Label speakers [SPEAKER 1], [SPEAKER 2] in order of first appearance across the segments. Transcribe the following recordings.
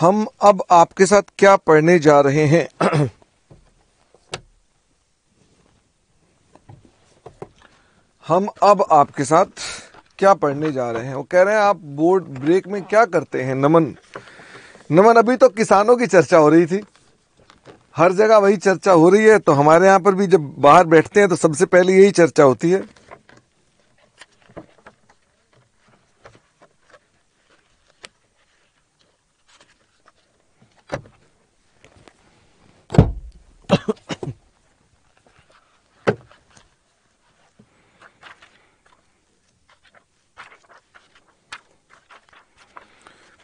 [SPEAKER 1] हम अब आपके साथ क्या पढ़ने जा रहे हैं हम अब आपके साथ क्या पढ़ने जा रहे हैं वो कह रहे हैं आप बोर्ड ब्रेक में क्या करते हैं नमन नमन अभी तो किसानों की चर्चा हो रही थी हर जगह वही चर्चा हो रही है तो हमारे यहाँ पर भी जब बाहर बैठते हैं तो सबसे पहले यही चर्चा होती है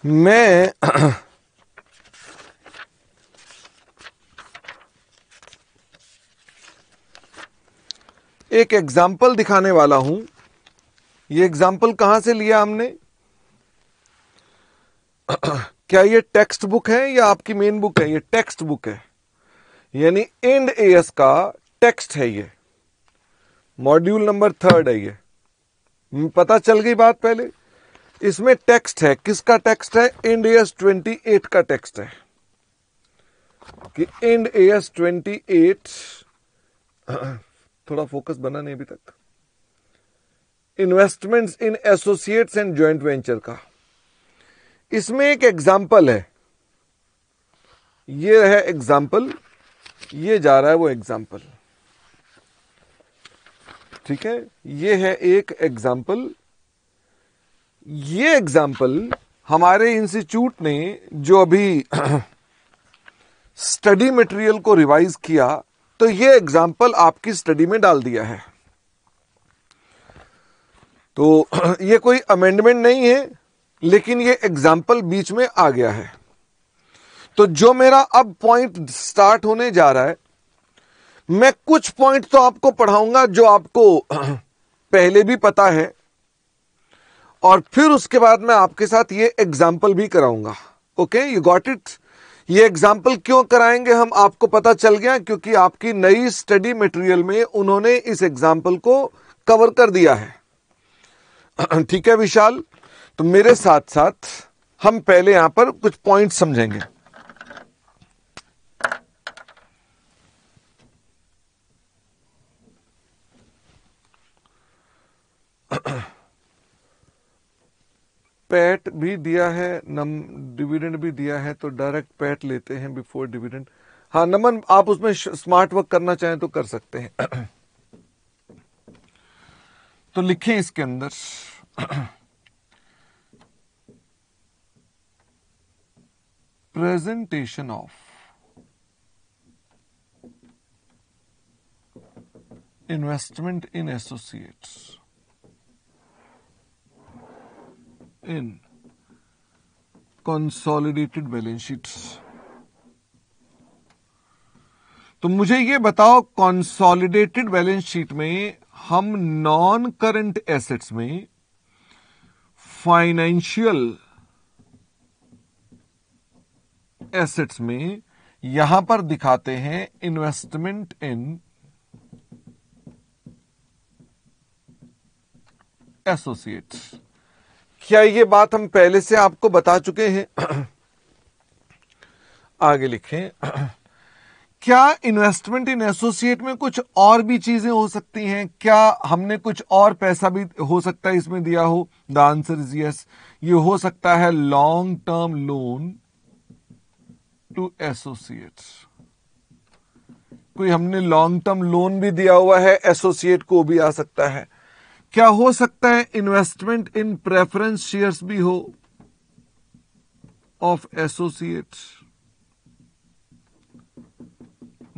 [SPEAKER 1] मैं एक एग्जाम्पल दिखाने वाला हूं ये एग्जाम्पल कहां से लिया हमने क्या ये टेक्स्ट बुक है या आपकी मेन बुक है ये टेक्स्ट बुक है यानी एंड एस का टेक्स्ट है ये मॉड्यूल नंबर थर्ड है ये पता चल गई बात पहले इसमें टेक्स्ट है किसका टेक्स्ट है इंड एस ट्वेंटी एट का टेक्स्ट है कि इंड एस ट्वेंटी एट थोड़ा फोकस बना नहीं अभी तक investments in associates and joint venture का इसमें एक एग्जाम्पल है ये है एग्जाम्पल ये जा रहा है वो एग्जाम्पल ठीक है ये है एक एग्जाम्पल ये एग्जाम्पल हमारे इंस्टीट्यूट ने जो अभी स्टडी मटेरियल को रिवाइज किया तो ये एग्जाम्पल आपकी स्टडी में डाल दिया है तो ये कोई अमेंडमेंट नहीं है लेकिन ये एग्जाम्पल बीच में आ गया है तो जो मेरा अब पॉइंट स्टार्ट होने जा रहा है मैं कुछ पॉइंट तो आपको पढ़ाऊंगा जो आपको पहले भी पता है और फिर उसके बाद मैं आपके साथ ये एग्जाम्पल भी कराऊंगा ओके यू गॉट इट ये एग्जाम्पल क्यों कराएंगे हम आपको पता चल गया क्योंकि आपकी नई स्टडी मटेरियल में उन्होंने इस एग्जाम्पल को कवर कर दिया है ठीक है विशाल तो मेरे साथ साथ हम पहले यहां पर कुछ पॉइंट समझेंगे पैट भी दिया है नम डिविडेंड भी दिया है तो डायरेक्ट पैट लेते हैं बिफोर डिविडेंड हाँ नमन आप उसमें स्मार्ट वर्क करना चाहें तो कर सकते हैं तो लिखें इसके अंदर presentation of investment in associates in consolidated balance sheets तो मुझे ये बताओ कंसोलिडेटेड बैलेंस शीट में हम नॉन करंट एसेट्स में फाइनेंशियल एसेट्स में यहां पर दिखाते हैं इन्वेस्टमेंट इन एसोसिएट्स क्या ये बात हम पहले से आपको बता चुके हैं आगे लिखें क्या इन्वेस्टमेंट इन एसोसिएट में कुछ और भी चीजें हो सकती हैं क्या हमने कुछ और पैसा भी हो सकता है इसमें दिया हो द आंसर इज यस ये हो सकता है long term loan to associate कोई हमने लॉन्ग टर्म लोन भी दिया हुआ है एसोसिएट को भी आ सकता है क्या हो सकता है इन्वेस्टमेंट इन प्रेफरेंस शेयर्स भी हो of associate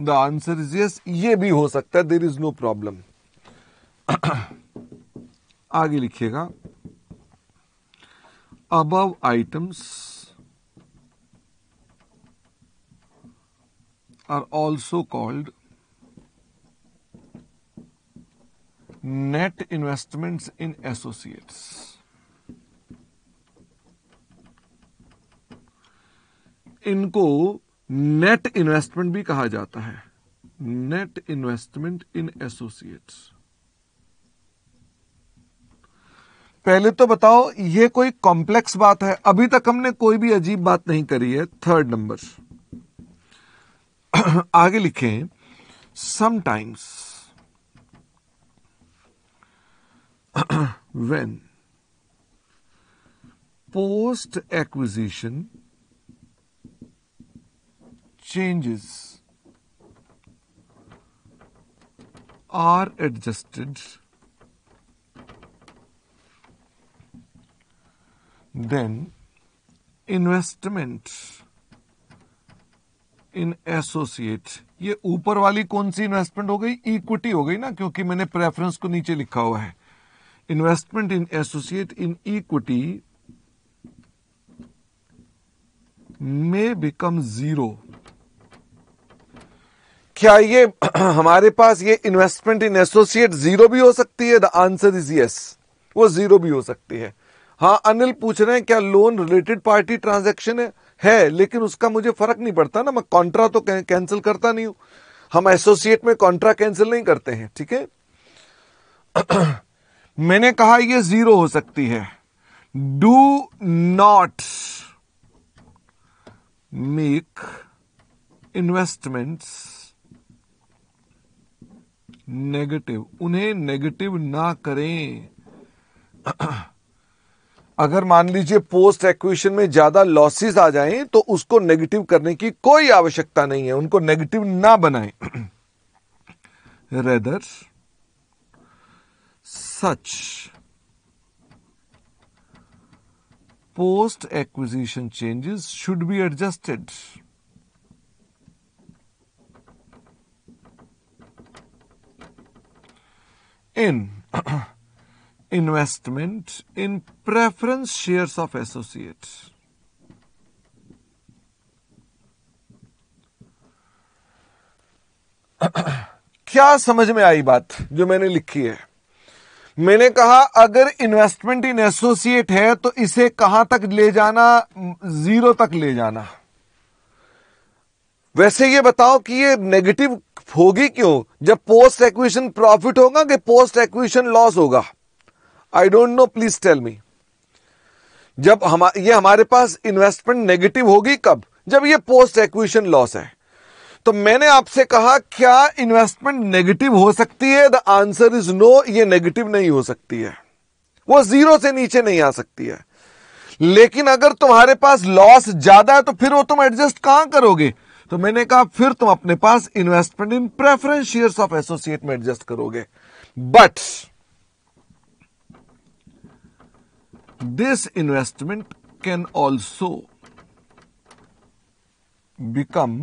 [SPEAKER 1] the answer is yes ये भी हो सकता है देर इज नो प्रॉब्लम आगे लिखिएगा अब items are also called net investment in associates इनको नेट इन्वेस्टमेंट भी कहा जाता है नेट इन्वेस्टमेंट इन एसोसिएट्स पहले तो बताओ ये कोई कॉम्प्लेक्स बात है अभी तक हमने कोई भी अजीब बात नहीं करी है थर्ड नंबर आगे लिखें sometimes when post acquisition changes are adjusted then investment in associate ये ऊपर वाली कौन सी इन्वेस्टमेंट हो गई इक्विटी हो गई ना क्योंकि मैंने प्रेफरेंस को नीचे लिखा हुआ है investment in associate in equity may become zero क्या ये हमारे पास ये इन्वेस्टमेंट इन एसोसिएट जीरो भी हो सकती है द आंसर इज यस वो जीरो भी हो सकती है हाँ अनिल पूछ रहे हैं क्या लोन रिलेटेड पार्टी ट्रांजेक्शन है है लेकिन उसका मुझे फर्क नहीं पड़ता ना मैं कॉन्ट्रा तो कैंसिल करता नहीं हूं हम एसोसिएट में कॉन्ट्रा कैंसिल नहीं करते हैं ठीक है मैंने कहा ये जीरो हो सकती है do not make investments negative उन्हें नेगेटिव ना करें अगर मान लीजिए पोस्ट एक्विशन में ज्यादा लॉसेस आ जाएं तो उसको नेगेटिव करने की कोई आवश्यकता नहीं है उनको नेगेटिव ना बनाएं रेदर्स such post acquisition changes should be adjusted. In investment in preference shares of associates. क्या समझ में आई बात जो मैंने लिखी है मैंने कहा अगर इन्वेस्टमेंट इन एसोसिएट है तो इसे कहां तक ले जाना जीरो तक ले जाना वैसे ये बताओ कि ये नेगेटिव होगी क्यों जब पोस्ट एक्विशन प्रॉफिट होगा कि पोस्ट एक्विशन लॉस होगा I don't know please tell me जब हम ये हमारे पास इन्वेस्टमेंट नेगेटिव होगी कब जब ये पोस्ट एक्विशन लॉस है तो मैंने आपसे कहा क्या इन्वेस्टमेंट नेगेटिव हो सकती है द आंसर इज नो ये नेगेटिव नहीं हो सकती है वो जीरो से नीचे नहीं आ सकती है लेकिन अगर तुम्हारे पास लॉस ज्यादा है तो फिर वो तुम एडजस्ट कहां करोगे तो मैंने कहा फिर तुम अपने पास investment in preference shares of associate में एडजस्ट करोगे but this investment can also become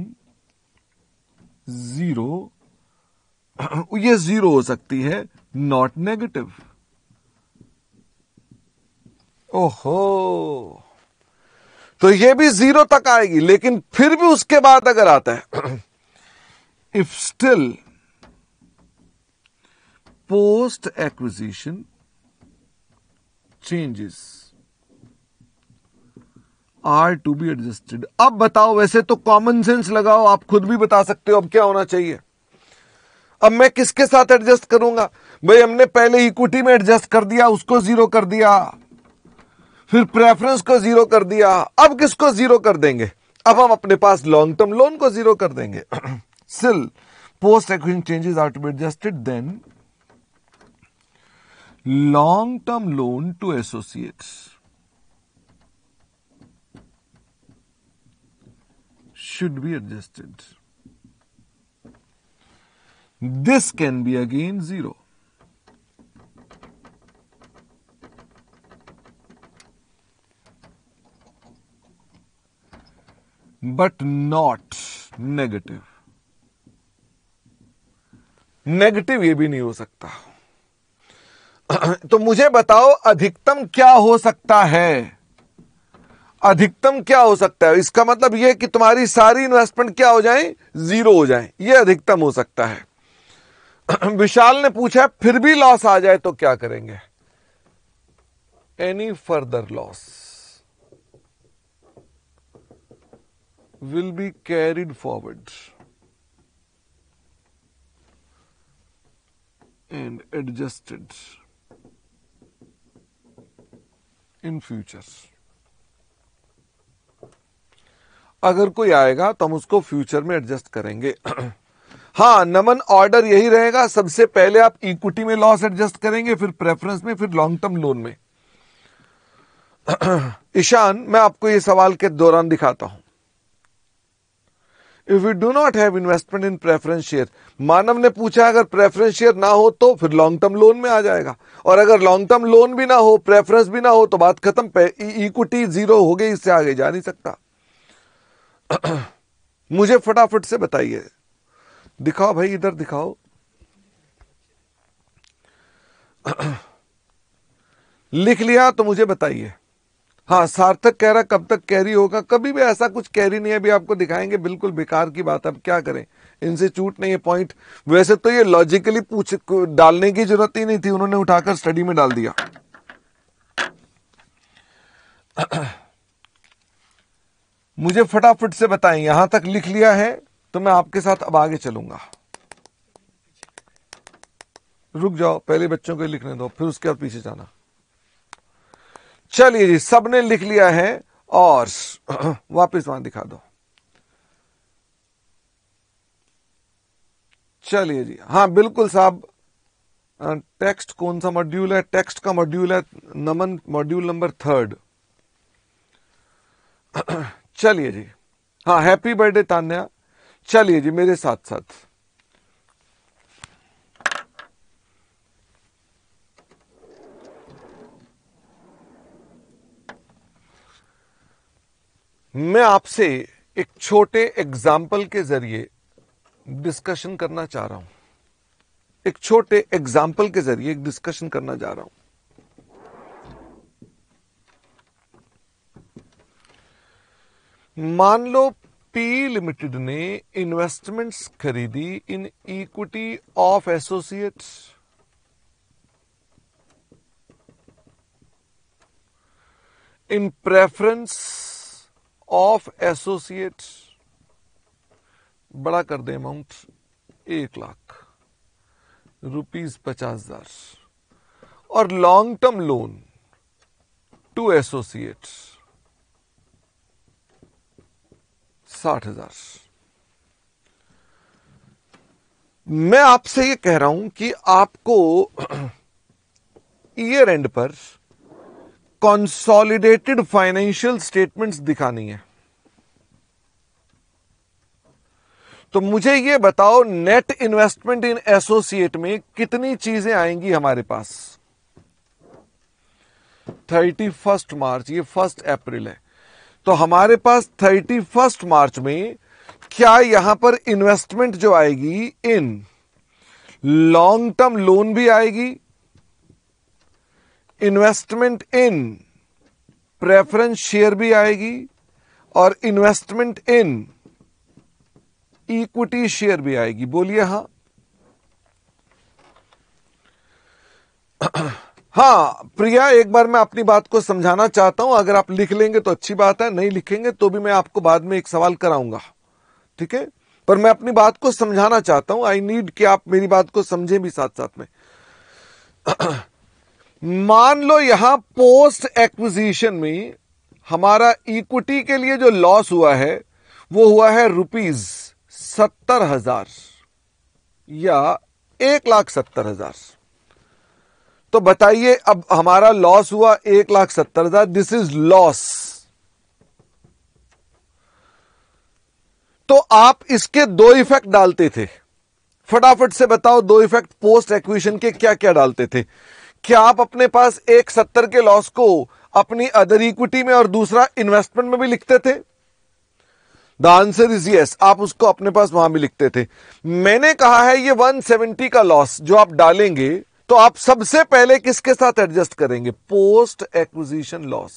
[SPEAKER 1] zero ये जीरो हो सकती है नॉट नेगेटिव ओहो तो ये भी जीरो तक आएगी लेकिन फिर भी उसके बाद अगर आता है if still post acquisition changes are to be adjusted अब बताओ वैसे तो कॉमन सेंस लगाओ आप खुद भी बता सकते हो अब क्या होना चाहिए अब मैं किसके साथ एडजस्ट करूंगा भाई हमने पहले इक्विटी में एडजस्ट कर दिया उसको जीरो कर दिया फिर प्रेफरेंस को जीरो कर दिया अब किसको जीरो कर देंगे अब हम अपने पास लॉन्ग टर्म लोन को जीरो कर देंगे still post acquisition changes are to be adjusted then long term loan to associates should be adjusted. This can be again 0. But not negative. Negative ये भी नहीं हो सकता तो मुझे बताओ अधिकतम क्या हो सकता है अधिकतम क्या हो सकता है इसका मतलब यह कि तुम्हारी सारी इन्वेस्टमेंट क्या हो जाए जीरो हो जाए यह अधिकतम हो सकता है विशाल ने पूछा फिर भी लॉस आ जाए तो क्या करेंगे any further loss will be carried forward and adjusted in future अगर कोई आएगा तो हम उसको फ्यूचर में एडजस्ट करेंगे हाँ नमन ऑर्डर यही रहेगा सबसे पहले आप इक्विटी में लॉस एडजस्ट करेंगे फिर प्रेफरेंस में फिर लॉन्ग टर्म लोन में ईशान मैं आपको ये सवाल के दौरान दिखाता हूं if you do not have investment in preference share Manav ने पूछा अगर प्रेफरेंस शेयर ना हो तो फिर लॉन्ग टर्म लोन में आ जाएगा और अगर लॉन्ग टर्म लोन भी ना हो प्रेफरेंस भी ना हो तो बात खत्म इक्विटी जीरो e- हो गई इससे आगे जा नहीं सकता मुझे फटाफट से बताइए दिखाओ भाई इधर दिखाओ लिख लिया तो मुझे बताइए हाँ सार्थक कह रहा कब तक कैरी होगा कभी भी ऐसा कुछ कैरी नहीं है अभी आपको दिखाएंगे बिल्कुल बेकार की बात अब क्या करें इनसे चूट नहीं है पॉइंट वैसे तो ये लॉजिकली पूछ डालने की जरूरत ही नहीं थी उन्होंने उठाकर स्टडी में डाल दिया मुझे फटाफट से बताएं यहां तक लिख लिया है तो मैं आपके साथ अब आगे चलूंगा रुक जाओ पहले बच्चों को लिखने दो फिर उसके बाद पीछे जाना चलिए जी सबने लिख लिया है और वापस वहां दिखा दो चलिए जी हाँ बिल्कुल साहब टेक्स्ट कौन सा मॉड्यूल है टेक्स्ट का मॉड्यूल है नमन मॉड्यूल नंबर थर्ड चलिए जी हाँ हैप्पी बर्थडे तान्या चलिए जी मेरे साथ साथ मैं आपसे एक छोटे एग्जाम्पल के जरिए डिस्कशन करना चाह रहा हूं एक छोटे एग्जाम्पल के जरिए एक डिस्कशन करना चाह रहा हूं मान लो पी लिमिटेड ने इन्वेस्टमेंट्स खरीदी in equity of associates in preference of associates बड़ा कर दे अमाउंट एक लाख रुपीज पचास हजार और long term loan to associates साठ हजार मैं आपसे ये कह रहा हूं कि आपको ईयर एंड पर कॉन्सॉलिडेटेड फाइनेंशियल स्टेटमेंट्स दिखानी है तो मुझे ये बताओ नेट इन्वेस्टमेंट इन एसोसिएट में कितनी चीजें आएंगी हमारे पास थर्टी फर्स्ट मार्च ये फर्स्ट अप्रैल है तो हमारे पास थर्टी फर्स्ट मार्च में क्या यहां पर इन्वेस्टमेंट जो आएगी इन लॉन्ग टर्म लोन भी आएगी इन्वेस्टमेंट इन प्रेफरेंस शेयर भी आएगी और इन्वेस्टमेंट इन इक्विटी शेयर भी आएगी बोलिए हां हाँ प्रिया एक बार मैं अपनी बात को समझाना चाहता हूं अगर आप लिख लेंगे तो अच्छी बात है नहीं लिखेंगे तो भी मैं आपको बाद में एक सवाल कराऊंगा ठीक है पर मैं अपनी बात को समझाना चाहता हूं आई नीड कि आप मेरी बात को समझें भी साथ साथ में मान लो यहां पोस्ट एक्विजिशन में हमारा इक्विटी के लिए जो लॉस हुआ है वो हुआ है रुपीज सत्तर हजार या एक लाख सत्तर हजार तो बताइए अब हमारा लॉस हुआ एक लाख सत्तर हजार दिस इज लॉस तो आप इसके दो इफेक्ट डालते थे फटाफट से बताओ दो इफेक्ट पोस्ट एक्विशन के क्या क्या डालते थे क्या आप अपने पास एक सत्तर के लॉस को अपनी अदर इक्विटी में और दूसरा इन्वेस्टमेंट में भी लिखते थे द आंसर इज यस आप उसको अपने पास वहां भी लिखते थे मैंने कहा है ये 170 का लॉस जो आप डालेंगे तो आप सबसे पहले किसके साथ एडजस्ट करेंगे पोस्ट एक्विजिशन लॉस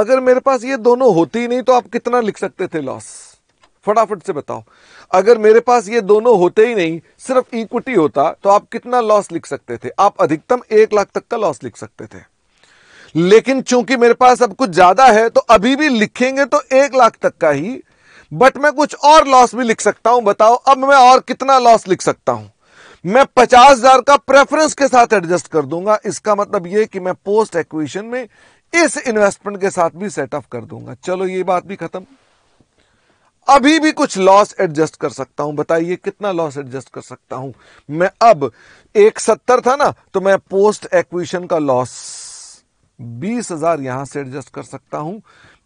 [SPEAKER 1] अगर मेरे पास ये दोनों होती ही नहीं तो आप कितना लिख सकते थे लॉस फटाफट से बताओ अगर मेरे पास ये दोनों होते ही नहीं सिर्फ इक्विटी होता तो आप कितना लॉस लिख सकते थे आप अधिकतम एक लाख तक का लॉस लिख सकते थे लेकिन चूंकि मेरे पास अब कुछ ज्यादा है तो अभी भी लिखेंगे तो एक लाख तक का ही बट मैं कुछ और लॉस भी लिख सकता हूं बताओ अब मैं और कितना लॉस लिख सकता हूं मैं पचास हजार का प्रेफरेंस के साथ एडजस्ट कर दूंगा इसका मतलब यह कि मैं पोस्ट एक्विशन में इस इन्वेस्टमेंट के साथ भी सेटअप कर दूंगा चलो ये बात भी खत्म अभी भी कुछ लॉस एडजस्ट कर सकता हूं बताइए कितना लॉस एडजस्ट कर सकता हूं मैं अब एक सत्तर था ना तो मैं पोस्ट एक्विशन का लॉस बीस हजार यहां से एडजस्ट कर सकता हूं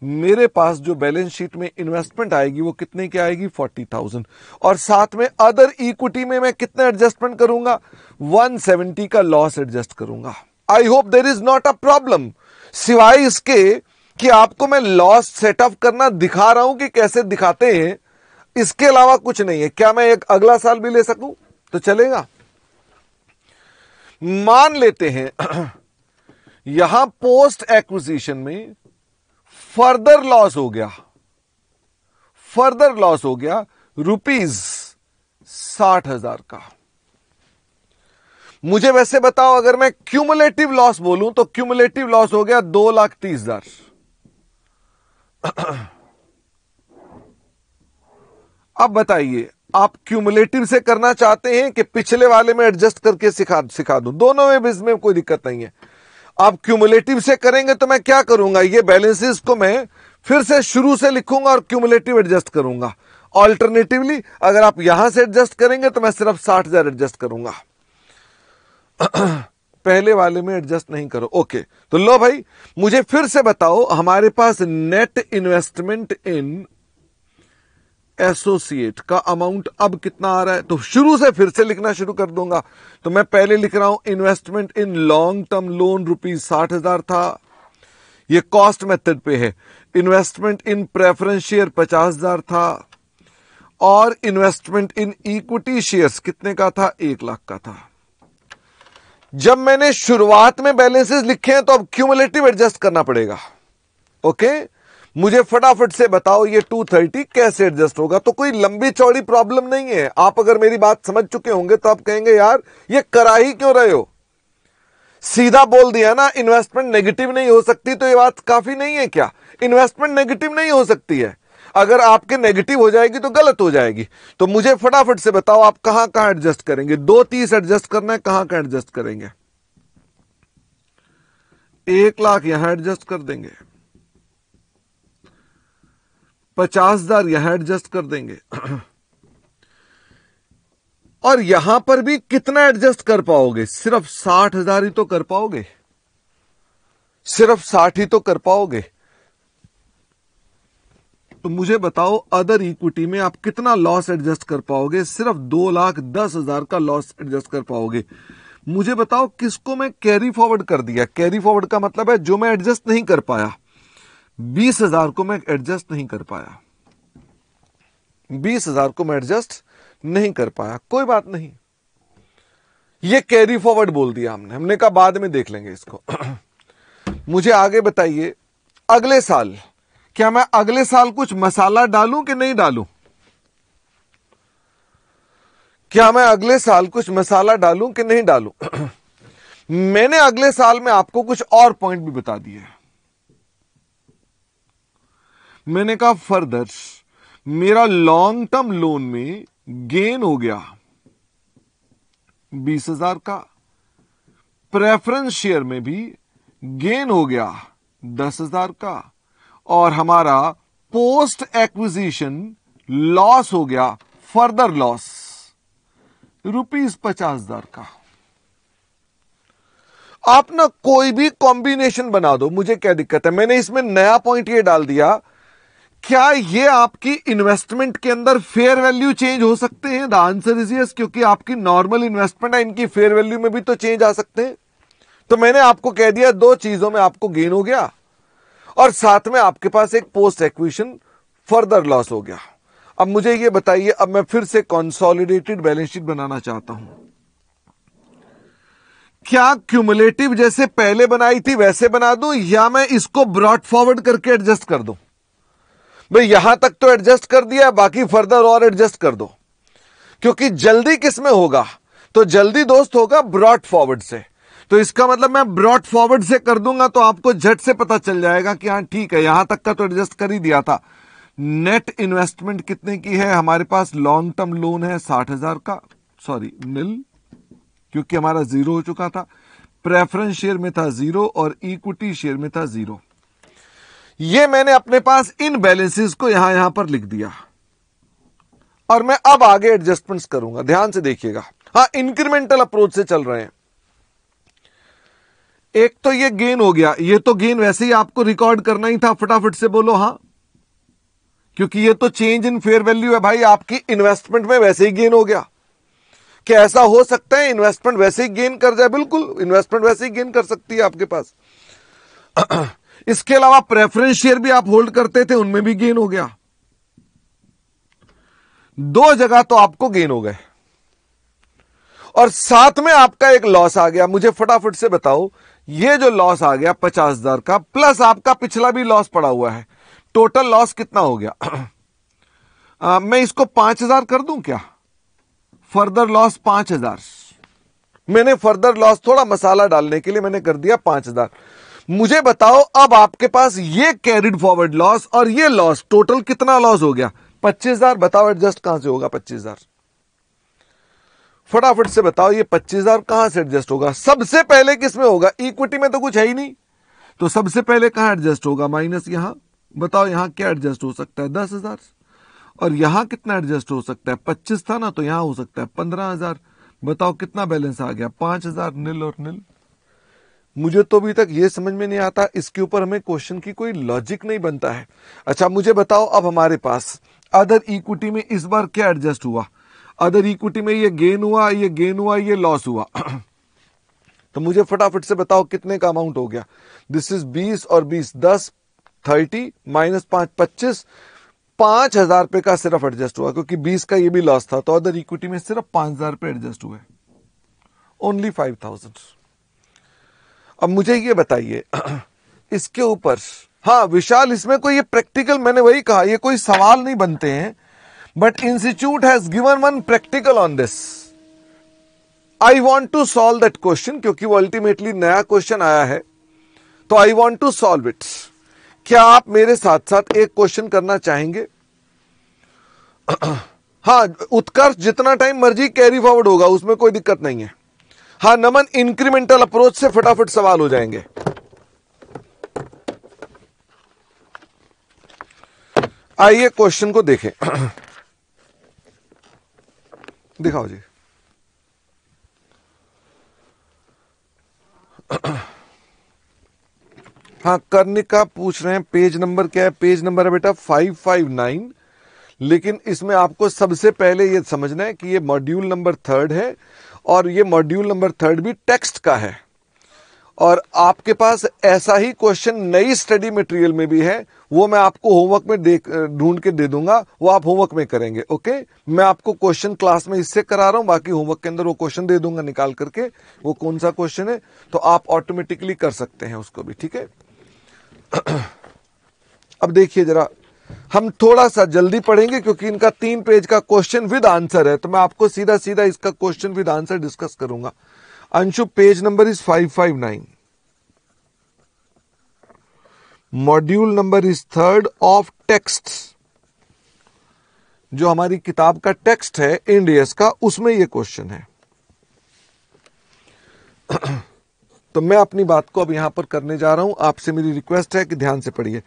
[SPEAKER 1] मेरे पास जो बैलेंस शीट में इन्वेस्टमेंट आएगी वो कितने की आएगी फोर्टी थाउजेंड और साथ में अदर इक्विटी में मैं कितना एडजस्टमेंट करूंगा वन सेवेंटी का लॉस एडजस्ट करूंगा I hope there is not a problem सिवाय इसके कि आपको मैं लॉस सेटअप करना दिखा रहा हूं कि कैसे दिखाते हैं इसके अलावा कुछ नहीं है क्या मैं एक अगला साल भी ले सकूं तो चलेगा मान लेते हैं यहां पोस्ट एक्विजिशन में फर्दर लॉस हो गया फर्दर लॉस हो गया रुपीज साठ हजार का मुझे वैसे बताओ अगर मैं क्यूमुलेटिव लॉस बोलूं तो क्यूमुलेटिव लॉस हो गया दो लाख तीस हजार अब बताइए आप क्यूमुलेटिव से करना चाहते हैं कि पिछले वाले में एडजस्ट करके सिखा सिखा दूं दोनों में बिजनेस में कोई दिक्कत नहीं है आप क्यूमुलेटिव से करेंगे तो मैं क्या करूंगा ये बैलेंसेस को मैं फिर से शुरू से लिखूंगा और क्यूमुलेटिव एडजस्ट करूंगा ऑल्टरनेटिवली अगर आप यहां से एडजस्ट करेंगे तो मैं सिर्फ साठ हजार एडजस्ट करूंगा पहले वाले में एडजस्ट नहीं करो ओके तो लो भाई मुझे फिर से बताओ हमारे पास नेट इन्वेस्टमेंट इन एसोसिएट का अमाउंट अब कितना आ रहा है तो शुरू से फिर से लिखना शुरू कर दूंगा तो मैं पहले लिख रहा हूं investment in long term loan rupees साठ हजार था ये कॉस्ट मेथड पे है इन्वेस्टमेंट इन प्रेफरेंस शेयर पचास हजार था और इन्वेस्टमेंट इन इक्विटी शेयर्स कितने का था एक लाख का था जब मैंने शुरुआत में बैलेंसेस लिखे हैं तो अब क्यूमुलेटिव एडजस्ट करना पड़ेगा ओके okay? मुझे फटाफट से बताओ ये 230 कैसे एडजस्ट होगा तो कोई लंबी चौड़ी प्रॉब्लम नहीं है आप अगर मेरी बात समझ चुके होंगे तो आप कहेंगे यार ये करा ही क्यों रहे हो सीधा बोल दिया ना इन्वेस्टमेंट नेगेटिव नहीं हो सकती तो ये बात काफी नहीं है क्या इन्वेस्टमेंट नेगेटिव नहीं हो सकती है अगर आपके नेगेटिव हो जाएगी तो गलत हो जाएगी तो मुझे फटाफट से बताओ आप कहां कहां एडजस्ट करेंगे दो तीस एडजस्ट करना है कहां कहां एडजस्ट करेंगे एक लाख यहां एडजस्ट कर देंगे पचास हजार यहां एडजस्ट कर देंगे और यहां पर भी कितना एडजस्ट कर पाओगे सिर्फ साठ हजार ही तो कर पाओगे सिर्फ साठ ही तो कर पाओगे तो मुझे बताओ अदर इक्विटी में आप कितना लॉस एडजस्ट कर पाओगे सिर्फ दो लाख दस हजार का लॉस एडजस्ट कर पाओगे मुझे बताओ किसको मैं कैरी फॉरवर्ड कर दिया कैरी फॉरवर्ड का मतलब है जो मैं एडजस्ट नहीं कर पाया बीस हजार को मैं एडजस्ट नहीं कर पाया बीस हजार को मैं एडजस्ट नहीं कर पाया कोई बात नहीं ये कैरी फॉरवर्ड बोल दिया हमने हमने कहा बाद में देख लेंगे इसको मुझे आगे बताइए अगले साल क्या मैं अगले साल कुछ मसाला डालूं कि नहीं डालूं क्या मैं अगले साल कुछ मसाला डालूं कि नहीं डालूं मैंने अगले साल में आपको कुछ और पॉइंट भी बता दिए हैं मैंने कहा फर्दर मेरा लॉन्ग टर्म लोन में गेन हो गया बीस हजार का प्रेफरेंस शेयर में भी गेन हो गया दस हजार का और हमारा पोस्ट एक्विजिशन लॉस हो गया फर्दर लॉस रुपीज पचास हजार का आप ना कोई भी कॉम्बिनेशन बना दो मुझे क्या दिक्कत है मैंने इसमें नया पॉइंट ये डाल दिया क्या ये आपकी इन्वेस्टमेंट के अंदर फेयर वैल्यू चेंज हो सकते हैं द आंसर इज यस क्योंकि आपकी नॉर्मल इन्वेस्टमेंट है इनकी फेयर वैल्यू में भी तो चेंज आ सकते हैं तो मैंने आपको कह दिया दो चीजों में आपको गेन हो गया और साथ में आपके पास एक पोस्ट एक्विशन फर्दर लॉस हो गया अब मुझे ये बताइए अब मैं फिर से कॉन्सोलिडेटेड बैलेंस शीट बनाना चाहता हूं क्या क्यूमुलेटिव जैसे पहले बनाई थी वैसे बना दूं या मैं इसको ब्रॉड फॉरवर्ड करके एडजस्ट कर दूं भाई यहां तक तो एडजस्ट कर दिया बाकी फर्दर और एडजस्ट कर दो क्योंकि जल्दी किस में होगा तो जल्दी दोस्त होगा ब्रॉड फॉरवर्ड से तो इसका मतलब मैं ब्रॉड फॉरवर्ड से कर दूंगा तो आपको झट से पता चल जाएगा कि हाँ ठीक है यहां तक का तो एडजस्ट कर ही दिया था नेट इन्वेस्टमेंट कितने की है हमारे पास लॉन्ग टर्म लोन है साठ हजार का सॉरी मिल क्योंकि हमारा जीरो हो चुका था प्रेफरेंस शेयर में था जीरो और इक्विटी शेयर में था जीरो ये मैंने अपने पास इन बैलेंसेस को यहां यहां पर लिख दिया और मैं अब आगे एडजस्टमेंट्स करूंगा ध्यान से देखिएगा हाँ इंक्रीमेंटल अप्रोच से चल रहे हैं एक तो ये गेन हो गया ये तो गेन वैसे ही आपको रिकॉर्ड करना ही था फटाफट से बोलो हाँ क्योंकि ये तो चेंज इन फेयर वैल्यू है भाई आपकी इन्वेस्टमेंट में वैसे ही गेन हो गया क्या ऐसा हो सकता है इन्वेस्टमेंट वैसे ही गेन कर जाए बिल्कुल इन्वेस्टमेंट वैसे ही गेन कर सकती है आपके पास इसके अलावा प्रेफरेंस शेयर भी आप होल्ड करते थे उनमें भी गेन हो गया दो जगह तो आपको गेन हो गए और साथ में आपका एक लॉस आ गया मुझे फटाफट से बताओ ये जो लॉस आ गया पचास हजार का प्लस आपका पिछला भी लॉस पड़ा हुआ है टोटल लॉस कितना हो गया आ, मैं इसको पांच हजार कर दूं क्या फर्दर लॉस पांच हजार मैंने फर्दर लॉस थोड़ा मसाला डालने के लिए मैंने कर दिया पांच हजार मुझे बताओ अब आपके पास ये कैरिड फॉरवर्ड लॉस और ये लॉस टोटल कितना लॉस हो गया पच्चीस हजार बताओ एडजस्ट कहां से होगा पच्चीस हजार फटाफट से बताओ ये पच्चीस हजार कहां से एडजस्ट होगा सबसे पहले किसमें होगा इक्विटी में तो कुछ है ही नहीं तो सबसे पहले कहां एडजस्ट होगा माइनस यहां बताओ यहां क्या एडजस्ट हो सकता है दस हजार और यहां कितना एडजस्ट हो सकता है पच्चीस था ना तो यहां हो सकता है पंद्रह हजार बताओ कितना बैलेंस आ गया पांच हजार निल और निल मुझे तो अभी तक ये समझ में नहीं आता इसके ऊपर हमें क्वेश्चन की कोई लॉजिक नहीं बनता है अच्छा मुझे बताओ अब हमारे पास अदर इक्विटी में इस बार क्या एडजस्ट हुआ अदर इक्विटी में ये गेन हुआ ये गेन हुआ ये लॉस हुआ तो मुझे फटाफट से बताओ कितने का अमाउंट हो गया दिस इज बीस और बीस दस थर्टी माइनस पांच पच्चीस पांच हजार रुपए का सिर्फ एडजस्ट हुआ क्योंकि बीस का ये भी लॉस था तो अदर इक्विटी में सिर्फ पांच हजार रुपए एडजस्ट हुए ओनली फाइव थाउजेंड अब मुझे ये बताइए इसके ऊपर हाँ विशाल इसमें कोई ये प्रैक्टिकल मैंने वही कहा ये कोई सवाल नहीं बनते हैं but institute has given one practical on this I want to solve that question क्योंकि वो अल्टीमेटली नया क्वेश्चन आया है तो I want to solve it क्या आप मेरे साथ साथ एक क्वेश्चन करना चाहेंगे हाँ उत्कर्ष जितना टाइम मर्जी कैरी फॉरवर्ड होगा उसमें कोई दिक्कत नहीं है हाँ नमन इंक्रीमेंटल अप्रोच से फटाफट सवाल हो जाएंगे आइए क्वेश्चन को देखें दिखाओ जी हाँ कर्णिका पूछ रहे हैं पेज नंबर क्या है पेज नंबर है बेटा फाइव फाइव नाइन लेकिन इसमें आपको सबसे पहले यह समझना है कि यह मॉड्यूल नंबर थर्ड है और ये मॉड्यूल नंबर थर्ड भी टेक्स्ट का है और आपके पास ऐसा ही क्वेश्चन नई स्टडी मटेरियल में भी है वो मैं आपको होमवर्क में देख ढूंढ के दे दूंगा वो आप होमवर्क में करेंगे ओके मैं आपको क्वेश्चन क्लास में इससे करा रहा हूं बाकी होमवर्क के अंदर वो क्वेश्चन दे दूंगा निकाल करके वो कौन सा क्वेश्चन है तो आप ऑटोमेटिकली कर सकते हैं उसको भी ठीक है अब देखिए जरा हम थोड़ा सा जल्दी पढ़ेंगे क्योंकि इनका तीन पेज का क्वेश्चन विद आंसर है तो मैं आपको सीधा सीधा इसका क्वेश्चन विद आंसर डिस्कस करूंगा Anshu page number is five five nine module number is third of text जो हमारी किताब का टेक्स्ट है इंडियस का उसमें ये क्वेश्चन है तो मैं अपनी बात को अब यहां पर करने जा रहा हूं आपसे मेरी रिक्वेस्ट है कि ध्यान से पढ़िए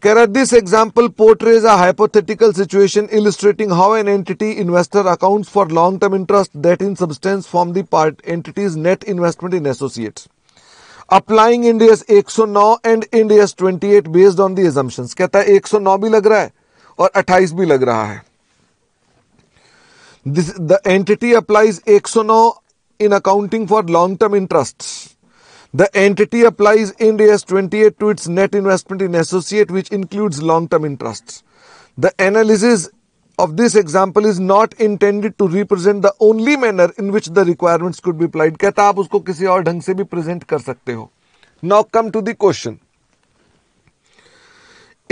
[SPEAKER 1] Kara, this example portrays a hypothetical situation illustrating how an entity investor accounts for long-term interest that in substance form the part entity's net investment in associates. Applying Ind AS 109 and Ind AS 28 based on the assumptions, कहता है 109 भी लग रहा है और 28 भी लग रहा है this the entity applies 109 in accounting for long term interest The entity applies Ind AS 28 to its net investment in associate which includes long-term interests. The analysis of this example is not intended to represent the only manner in which the requirements could be applied. कहता आप उसको किसी और ढंग से भी present कर सकते हो now come to the question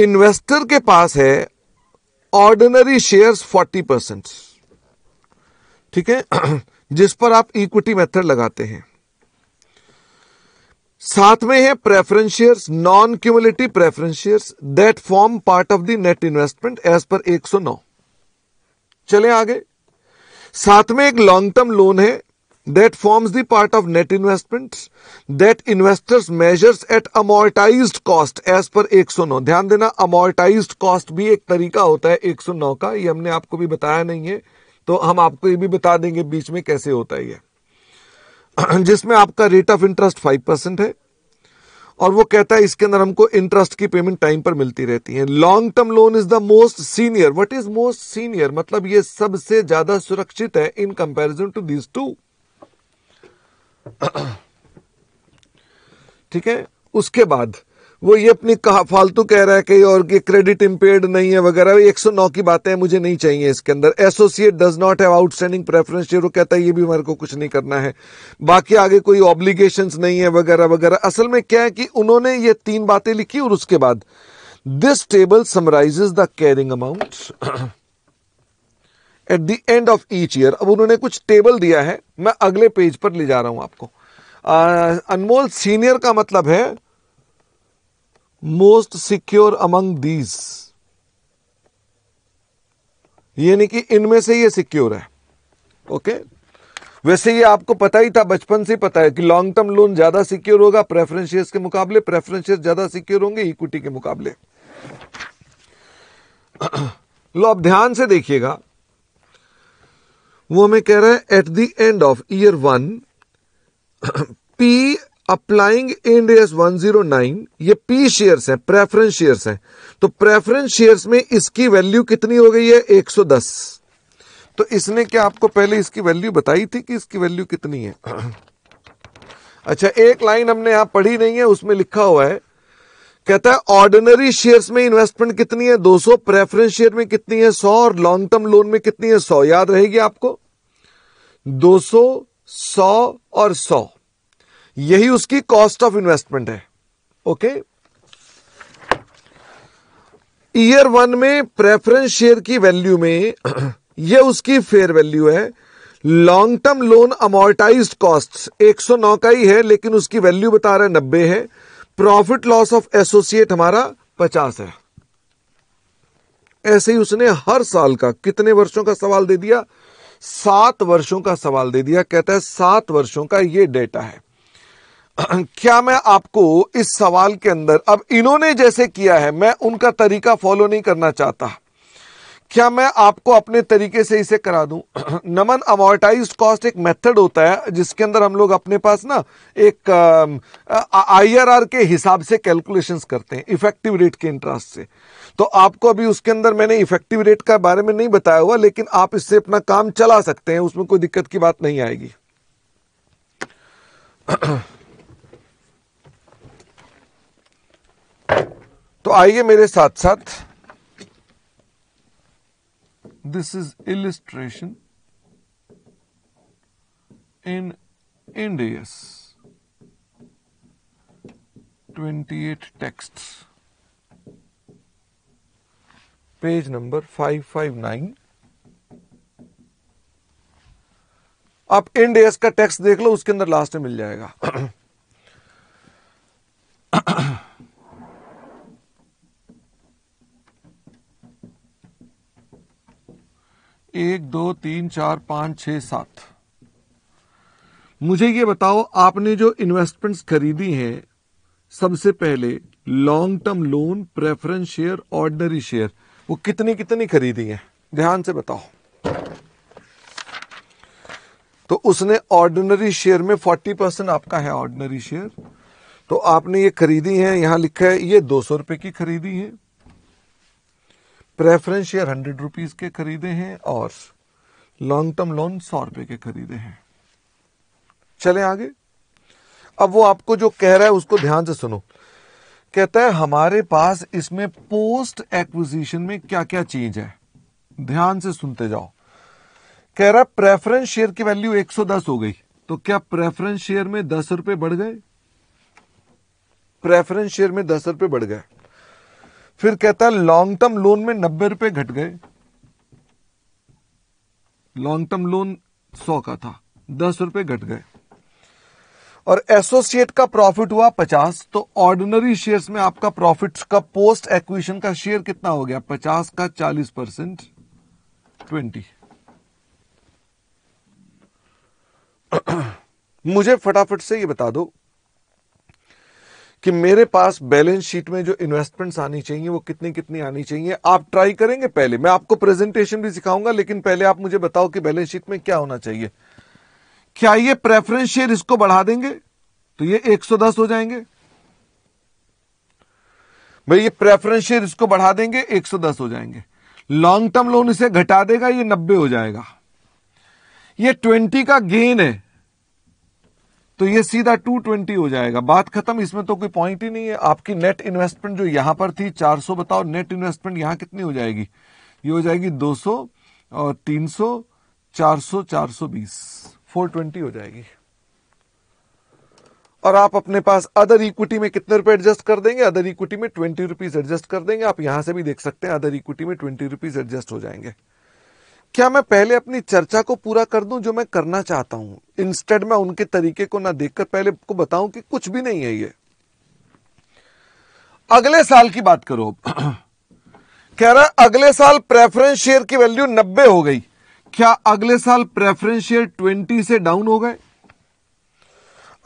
[SPEAKER 1] investor के पास है ऑर्डिनरी शेयर्स 40 परसेंट ठीक है जिस पर आप इक्विटी मेथड लगाते हैं साथ में है preference shares non cumulative preference shares that form part of the net investment as per 109 चले आगे साथ में एक लॉन्ग टर्म लोन है that forms the part of net investment that investors measures at amortised cost as per 109 ध्यान देना amortise cost भी एक तरीका होता है 109 का ये हमने आपको भी बताया नहीं है तो हम आपको ये भी बता देंगे बीच में कैसे होता है ये जिसमें आपका rate of interest five percent है और वो कहता है इसके अंदर हमको इंटरेस्ट की पेमेंट टाइम पर मिलती रहती है long term loan is the most senior what is most senior मतलब ये सबसे ज्यादा सुरक्षित है in comparison to these two ठीक है उसके बाद वो ये अपनी कहा फालतू कह रहा है कि और ये क्रेडिट इम्पेयर नहीं है वगैरह एक सौ नौ की बातें मुझे नहीं चाहिए इसके अंदर associate does not have outstanding preference share वो कहता है ये भी हमारे को कुछ नहीं करना है बाकी आगे कोई ऑब्लिगेशन नहीं है वगैरह वगैरह असल में क्या है कि उन्होंने ये तीन बातें लिखी और उसके बाद this table summarise the carrying amount at the end of each year अब उन्होंने कुछ टेबल दिया है मैं अगले पेज पर ले जा रहा हूं आपको अनमोल अनमोल सीनियर का मतलब है मोस्ट सिक्योर अमंग दीज यानी कि इनमें से ये सिक्योर है ओके वैसे ये आपको पता ही था बचपन से पता है कि लॉन्ग टर्म लोन ज्यादा सिक्योर होगा प्रेफरेंस शेयर्स के मुकाबले प्रेफरेंस शेयर ज्यादा सिक्योर होंगे इक्विटी के मुकाबले लो आप ध्यान से देखिएगा वो हमें कह रहा है at the end of year one P applying Ind AS 109 ये पी शेयर्स हैं प्रेफरेंस शेयर्स हैं तो प्रेफरेंस शेयर्स में इसकी वैल्यू कितनी हो गई है 110 तो इसने क्या आपको पहले इसकी वैल्यू बताई थी कि इसकी वैल्यू कितनी है अच्छा एक लाइन हमने यहां पढ़ी नहीं है उसमें लिखा हुआ है कहता है ऑर्डिनरी शेयर्स में इन्वेस्टमेंट कितनी है 200 प्रेफरेंस शेयर में कितनी है 100 और लॉन्ग टर्म लोन में कितनी है 100 याद रहेगी आपको 200 100 और 100 यही उसकी कॉस्ट ऑफ इन्वेस्टमेंट है ओके ईयर वन में प्रेफरेंस शेयर की वैल्यू में यह उसकी फेयर वैल्यू है long term loan amortised cost 109 का ही है लेकिन उसकी वैल्यू बता रहा है नब्बे है प्रॉफिट लॉस ऑफ एसोसिएट हमारा 50 है ऐसे ही उसने हर साल का कितने वर्षों का सवाल दे दिया सात वर्षों का सवाल दे दिया कहता है सात वर्षों का ये डेटा है क्या मैं आपको इस सवाल के अंदर अब इन्होंने जैसे किया है मैं उनका तरीका फॉलो नहीं करना चाहता क्या मैं आपको अपने तरीके से इसे करा दूं नमन अमोर्टाइज कॉस्ट एक मेथड होता है जिसके अंदर हम लोग अपने पास ना एक आईआरआर के हिसाब से कैलकुलेशंस करते हैं इफेक्टिव रेट के इंटरेस्ट से तो आपको अभी उसके अंदर मैंने इफेक्टिव रेट का बारे में नहीं बताया हुआ लेकिन आप इससे अपना काम चला सकते हैं उसमें कोई दिक्कत की बात नहीं आएगी तो आइए मेरे साथ साथ this is illustration in Ind AS 28 text page number 559 आप इंड का टेक्स्ट देख लो उसके अंदर लास्ट में मिल जाएगा एक दो तीन चार पांच छ सात मुझे ये बताओ आपने जो इन्वेस्टमेंट्स खरीदी हैं सबसे पहले long term loan preference share ordinary share वो कितनी कितनी खरीदी हैं ध्यान से बताओ तो उसने ऑर्डनरी शेयर में फोर्टी परसेंट आपका है ऑर्डनरी शेयर तो आपने ये खरीदी है यहां लिखा है ये दो सौ रुपए की खरीदी है प्रेफरेंस शेयर हंड्रेड रुपीज के खरीदे हैं और लॉन्ग टर्म लोन सौ रुपए के खरीदे हैं चले आगे अब वो आपको जो कह रहा है उसको ध्यान से सुनो कहता है हमारे पास इसमें पोस्ट एक्विजिशन में क्या क्या चीज है ध्यान से सुनते जाओ कह रहा प्रेफरेंस शेयर की वैल्यू 110 हो गई तो क्या प्रेफरेंस शेयर में दस रुपए बढ़ गए प्रेफरेंस शेयर में दस रुपए बढ़ गए फिर कहता है लॉन्ग टर्म लोन में नब्बे रुपए घट गए लॉन्ग टर्म लोन सौ का था दस रुपए घट गए और एसोसिएट का प्रॉफिट हुआ पचास तो ऑर्डिनरी शेयर्स में आपका प्रॉफिट का पोस्ट एक्विशन का शेयर कितना हो गया पचास का चालीस परसेंट ट्वेंटी मुझे फटाफट से ये बता दो कि मेरे पास बैलेंस शीट में जो इन्वेस्टमेंट्स आनी चाहिए वो कितनी कितनी आनी चाहिए आप ट्राई करेंगे पहले मैं आपको प्रेजेंटेशन भी सिखाऊंगा लेकिन पहले आप मुझे बताओ कि बैलेंस शीट में क्या होना चाहिए क्या ये प्रेफरेंस शेयर इसको बढ़ा देंगे तो ये 110 हो जाएंगे भाई ये प्रेफरेंस शेयर इसको बढ़ा देंगे 110 हो जाएंगे लॉन्ग टर्म लोन इसे घटा देगा ये 90 हो जाएगा ये 20 का गेन है तो ये सीधा 220 हो जाएगा बात खत्म इसमें तो कोई पॉइंट ही नहीं है आपकी नेट इन्वेस्टमेंट जो यहां पर थी 400 बताओ नेट इन्वेस्टमेंट यहां कितनी हो जाएगी ये हो जाएगी 200 और 300 400 420 420 हो जाएगी और आप अपने पास अदर इक्विटी में कितने रुपए एडजस्ट कर देंगे अदर इक्विटी में ट्वेंटी रुपीज एडजस्ट कर देंगे आप यहां से भी देख सकते हैं अदर इक्विटी में ट्वेंटी रुपीज एडजस्ट हो जाएंगे क्या मैं पहले अपनी चर्चा को पूरा कर दूं जो मैं करना चाहता हूं इंस्टेड मैं उनके तरीके को ना देखकर पहले को बताऊं कि कुछ भी नहीं है ये अगले साल की बात करो कह रहा अगले साल प्रेफरेंस शेयर की वैल्यू नब्बे हो गई क्या अगले साल प्रेफरेंस शेयर ट्वेंटी से डाउन हो गए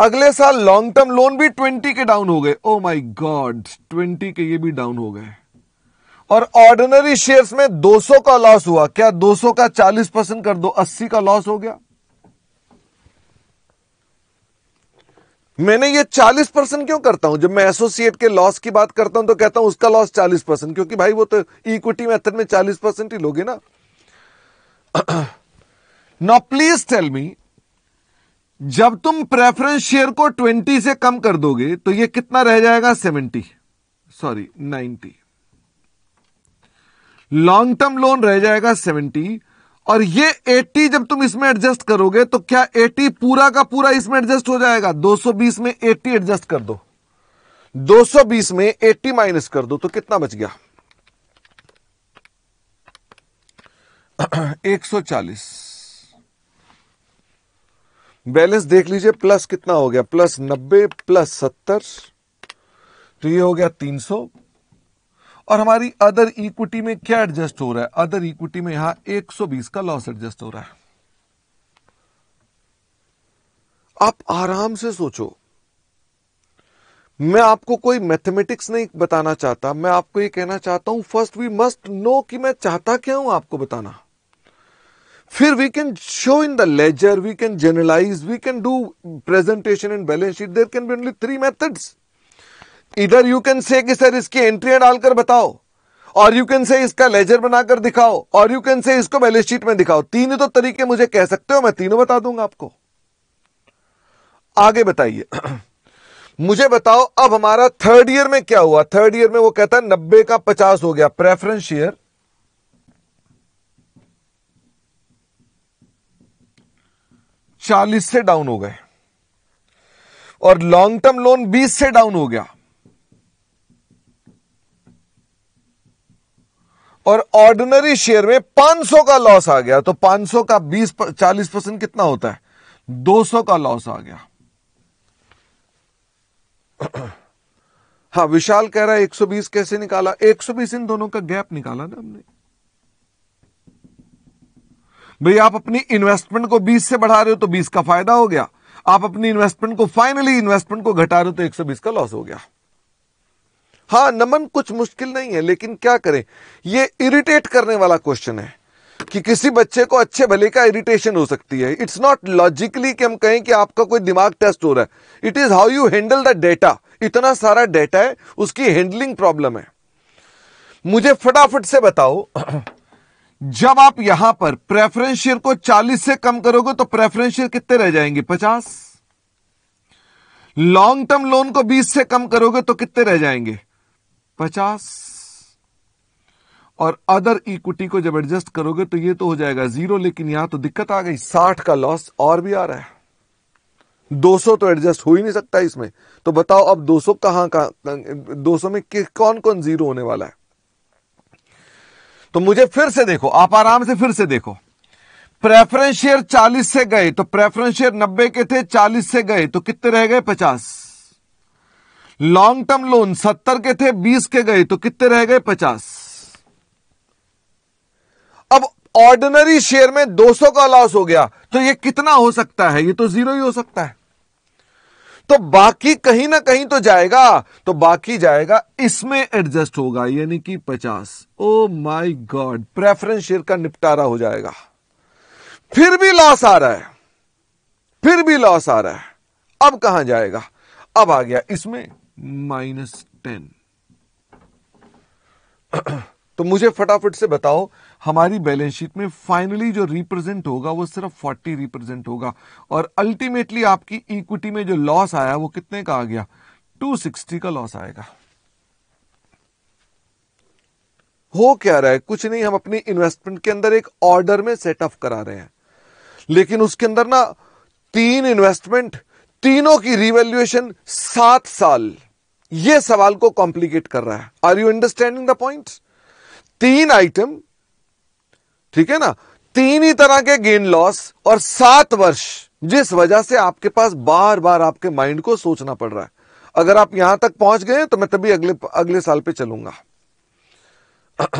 [SPEAKER 1] अगले साल लॉन्ग टर्म लोन भी ट्वेंटी के डाउन हो गए ओ माई गॉड ट्वेंटी के ये भी डाउन हो गए और ऑर्डिनरी शेयर्स में 200 का लॉस हुआ क्या 200 का 40 परसेंट कर दो 80 का लॉस हो गया मैंने ये 40 परसेंट क्यों करता हूं जब मैं एसोसिएट के लॉस की बात करता हूं तो कहता हूं उसका लॉस 40 परसेंट क्योंकि भाई वो तो इक्विटी मेथड में 40 परसेंट ही लोगे ना नाउ प्लीज टेल मी जब तुम प्रेफरेंस शेयर को 20 से कम कर दोगे तो ये कितना रह जाएगा 70 सॉरी 90 लॉन्ग टर्म लोन रह जाएगा सेवेंटी और ये 80 जब तुम इसमें एडजस्ट करोगे तो क्या 80 पूरा का पूरा इसमें एडजस्ट हो जाएगा 220 में 80 एडजस्ट कर दो 220 में 80 माइनस कर दो तो कितना बच गया 140 बैलेंस देख लीजिए प्लस कितना हो गया प्लस 90 प्लस 70 तो ये हो गया 300 और हमारी अदर इक्विटी में क्या एडजस्ट हो रहा है अदर इक्विटी में यहां 120 का लॉस एडजस्ट हो रहा है आप आराम से सोचो मैं आपको कोई मैथमेटिक्स नहीं बताना चाहता मैं आपको ये कहना चाहता हूं फर्स्ट वी मस्ट नो कि मैं चाहता क्या हूं आपको बताना फिर we can show in the ledger we can journalise we can do presentation in balance sheet there can be only three methods इधर यू कैन से कि सर इसकी एंट्रियां डालकर बताओ और यू कैन से इसका लेजर बनाकर दिखाओ और यू कैन से इसको बैलेंस शीट में दिखाओ तीन तो तरीके मुझे कह सकते हो मैं तीनों बता दूंगा आपको आगे बताइए मुझे बताओ अब हमारा थर्ड ईयर में क्या हुआ थर्ड ईयर में वो कहता है नब्बे का पचास हो गया प्रेफरेंस शेयर चालीस से डाउन हो गए और लॉन्ग टर्म लोन बीस से डाउन हो गया और ऑर्डिनरी शेयर में 500 का लॉस आ गया तो 500 का 20 40 परसेंट कितना होता है 200 का लॉस आ गया हाँ विशाल कह रहा है 120 कैसे निकाला 120 इन दोनों का गैप निकाला ना हमने भाई आप अपनी इन्वेस्टमेंट को 20 से बढ़ा रहे हो तो 20 का फायदा हो गया आप अपनी इन्वेस्टमेंट को फाइनली इन्वेस्टमेंट को घटा रहे हो तो 120 का लॉस हो गया हाँ नमन कुछ मुश्किल नहीं है लेकिन क्या करें ये इरिटेट करने वाला क्वेश्चन है कि किसी बच्चे को अच्छे भले का इरिटेशन हो सकती है इट्स नॉट लॉजिकली कि हम कहें कि आपका कोई दिमाग टेस्ट हो रहा है it is how you handle the data इतना सारा डेटा है उसकी हैंडलिंग प्रॉब्लम है मुझे फटाफट से बताओ जब आप यहां पर प्रेफरेंस शेयर को 40 से कम करोगे तो प्रेफरेंस शेयर कितने रह जाएंगे 50 लॉन्ग टर्म लोन को 20 से कम करोगे तो कितने रह जाएंगे पचास और अदर इक्विटी को जब एडजस्ट करोगे तो ये तो हो जाएगा जीरो लेकिन यहां तो दिक्कत आ गई साठ का लॉस और भी आ रहा है 200 तो एडजस्ट हो ही नहीं सकता इसमें तो बताओ अब 200 सौ कहां का 200 में कौन कौन जीरो होने वाला है तो मुझे फिर से देखो आप आराम से फिर से देखो प्रेफरेंस शेयर 40 से गए तो प्रेफरेंस शेयर 90 के थे 40 से गए तो कितने रह गए पचास लॉन्ग टर्म लोन सत्तर के थे बीस के गए तो कितने रह गए पचास अब ऑर्डिनरी शेयर में 200 का लॉस हो गया तो ये कितना हो सकता है ये तो जीरो ही हो सकता है तो बाकी कहीं ना कहीं तो जाएगा तो बाकी जाएगा इसमें एडजस्ट होगा यानी कि 50 oh my god preference share का निपटारा हो जाएगा फिर भी लॉस आ रहा है फिर भी लॉस आ रहा है अब कहां जाएगा अब आ गया इसमें माइनस टेन तो मुझे फटाफट से बताओ हमारी बैलेंस शीट में फाइनली जो रिप्रेजेंट होगा वो सिर्फ फोर्टी रिप्रेजेंट होगा और अल्टीमेटली आपकी इक्विटी में जो लॉस आया वो कितने का आ गया टू सिक्सटी का लॉस आएगा हो क्या रहा है कुछ नहीं हम अपनी इन्वेस्टमेंट के अंदर एक ऑर्डर में सेटअप करा रहे हैं लेकिन उसके अंदर ना तीन इन्वेस्टमेंट तीनों की रिवेल्युएशन सात साल ये सवाल को कॉम्प्लिकेट कर रहा है are you understanding the point तीन आइटम ठीक है ना तीन ही तरह के गेन लॉस और सात वर्ष जिस वजह से आपके पास बार बार आपके माइंड को सोचना पड़ रहा है अगर आप यहां तक पहुंच गए तो मैं तभी अगले अगले साल पे चलूंगा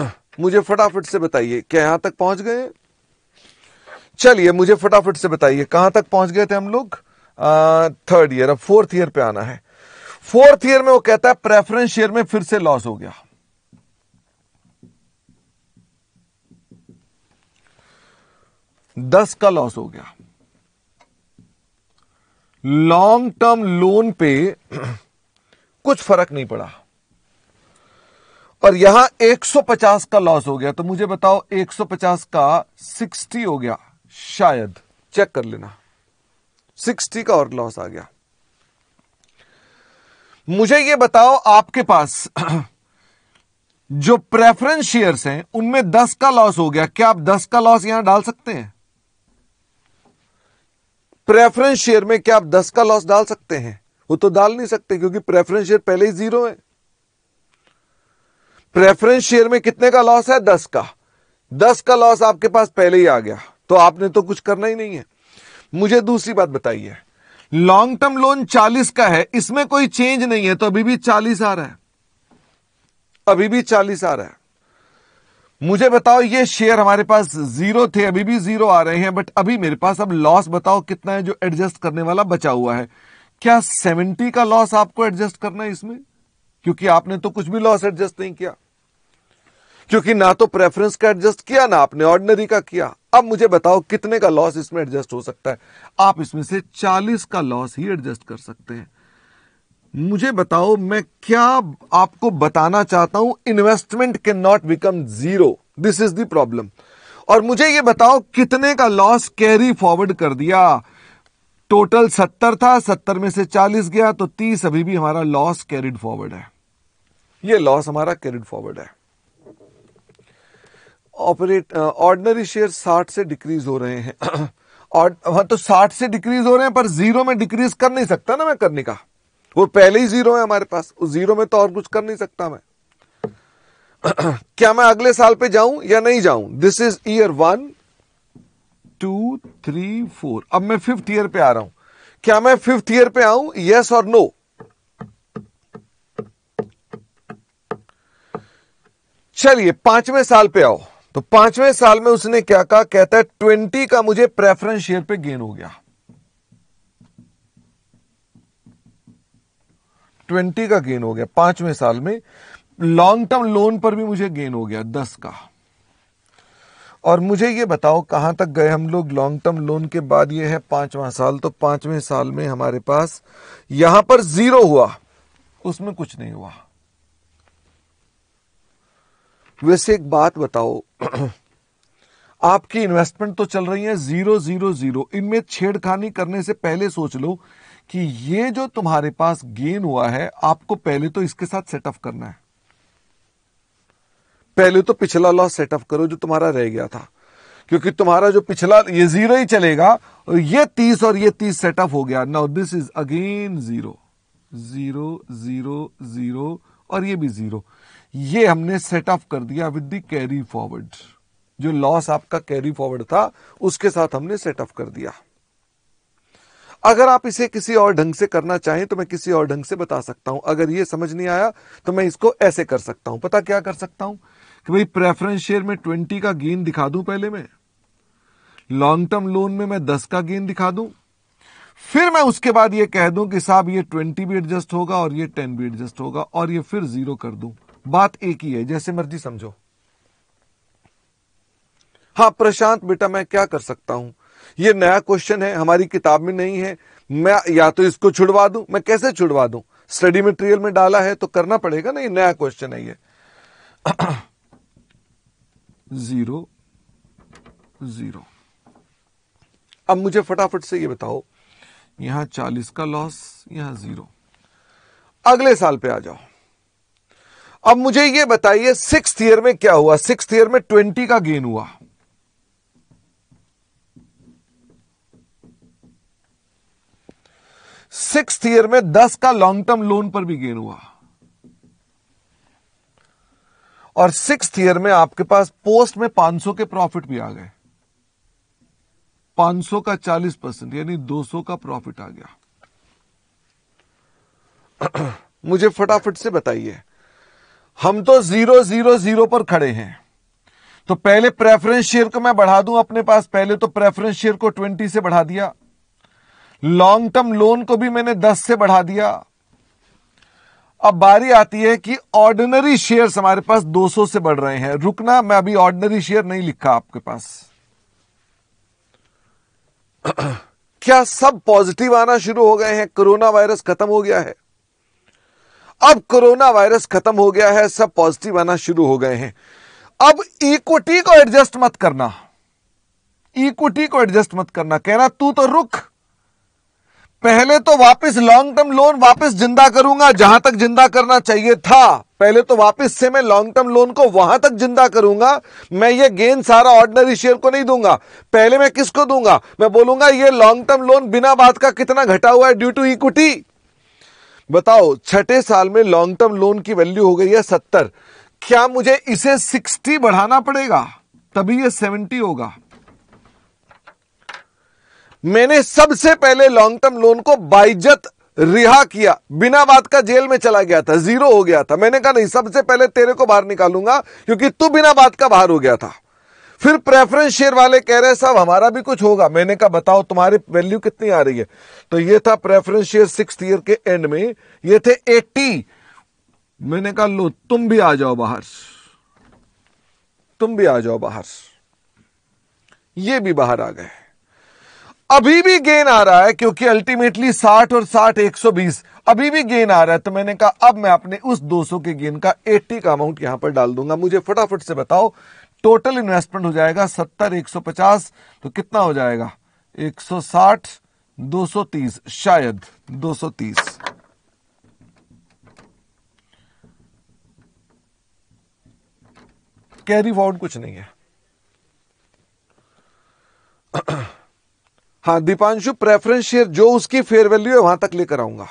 [SPEAKER 1] मुझे फटाफट से बताइए क्या यहां तक पहुंच गए चलिए मुझे फटाफट से बताइए कहां तक पहुंच गए थे हम लोग थर्ड ईयर अब फोर्थ ईयर पे आना है फोर्थ ईयर में वो कहता है प्रेफरेंस शेयर में फिर से लॉस हो गया दस का लॉस हो गया लॉन्ग टर्म लोन पे कुछ फर्क नहीं पड़ा और यहां 150 का लॉस हो गया तो मुझे बताओ 150 का 60 हो गया शायद चेक कर लेना 60 का और लॉस आ गया मुझे ये बताओ आपके पास जो प्रेफरेंस शेयर्स हैं उनमें दस का लॉस हो गया क्या आप दस का लॉस यहां डाल सकते हैं प्रेफरेंस शेयर में क्या आप दस का लॉस डाल सकते हैं वो तो डाल नहीं सकते क्योंकि प्रेफरेंस शेयर पहले ही जीरो है प्रेफरेंस शेयर में कितने का लॉस है दस का दस का लॉस आपके पास पहले ही आ गया तो आपने तो कुछ करना ही नहीं है मुझे दूसरी बात बताइए लॉन्ग टर्म लोन चालीस का है इसमें कोई चेंज नहीं है तो अभी भी चालीस आ रहा है अभी भी चालीस आ रहा है मुझे बताओ ये शेयर हमारे पास जीरो थे अभी भी जीरो आ रहे हैं बट अभी मेरे पास अब लॉस बताओ कितना है जो एडजस्ट करने वाला बचा हुआ है क्या सेवेंटी का लॉस आपको एडजस्ट करना है इसमें क्योंकि आपने तो कुछ भी लॉस एडजस्ट नहीं किया क्योंकि ना तो प्रेफरेंस का एडजस्ट किया ना आपने ऑर्डिनरी का किया अब मुझे बताओ कितने का लॉस इसमें एडजस्ट हो सकता है आप इसमें से 40 का लॉस ही एडजस्ट कर सकते हैं मुझे बताओ मैं क्या आपको बताना चाहता हूं investment cannot become zero this is the problem और मुझे ये बताओ कितने का लॉस कैरी फॉरवर्ड कर दिया टोटल सत्तर था सत्तर में से चालीस गया तो तीस अभी भी हमारा लॉस कैरिड फॉरवर्ड है ये लॉस हमारा कैरिड फॉरवर्ड है ऑपरेट ऑर्डनरी शेयर 60 से डिक्रीज हो रहे हैं और तो 60 से डिक्रीज हो रहे हैं पर जीरो में डिक्रीज कर नहीं सकता ना मैं करने का वो पहले ही जीरो है हमारे पास उस जीरो में तो और कुछ कर नहीं सकता मैं क्या मैं अगले साल पे जाऊं या नहीं जाऊं this is year one two three four अब मैं फिफ्थ ईयर पे आ रहा हूं क्या मैं फिफ्थ ईयर पे आऊं यस और नो चलिए पांचवें साल पे आओ तो पांचवें साल में उसने क्या कहा कहता है ट्वेंटी का मुझे प्रेफरेंस शेयर पे गेन हो गया ट्वेंटी का गेन हो गया पांचवें साल में लॉन्ग टर्म लोन पर भी मुझे गेन हो गया दस का और मुझे ये बताओ कहां तक गए हम लोग लॉन्ग टर्म लोन के बाद ये है पांचवा साल तो पांचवें साल में हमारे पास यहां पर जीरो हुआ उसमें कुछ नहीं हुआ वैसे एक बात बताओ आपकी इन्वेस्टमेंट तो चल रही है जीरो जीरो जीरो इनमें छेड़खानी करने से पहले सोच लो कि ये जो तुम्हारे पास गेन हुआ है आपको पहले तो इसके साथ सेटअप करना है पहले तो पिछला लॉस सेटअप करो जो तुम्हारा रह गया था क्योंकि तुम्हारा जो पिछला ये जीरो ही चलेगा और ये तीस और ये तीस सेटअप हो गया now this is again zero zero zero zero और ये भी जीरो ये हमने सेट ऑफ कर दिया विद दी कैरी फॉरवर्ड जो लॉस आपका कैरी फॉरवर्ड था उसके साथ हमने सेट ऑफ कर दिया अगर आप इसे किसी और ढंग से करना चाहें तो मैं किसी और ढंग से बता सकता हूं अगर ये समझ नहीं आया तो मैं इसको ऐसे कर सकता हूं पता क्या कर सकता हूं कि भाई प्रेफरेंस शेयर में ट्वेंटी का गेन दिखा दूं पहले मैं लॉन्ग टर्म लोन में मैं दस का गेन दिखा दूं फिर मैं उसके बाद ये कह दूं कि साहब ये ट्वेंटी भी एडजस्ट होगा और ये टेन भी एडजस्ट होगा और ये फिर जीरो कर दूं बात एक ही है जैसे मर्जी समझो हाँ प्रशांत बेटा मैं क्या कर सकता हूं ये नया क्वेश्चन है हमारी किताब में नहीं है मैं या तो इसको छुड़वा दूं मैं कैसे छुड़वा दूं स्टडी मटेरियल में डाला है तो करना पड़ेगा ना ये नया क्वेश्चन है ये जीरो जीरो अब मुझे फटाफट से ये बताओ यहां चालीस का लॉस यहां जीरो अगले साल पे आ जाओ अब मुझे ये बताइए सिक्स ईयर में क्या हुआ सिक्स ईयर में ट्वेंटी का गेन हुआ सिक्स ईयर में दस का लॉन्ग टर्म लोन पर भी गेन हुआ और सिक्स ईयर में आपके पास पोस्ट में पांच सौ के प्रॉफिट भी आ गए पांच सौ का चालीस परसेंट यानी दो सौ का प्रॉफिट आ गया मुझे फटाफट से बताइए हम तो जीरो जीरो जीरो पर खड़े हैं तो पहले प्रेफरेंस शेयर को मैं बढ़ा दूं अपने पास पहले तो प्रेफरेंस शेयर को ट्वेंटी से बढ़ा दिया लॉन्ग टर्म लोन को भी मैंने दस से बढ़ा दिया अब बारी आती है कि ऑर्डिनरी शेयर हमारे पास 200 से बढ़ रहे हैं रुकना मैं अभी ऑर्डिनरी शेयर नहीं लिखा आपके पास क्या सब पॉजिटिव आना शुरू हो गए हैं कोरोना वायरस खत्म हो गया है अब कोरोना वायरस खत्म हो गया है सब पॉजिटिव आना शुरू हो गए हैं अब इक्विटी को एडजस्ट मत करना इक्विटी को एडजस्ट मत करना कहना तू तो रुक पहले तो वापस लॉन्ग टर्म लोन वापस जिंदा करूंगा जहां तक जिंदा करना चाहिए था पहले तो वापस से मैं लॉन्ग टर्म लोन को वहां तक जिंदा करूंगा मैं ये गेन सारा ऑर्डिनरी शेयर को नहीं दूंगा पहले मैं किसको दूंगा मैं बोलूंगा ये लॉन्ग टर्म लोन बिना बात का कितना घटा हुआ है ड्यू टू इक्विटी बताओ छठे साल में लॉन्ग टर्म लोन की वैल्यू हो गई है सत्तर क्या मुझे इसे सिक्सटी बढ़ाना पड़ेगा तभी ये सेवेंटी होगा मैंने सबसे पहले लॉन्ग टर्म लोन को बाइजत रिहा किया बिना बात का जेल में चला गया था जीरो हो गया था मैंने कहा नहीं सबसे पहले तेरे को बाहर निकालूंगा क्योंकि तू बिना बात का बाहर हो गया था फिर प्रेफरेंस शेयर वाले कह रहे हैं साहब हमारा भी कुछ होगा मैंने कहा बताओ तुम्हारी वैल्यू कितनी आ रही है तो ये था प्रेफरेंस शेयर सिक्स ईयर के एंड में ये थे एट्टी मैंने कहा लो तुम भी आ जाओ बाहर तुम भी आ जाओ बाहर ये भी बाहर आ गए अभी भी गेन आ रहा है क्योंकि अल्टीमेटली 60 और 60 120 अभी भी गेन आ रहा है तो मैंने कहा अब मैं अपने उस 200 के गेन का 80 का अमाउंट यहां पर डाल दूंगा मुझे फटाफट से बताओ टोटल इन्वेस्टमेंट हो जाएगा सत्तर एक सौ पचास तो कितना हो जाएगा एक सौ साठ दो सौ तीस शायद दो सौ तीस कैरी फॉर्ड कुछ नहीं है हाँ दीपांशु प्रेफरेंस शेयर जो उसकी फेयर वैल्यू है वहां तक लेकर आऊंगा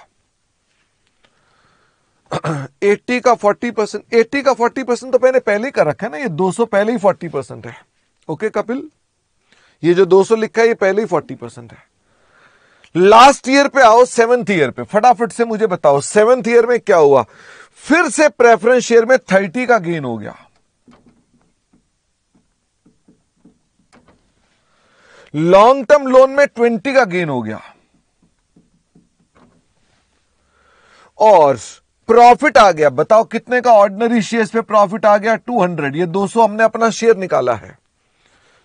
[SPEAKER 1] 80 का 40 परसेंट एट्टी का 40 परसेंट तो मैंने पहले ही कर रखा है ना ये 200 पहले ही 40 परसेंट है ओके कपिल ये जो 200 लिखा है ये पहले ही 40 परसेंट है लास्ट ईयर पे आओ सेवेंथ ईयर पे फटाफट से मुझे बताओ सेवेंथ ईयर में क्या हुआ फिर से प्रेफरेंस शेयर में 30 का गेन हो गया लॉन्ग टर्म लोन में 20 का गेन हो गया और प्रॉफिट आ गया बताओ कितने का ऑर्डनरी शेयर्स पे प्रॉफिट आ गया 200 ये 200 हमने अपना शेयर निकाला है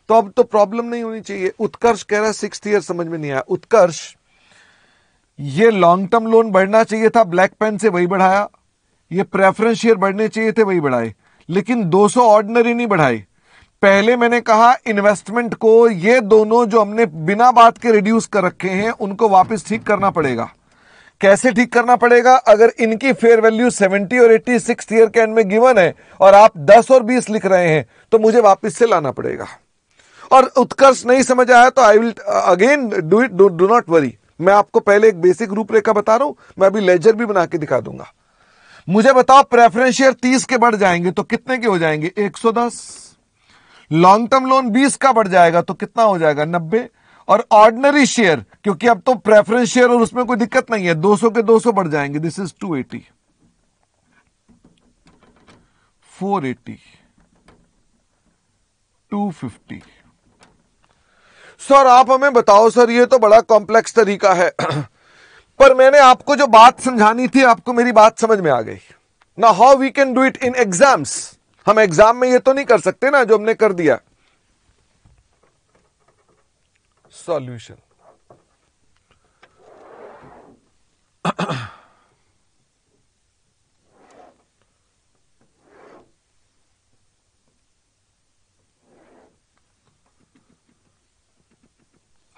[SPEAKER 1] तो अब तो प्रॉब्लम नहीं होनी चाहिए उत्कर्ष कह रहा है सिक्स ईयर समझ में नहीं आया उत्कर्ष ये लॉन्ग टर्म लोन बढ़ना चाहिए था ब्लैक पेन से वही बढ़ाया ये प्रेफरेंस शेयर बढ़ने चाहिए थे वही बढ़ाए लेकिन 200 ऑर्डनरी नहीं बढ़ाए पहले मैंने कहा इन्वेस्टमेंट को ये दोनों जो हमने बिना बात के रिड्यूस कर रखे हैं उनको वापस ठीक करना पड़ेगा कैसे ठीक करना पड़ेगा अगर इनकी फेयर वैल्यू 70 और 80 सिक्स ईयर के एंड में गिवन है और आप 10 और 20 लिख रहे हैं तो मुझे वापस से लाना पड़ेगा और उत्कर्ष नहीं समझ आया तो I will again do it do not worry मैं आपको पहले एक बेसिक रूपरेखा बता रहा हूं मैं अभी लेजर भी बना के दिखा दूंगा मुझे बताओ प्रेफरेंस शेयर तीस के बढ़ जाएंगे तो कितने के हो जाएंगे एक सौ दस लॉन्ग टर्म लोन बीस का बढ़ जाएगा तो कितना हो जाएगा नब्बे और ऑर्डनरी शेयर क्योंकि अब तो प्रेफरेंस शेयर और उसमें कोई दिक्कत नहीं है 200 के 200 बढ़ जाएंगे दिस इज 280 480 एटी सर आप हमें बताओ सर ये तो बड़ा कॉम्प्लेक्स तरीका है पर मैंने आपको जो बात समझानी थी आपको मेरी बात समझ में आ गई ना how we can do it in exams हम एग्जाम में ये तो नहीं कर सकते ना जो हमने कर दिया solution.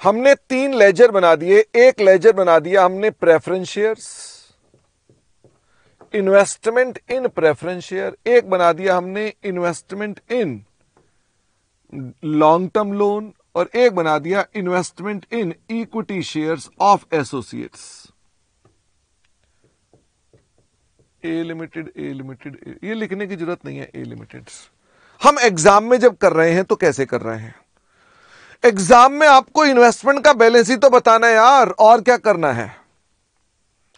[SPEAKER 1] हमने तीन लेजर बना दिए एक लेजर बना दिया हमने preference shares investment in preference share एक बना दिया हमने investment in long term loan और एक बना दिया investment in equity shares of associates A limited A limited ये लिखने की जरूरत नहीं है ए लिमिटेड हम एग्जाम में जब कर रहे हैं तो कैसे कर रहे हैं एग्जाम में आपको इन्वेस्टमेंट का बैलेंस ही तो बताना है यार और क्या करना है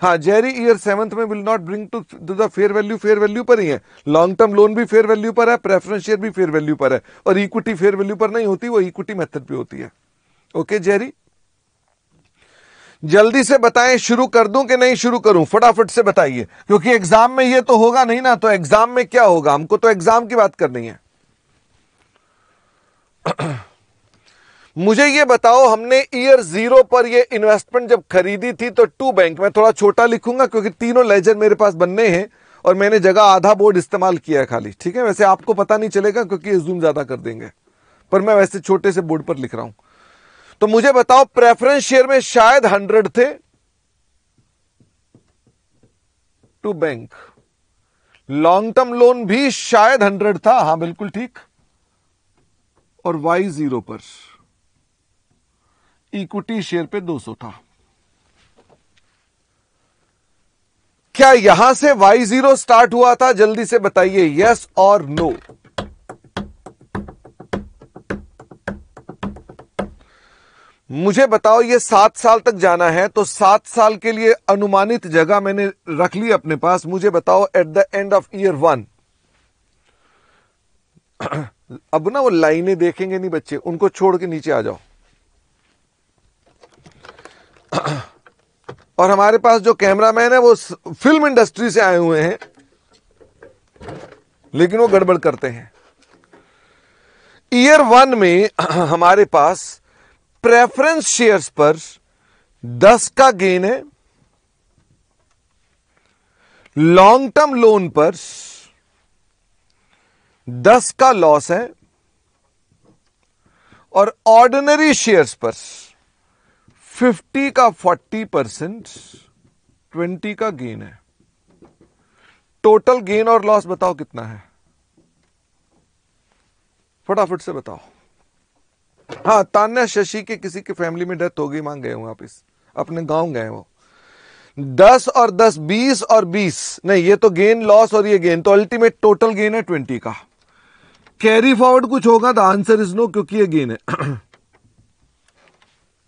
[SPEAKER 1] हाँ जेरी ईयर सेवंथ में will not bring to the fair value fair value पर ही है लॉन्ग टर्म लोन भी फेयर वैल्यू पर है प्रेफरेंस शेयर भी फेयर वैल्यू पर है और इक्विटी फेयर वैल्यू पर नहीं होती वो इक्विटी मेथड पे होती है ओके जेरी जल्दी से बताएं शुरू कर दूं कि नहीं शुरू करूं फटाफट से बताइए क्योंकि एग्जाम में ये तो होगा नहीं ना तो एग्जाम में क्या होगा हमको तो एग्जाम की बात करनी है मुझे ये बताओ हमने ईयर जीरो पर ये इन्वेस्टमेंट जब खरीदी थी तो टू बैंक मैं थोड़ा छोटा लिखूंगा क्योंकि तीनों लेजर मेरे पास बनने हैं और मैंने जगह आधा बोर्ड इस्तेमाल किया है खाली ठीक है वैसे आपको पता नहीं चलेगा क्योंकि जूम ज़्यादा कर देंगे पर मैं वैसे छोटे से बोर्ड पर लिख रहा हूं तो मुझे बताओ प्रेफरेंस शेयर में शायद हंड्रेड थे to bank long term loan भी शायद हंड्रेड था हाँ बिल्कुल ठीक और वाई जीरो पर इक्विटी शेयर पे 200 था क्या यहां से वाई जीरो स्टार्ट हुआ था जल्दी से बताइए यस और नो मुझे बताओ ये सात साल तक जाना है तो सात साल के लिए अनुमानित जगह मैंने रख ली अपने पास मुझे बताओ at the end of year one अब ना वो लाइनें देखेंगे नहीं बच्चे उनको छोड़ के नीचे आ जाओ और हमारे पास जो कैमरामैन है वो फिल्म इंडस्ट्री से आए हुए हैं लेकिन वो गड़बड़ करते हैं ईयर वन में हमारे पास प्रेफरेंस शेयर्स पर दस का गेन है लॉन्ग टर्म लोन पर दस का लॉस है और ऑर्डिनरी शेयर्स पर फिफ्टी का फोर्टी परसेंट ट्वेंटी का गेन है टोटल गेन और लॉस बताओ कितना है फटाफट से बताओ हाँ तान्या शशि के किसी की फैमिली में डेथ हो गई मांग गए आप वापिस अपने गांव गए वो दस और दस बीस और बीस नहीं ये तो गेन लॉस और ये गेन तो अल्टीमेट टोटल गेन है ट्वेंटी का कैरी फॉरवर्ड कुछ होगा द आंसर इज नो क्योंकि ये गेन है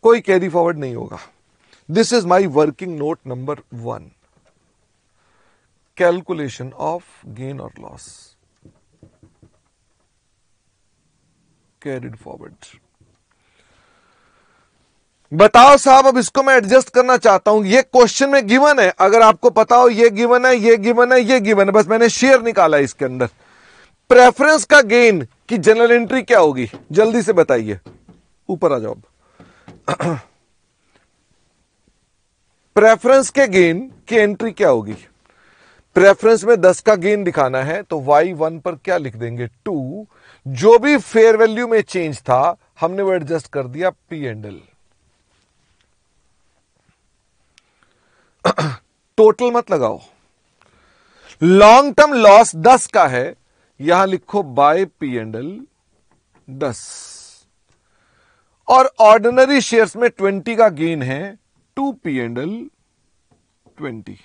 [SPEAKER 1] कोई कैरी फॉरवर्ड नहीं होगा this is my working note number one calculation of gain और लॉस कैरिड फॉरवर्ड बताओ साहब अब इसको मैं एडजस्ट करना चाहता हूं ये क्वेश्चन में गिवन है अगर आपको पता हो ये गिवन है ये गिवन है ये गिवन है बस मैंने शेयर निकाला इसके अंदर प्रेफरेंस का गेन की जनरल एंट्री क्या होगी जल्दी से बताइए ऊपर आ जाओ प्रेफरेंस के गेन की एंट्री क्या होगी प्रेफरेंस में 10 का गेन दिखाना है तो वाई वन पर क्या लिख देंगे टू जो भी फेयर वैल्यू में चेंज था हमने वो एडजस्ट कर दिया पी एंड एल टोटल मत लगाओ लॉन्ग टर्म लॉस 10 का है यहां लिखो बाय पी एंड एल 10 और ऑर्डिनरी शेयर्स में ट्वेंटी का गेन है to P and L twenty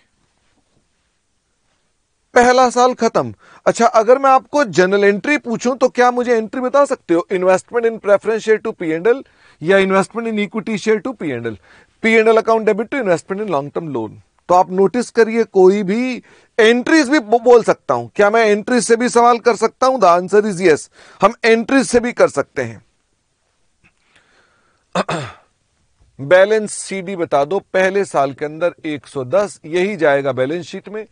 [SPEAKER 1] पहला साल खत्म अच्छा अगर मैं आपको जनरल एंट्री पूछूं तो क्या मुझे एंट्री बता सकते हो investment in preference share to P and L या investment in equity share to P and L P and L account debit to investment in long term loan तो आप नोटिस करिए कोई भी एंट्रीज भी बोल सकता हूं क्या मैं एंट्रीज से भी सवाल कर सकता हूं द आंसर इज यस हम एंट्रीज से भी कर सकते हैं बैलेंस सीडी बता दो पहले साल के अंदर 110 यही जाएगा बैलेंस शीट में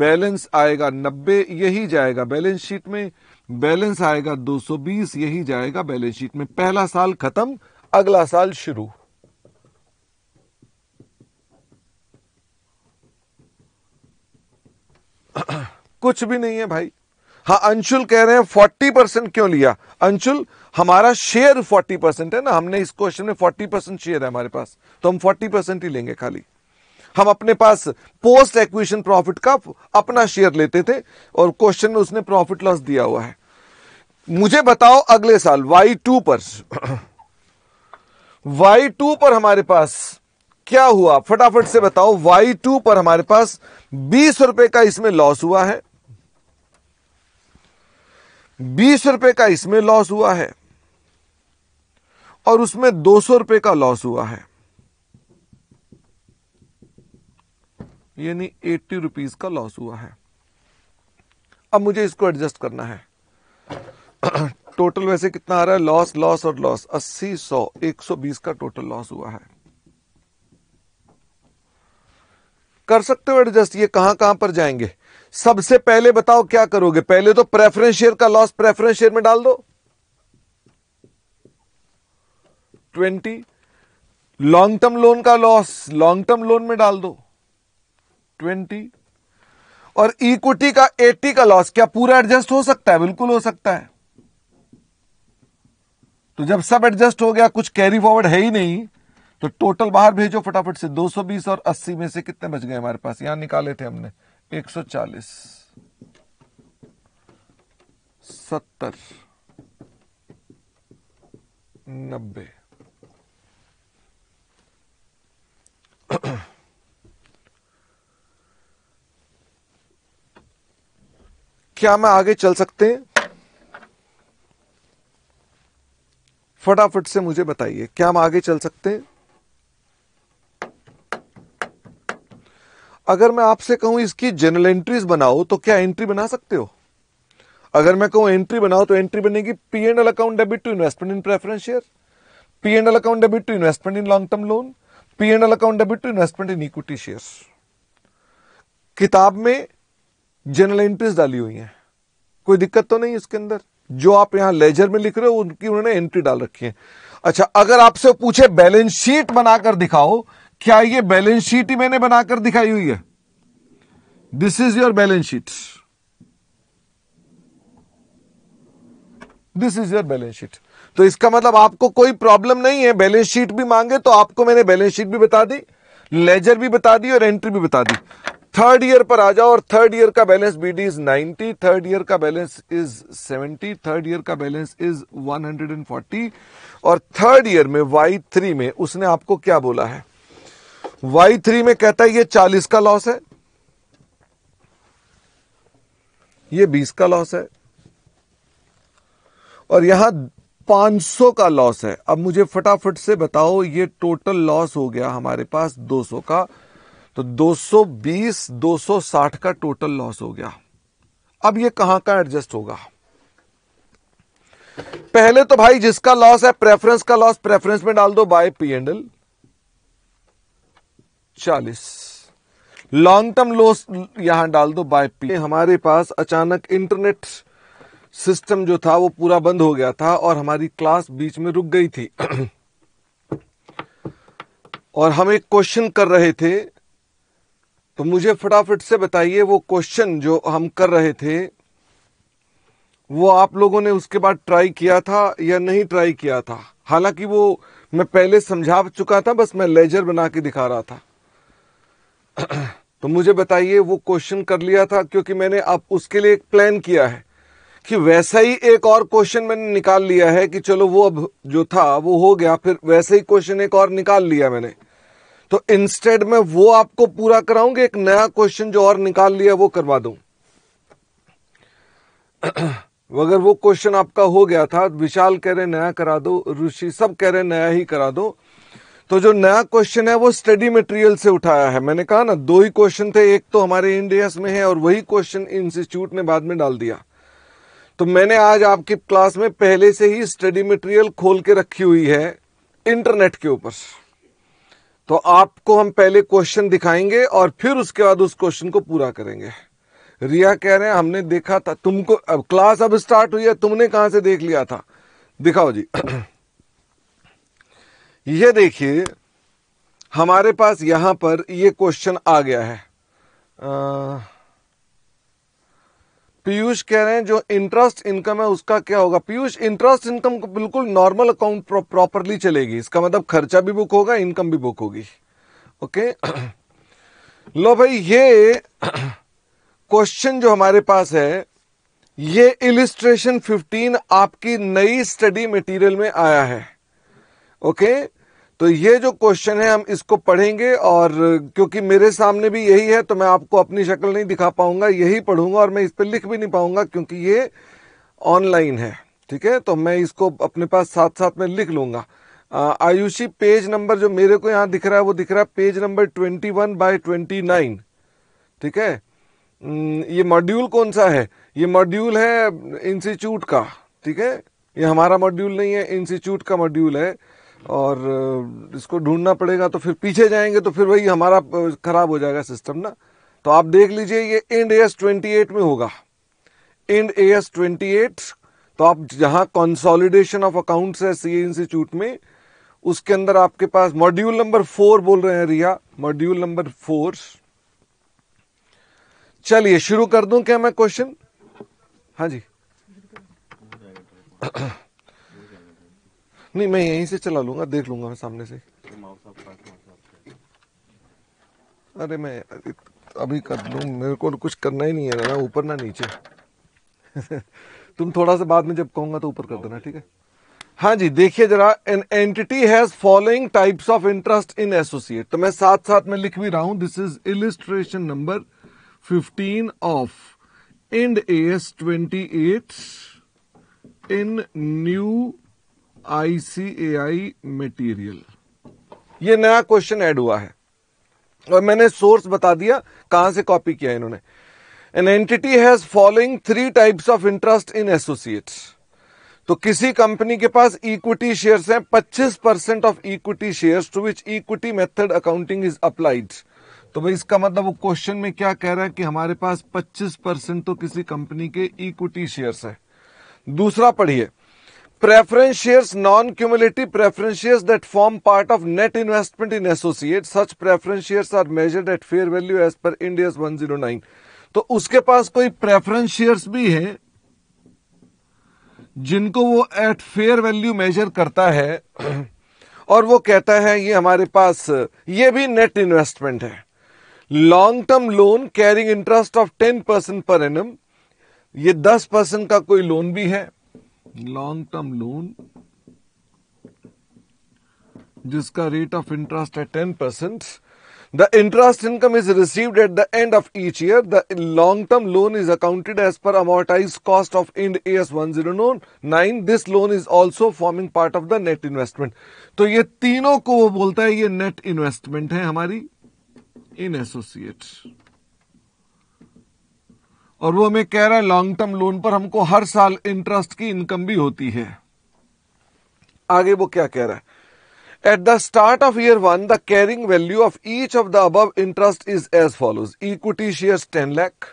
[SPEAKER 1] बैलेंस आएगा 90 यही जाएगा बैलेंस शीट में बैलेंस आएगा 220 यही जाएगा बैलेंस शीट में पहला साल खत्म अगला साल शुरू कुछ भी नहीं है भाई हाँ अंशुल कह रहे हैं 40 परसेंट क्यों लिया अंशुल हमारा शेयर 40 परसेंट है ना हमने इस क्वेश्चन में 40 परसेंट शेयर है हमारे पास तो हम 40 परसेंट ही लेंगे खाली हम अपने पास पोस्ट एक्विशन प्रॉफिट का अपना शेयर लेते थे और क्वेश्चन में उसने प्रॉफिट लॉस दिया हुआ है मुझे बताओ अगले साल वाई टू पर वाई टू पर हमारे पास क्या हुआ फटाफट से बताओ वाई टू पर हमारे पास बीस रुपए का इसमें लॉस हुआ है बीस रुपए का इसमें लॉस हुआ है और उसमें दो सौ रुपए का लॉस हुआ है यानी एट्टी रुपीज का लॉस हुआ है अब मुझे इसको एडजस्ट करना है टोटल वैसे कितना आ रहा है लॉस लॉस और लॉस अस्सी सौ एक सौ बीस का टोटल लॉस हुआ है कर सकते हो एडजस्ट ये कहां कहां पर जाएंगे सबसे पहले बताओ क्या करोगे पहले तो प्रेफरेंस शेयर का लॉस प्रेफरेंस शेयर में डाल दो ट्वेंटी लॉन्ग टर्म लोन का लॉस लॉन्ग टर्म लोन में डाल दो ट्वेंटी और इक्विटी का एटी का लॉस क्या पूरा एडजस्ट हो सकता है बिल्कुल हो सकता है तो जब सब एडजस्ट हो गया कुछ कैरी फॉरवर्ड है ही नहीं तो टोटल बाहर भेजो फटाफट से 220 और 80 में से कितने बच गए हमारे पास यहां निकाले थे हमने 140 70 नब्बे क्या मैं आगे चल सकते हैं फटाफट से मुझे बताइए क्या हम आगे चल सकते हैं अगर मैं आपसे कहूं इसकी जनरल एंट्रीज बनाओ तो क्या एंट्री बना सकते हो अगर मैं कहूं एंट्री बनाओ तो एंट्री बनेगी P and L account debit to investment in preference share P and L account debit to investment in long term loan and L account debit to investment in equity shares किताब में general entries डाली हुई हैं कोई दिक्कत तो नहीं इसके अंदर जो आप यहां लेजर में लिख रहे हो उनकी उन्होंने एंट्री डाल रखी है अच्छा अगर आपसे पूछे बैलेंस शीट बनाकर दिखाओ क्या ये बैलेंस शीट ही मैंने बनाकर दिखाई हुई है this is your balance sheet this is your balance sheet तो इसका मतलब आपको कोई प्रॉब्लम नहीं है बैलेंस शीट भी मांगे तो आपको मैंने बैलेंस शीट भी बता दी लेजर भी बता दी और एंट्री भी बता दी थर्ड ईयर पर आ जाओ और थर्ड ईयर का balance B d is ninety third year का balance is seventy third year का balance is one hundred and forty और थर्ड ईयर में वाई थ्री में उसने आपको क्या बोला है वाई थ्री में कहता है ये चालीस का लॉस है ये बीस का लॉस है और यहां 500 का लॉस है अब मुझे फटाफट से बताओ ये टोटल लॉस हो गया हमारे पास 200 का तो 220 260 का टोटल लॉस हो गया अब ये कहां का एडजस्ट होगा पहले तो भाई जिसका लॉस है प्रेफरेंस का लॉस प्रेफरेंस में डाल दो बाय पी एंड एल चालीस लॉन्ग टर्म लॉस यहां डाल दो बाय पी हमारे पास अचानक इंटरनेट सिस्टम जो था वो पूरा बंद हो गया था और हमारी क्लास बीच में रुक गई थी और हम एक क्वेश्चन कर रहे थे तो मुझे फटाफट से बताइए वो क्वेश्चन जो हम कर रहे थे वो आप लोगों ने उसके बाद ट्राई किया था या नहीं ट्राई किया था हालांकि वो मैं पहले समझा चुका था बस मैं लेजर बना के दिखा रहा था तो मुझे बताइए वो क्वेश्चन कर लिया था क्योंकि मैंने अब उसके लिए एक प्लान किया है कि वैसा ही एक और क्वेश्चन मैंने निकाल लिया है कि चलो वो अब जो था वो हो गया फिर वैसे ही क्वेश्चन एक और निकाल लिया मैंने तो इंस्टेड में वो आपको पूरा कराऊंगी एक नया क्वेश्चन जो और निकाल लिया वो करवा दू अगर वो क्वेश्चन आपका हो गया था विशाल कह रहे नया करा दो ऋषि सब कह रहे नया ही करा दो तो जो नया क्वेश्चन है वो स्टडी मटेरियल से उठाया है मैंने कहा ना दो ही क्वेश्चन थे एक तो हमारे इंडिया में है और वही क्वेश्चन इंस्टीट्यूट ने बाद में डाल दिया तो मैंने आज आपकी क्लास में पहले से ही स्टडी मटेरियल खोल के रखी हुई है इंटरनेट के ऊपर तो आपको हम पहले क्वेश्चन दिखाएंगे और फिर उसके बाद उस क्वेश्चन को पूरा करेंगे रिया कह रहे हैं हमने देखा था तुमको अब क्लास अब स्टार्ट हुई है तुमने कहां से देख लिया था दिखाओ जी ये देखिए हमारे पास यहां पर ये क्वेश्चन आ गया है आ... पीयूष कह रहे हैं जो इंटरेस्ट इनकम है उसका क्या होगा पीयूष इंटरेस्ट इनकम बिल्कुल नॉर्मल अकाउंट प्रॉपरली चलेगी इसका मतलब खर्चा भी बुक होगा इनकम भी बुक होगी ओके लो भाई ये क्वेश्चन जो हमारे पास है ये इलिस्ट्रेशन 15 आपकी नई स्टडी मटेरियल में आया है ओके okay? तो ये जो क्वेश्चन है हम इसको पढ़ेंगे और क्योंकि मेरे सामने भी यही है तो मैं आपको अपनी शक्ल नहीं दिखा पाऊंगा यही पढ़ूंगा और मैं इस पर लिख भी नहीं पाऊंगा क्योंकि ये ऑनलाइन है ठीक है तो मैं इसको अपने पास साथ साथ में लिख लूंगा आयुषी पेज नंबर जो मेरे को यहाँ दिख रहा है वो दिख रहा है page number twenty one by twenty nine ठीक है ये मॉड्यूल कौन सा है ये मॉड्यूल है इंस्टीट्यूट का ठीक है ये हमारा मॉड्यूल नहीं है इंस्टीट्यूट का मॉड्यूल है और इसको ढूंढना पड़ेगा तो फिर पीछे जाएंगे तो फिर वही हमारा खराब हो जाएगा सिस्टम ना तो आप देख लीजिए ये एंड एस ट्वेंटी एट में होगा एंड एस ट्वेंटी एट तो आप जहां कंसोलिडेशन ऑफ अकाउंट्स है सी इंस्टीट्यूट में उसके अंदर आपके पास मॉड्यूल नंबर फोर बोल रहे हैं रिया मॉड्यूल नंबर फोर चलिए शुरू कर दूं क्या मैं क्वेश्चन हाँ जी नहीं मैं यहीं से चला लूंगा देख लूंगा मैं सामने से अरे मैं अभी कर लू मेरे को कुछ करना ही नहीं है ना ऊपर ना नीचे तुम थोड़ा सा बाद में जब कहूंगा तो ऊपर कर देना ठीक है हाँ जी देखिए जरा an entity has following types of interest in associate तो मैं साथ साथ में लिख भी रहा हूं this is illustration number 15 of Ind AS 28 in new ICAI material ये नया क्वेश्चन ऐड हुआ है और मैंने सोर्स बता दिया कहां से कॉपी किया इन्होंने an entity has following three types of interest in associates तो किसी कंपनी के पास इक्विटी शेयर्स हैं 25 percent of equity shares to which equity method accounting is applied तो भाई इसका मतलब वो क्वेश्चन में क्या कह रहा है कि हमारे पास 25 परसेंट तो किसी कंपनी के इक्विटी शेयर्स है दूसरा पढ़िए preference shares non cumulative preference shares that form part of net investment in associate such preference shares are measured at fair value as per Ind AS nine उसके पास कोई preference shares भी है जिनको वो eight fair value major करता है और वो कहता है ये हमारे पास ये भी नेट इन्वेस्टमेंट है long term loan carrying interest of ten percent पर एन ये दस परसेंट का कोई लोन भी है लॉन्ग टर्म लोन जिसका रेट ऑफ इंटरेस्ट है ten percent the interest income is received at the end of each year the long term loan is accounted as per amortise cost of Ind AS one zero nine this loan is also forming part of the net investment तो ये तीनों को वो बोलता है ये net investment है हमारी इन एसोसिएट्स और वो हमें कह रहा है लॉन्ग टर्म लोन पर हमको हर साल इंटरेस्ट की इनकम भी होती है आगे वो क्या कह रहा है at the start of year one the carrying value of each of the above interest is as follows equity share ten lakh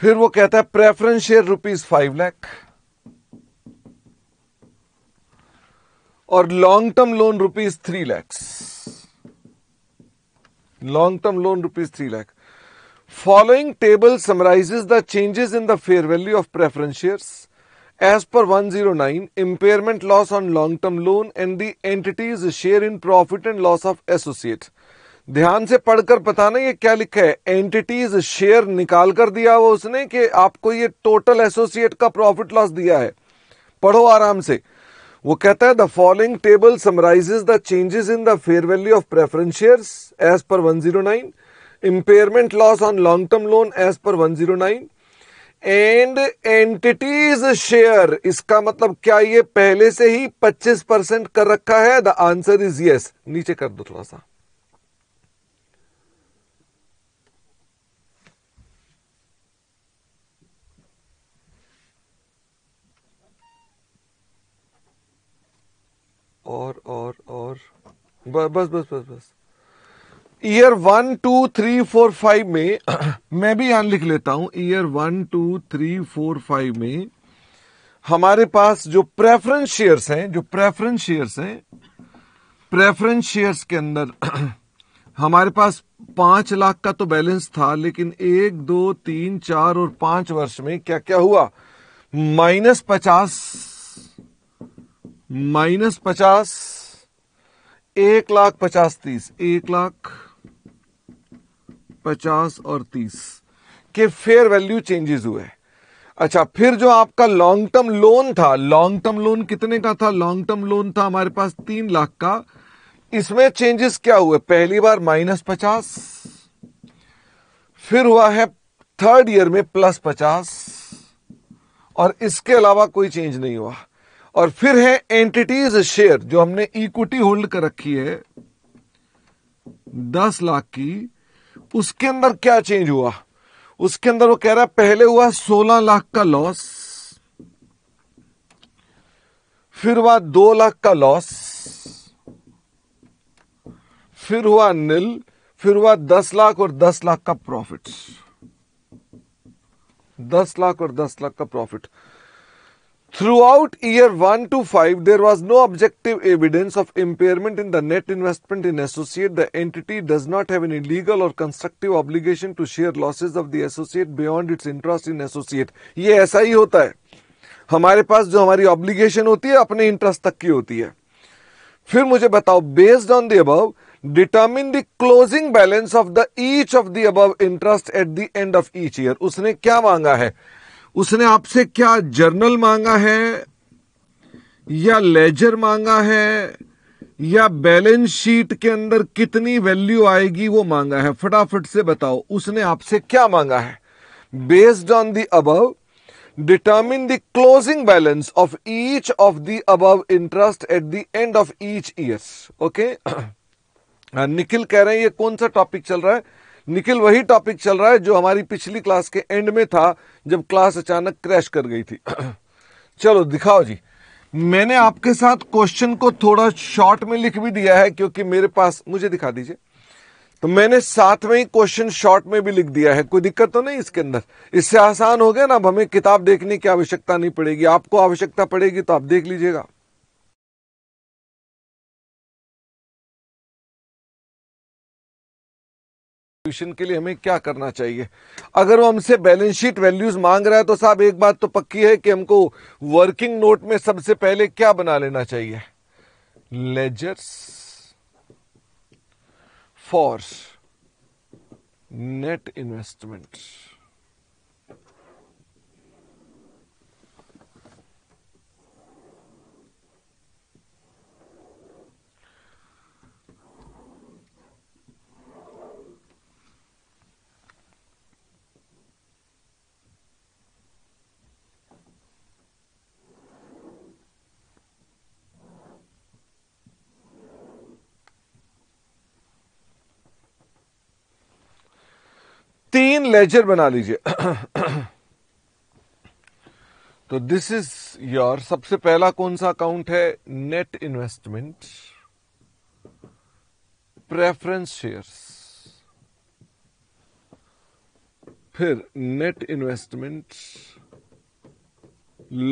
[SPEAKER 1] फिर वो कहता है preference share rupees five lakh और long term loan rupees three lakhs long-term loan rupees 3 lakh. Following table summarizes the changes in the fair value of preference shares. As per 109, impairment loss on long-term loan and the entity's share in profit and loss of associate. ध्यान से पढ़कर पता नहीं ये क्या लिखा है entities share निकाल कर दिया वो उसने कि आपको ये टोटल एसोसिएट का प्रॉफिट लॉस दिया है पढ़ो आराम से वो कहता है the following table summarises the changes in the fair value of preference share as per one zero nine loss on long term loan as per one zero nine and entity's share इसका मतलब क्या ये पहले से ही 25 percent कर रखा है the answer is yes नीचे कर दो थोड़ा सा और और और बस बस बस बस year one two three four five में मैं भी यहां लिख लेता हूं year one two three four five में हमारे पास जो प्रेफरेंस शेयर्स हैं जो प्रेफरेंस शेयर्स हैं प्रेफरेंस शेयर्स के अंदर हमारे पास पांच लाख का तो बैलेंस था लेकिन एक दो तीन चार और पांच वर्ष में क्या क्या हुआ माइनस पचास माइनस पचास एक लाख पचास तीस एक लाख पचास और तीस के फेयर वैल्यू चेंजेस हुए अच्छा फिर जो आपका लॉन्ग टर्म लोन था लॉन्ग टर्म लोन कितने का था लॉन्ग टर्म लोन था हमारे पास तीन लाख का इसमें चेंजेस क्या हुए पहली बार माइनस पचास फिर हुआ है थर्ड ईयर में प्लस पचास और इसके अलावा कोई चेंज नहीं हुआ और फिर है एंटिटीज शेयर जो हमने इक्विटी होल्ड कर रखी है दस लाख की उसके अंदर क्या चेंज हुआ उसके अंदर वो कह रहा है पहले हुआ सोलह लाख का लॉस फिर हुआ दो लाख का लॉस फिर हुआ नील फिर हुआ दस लाख और दस लाख का प्रॉफिट दस लाख और दस लाख का profit Throughout year 1 to 5, there was no objective evidence of impairment in the net investment in associate. The entity does not have any legal or constructive obligation to share losses of the associate beyond its interest in associate. ये ऐसा ही होता है हमारे पास जो हमारी obligation होती है अपने इंटरेस्ट तक की होती है फिर मुझे बताओ based on the above determine the closing balance of the each of the above interest at the end of each year उसने क्या मांगा है उसने आपसे क्या जर्नल मांगा है या लेजर मांगा है या बैलेंस शीट के अंदर कितनी वैल्यू आएगी वो मांगा है फटाफट से बताओ उसने आपसे क्या मांगा है based on the above determine the closing balance of each of the above interest at the end of each years okay Nikhil कह रहे हैं ये कौन सा टॉपिक चल रहा है निखिल वही टॉपिक चल रहा है जो हमारी पिछली क्लास के एंड में था जब क्लास अचानक क्रैश कर गई थी चलो दिखाओ जी मैंने आपके साथ क्वेश्चन को थोड़ा शॉर्ट में लिख भी दिया है क्योंकि मेरे पास मुझे दिखा दीजिए तो मैंने साथ में ही क्वेश्चन शॉर्ट में भी लिख दिया है कोई दिक्कत तो नहीं इसके अंदर इससे आसान हो गया ना अब हमें किताब देखने की आवश्यकता नहीं पड़ेगी आपको आवश्यकता पड़ेगी तो आप देख लीजिएगा कॉम्पिटिशन के लिए हमें क्या करना चाहिए अगर वो हमसे बैलेंस शीट वैल्यूज मांग रहा है तो साहब एक बात तो पक्की है कि हमको वर्किंग नोट में सबसे पहले क्या बना लेना चाहिए लेजर्स फॉर नेट इन्वेस्टमेंट तीन लेजर बना लीजिए तो दिस इज योर सबसे पहला कौन सा अकाउंट है नेट इन्वेस्टमेंट प्रेफरेंस शेयर्स फिर net investment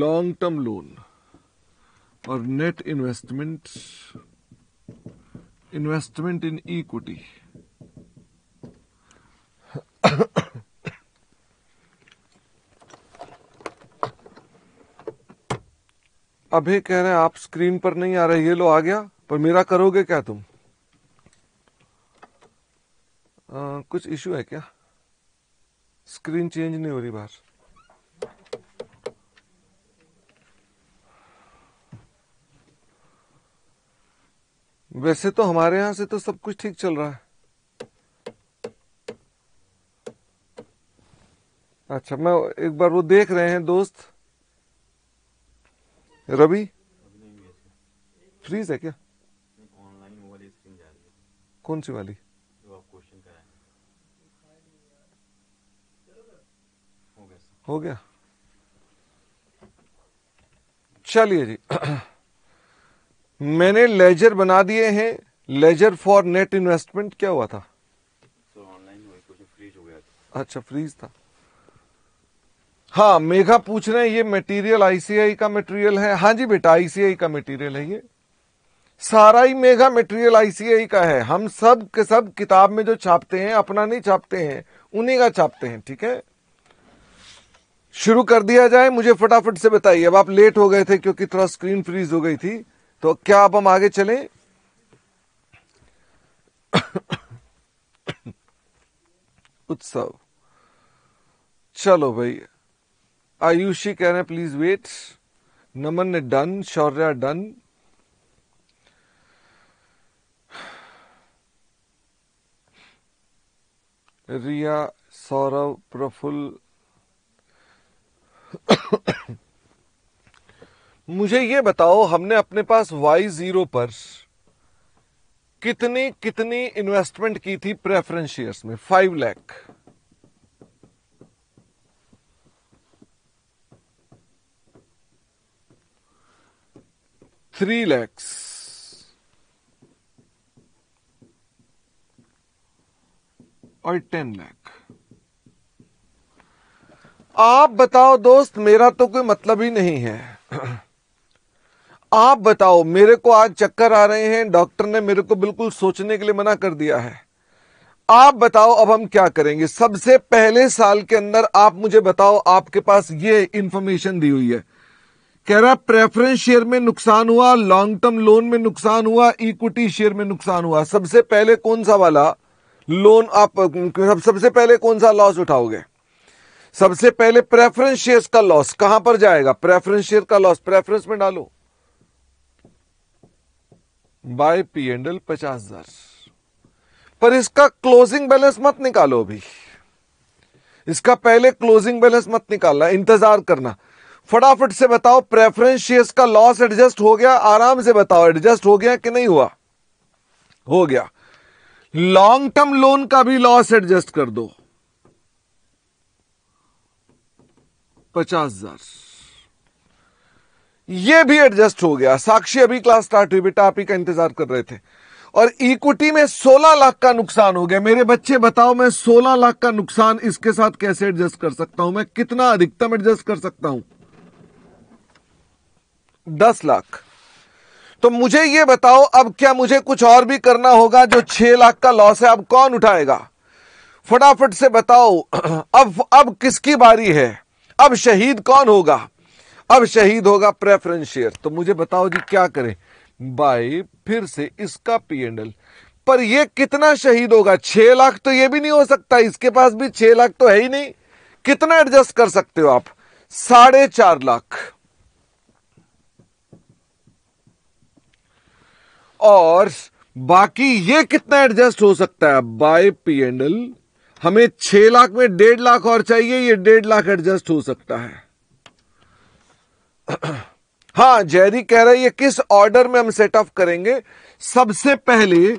[SPEAKER 1] long term loan और net investment investment in equity अभी कह रहे हैं आप स्क्रीन पर नहीं आ रहे ये लो आ गया पर मेरा करोगे क्या तुम आ, कुछ इशू है क्या स्क्रीन चेंज नहीं हो रही बाहर वैसे तो हमारे यहां से तो सब कुछ ठीक चल रहा है अच्छा मैं एक बार वो देख रहे हैं दोस्त रवि फ्रीज है क्या कौन सी वाली हो गया चलिए जी मैंने लेजर बना दिए हैं लेजर फॉर नेट इन्वेस्टमेंट क्या हुआ था ऑनलाइन था अच्छा फ्रीज था हाँ मेघा पूछ रहे हैं ये मटेरियल आईसीआई का मटेरियल है हाँ जी बेटा आईसीआई का मटेरियल है ये सारा ही मेघा मटेरियल आईसीआई का है हम सब के सब किताब में जो छापते हैं अपना नहीं छापते हैं उन्हीं का छापते हैं ठीक है शुरू कर दिया जाए मुझे फटाफट से बताइए अब आप लेट हो गए थे क्योंकि थोड़ा स्क्रीन फ्रीज हो गई थी तो क्या अब हम आगे चले उत्सव चलो भैया Ayushi can I please wait Naman ने डन शौर्या डन रिया सौरव प्रफुल मुझे ये बताओ हमने अपने पास वाई जीरो पर कितनी कितनी इन्वेस्टमेंट की थी प्रेफरेंस शेयर्स में फाइव लैख three lakhs और टेन लाख आप बताओ दोस्त मेरा तो कोई मतलब ही नहीं है आप बताओ मेरे को आज चक्कर आ रहे हैं डॉक्टर ने मेरे को बिल्कुल सोचने के लिए मना कर दिया है आप बताओ अब हम क्या करेंगे सबसे पहले साल के अंदर आप मुझे बताओ आपके पास ये इंफॉर्मेशन दी हुई है कह रहा प्रेफरेंस शेयर में नुकसान हुआ लॉन्ग टर्म लोन में नुकसान हुआ इक्विटी शेयर में नुकसान हुआ सबसे पहले कौन सा वाला लोन आप सबसे पहले कौन सा लॉस उठाओगे सबसे पहले प्रेफरेंस शेयर्स का लॉस कहां पर जाएगा प्रेफरेंस शेयर का लॉस प्रेफरेंस में डालो बाय पी एंड एल पचास हजार पर इसका क्लोजिंग बैलेंस मत निकालो अभी इसका पहले क्लोजिंग बैलेंस मत निकालना इंतजार करना फटाफट से बताओ प्रेफरेंस शेयर्स का लॉस एडजस्ट हो गया आराम से बताओ एडजस्ट हो गया कि नहीं हुआ हो गया लॉन्ग टर्म लोन का भी लॉस एडजस्ट कर दो पचास हजार ये भी एडजस्ट हो गया साक्षी अभी क्लास स्टार्ट हुई बेटा आप ही का इंतजार कर रहे थे और इक्विटी में 16 लाख का नुकसान हो गया मेरे बच्चे बताओ मैं 16 लाख का नुकसान इसके साथ कैसे एडजस्ट कर सकता हूं मैं कितना अधिकतम एडजस्ट कर सकता हूं दस लाख तो मुझे ये बताओ अब क्या मुझे कुछ और भी करना होगा जो छह लाख का लॉस है अब कौन उठाएगा फटाफट से बताओ अब अब किसकी बारी है अब शहीद कौन होगा अब शहीद होगा प्रेफरेंस शेयर तो मुझे बताओ जी क्या करें भाई फिर से इसका पीएनएल पर ये कितना शहीद होगा छह लाख तो ये भी नहीं हो सकता इसके पास भी छह लाख तो है ही नहीं कितना एडजस्ट कर सकते हो आप साढ़े चार लाख और बाकी ये कितना एडजस्ट हो सकता है बाय पी एंड एल हमें छह लाख में डेढ़ लाख और चाहिए ये डेढ़ लाख एडजस्ट हो सकता है हाँ जेरी कह रहा है ये किस ऑर्डर में हम सेट ऑफ करेंगे सबसे पहले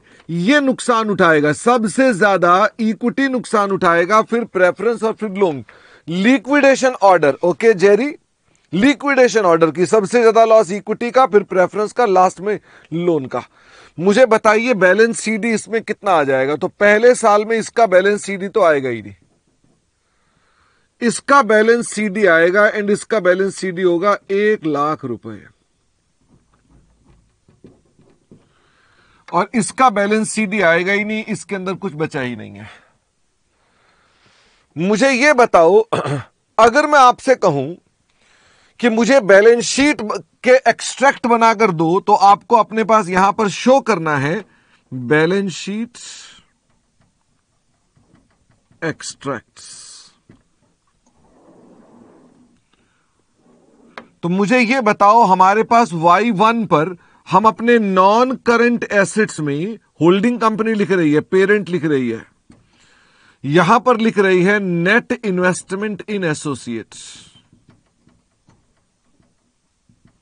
[SPEAKER 1] ये नुकसान उठाएगा सबसे ज्यादा इक्विटी नुकसान उठाएगा फिर प्रेफरेंस और फिर लोन लिक्विडेशन ऑर्डर ओके जेरी लिक्विडेशन ऑर्डर की सबसे ज्यादा लॉस इक्विटी का फिर प्रेफरेंस का लास्ट में लोन का मुझे बताइए बैलेंस सीडी इसमें कितना आ जाएगा तो पहले साल में इसका बैलेंस सीडी तो आएगा ही नहीं इसका बैलेंस सीडी आएगा एंड इसका बैलेंस सीडी होगा एक लाख रुपए और इसका बैलेंस सीडी आएगा ही नहीं इसके अंदर कुछ बचा ही नहीं है मुझे यह बताओ अगर मैं आपसे कहूं कि मुझे बैलेंस शीट के एक्सट्रैक्ट बनाकर दो तो आपको अपने पास यहां पर शो करना है बैलेंस शीट एक्सट्रैक्ट तो मुझे यह बताओ हमारे पास वाई वन पर हम अपने नॉन करंट एसेट्स में होल्डिंग कंपनी लिख रही है पेरेंट लिख रही है यहां पर लिख रही है नेट इन्वेस्टमेंट इन एसोसिएट्स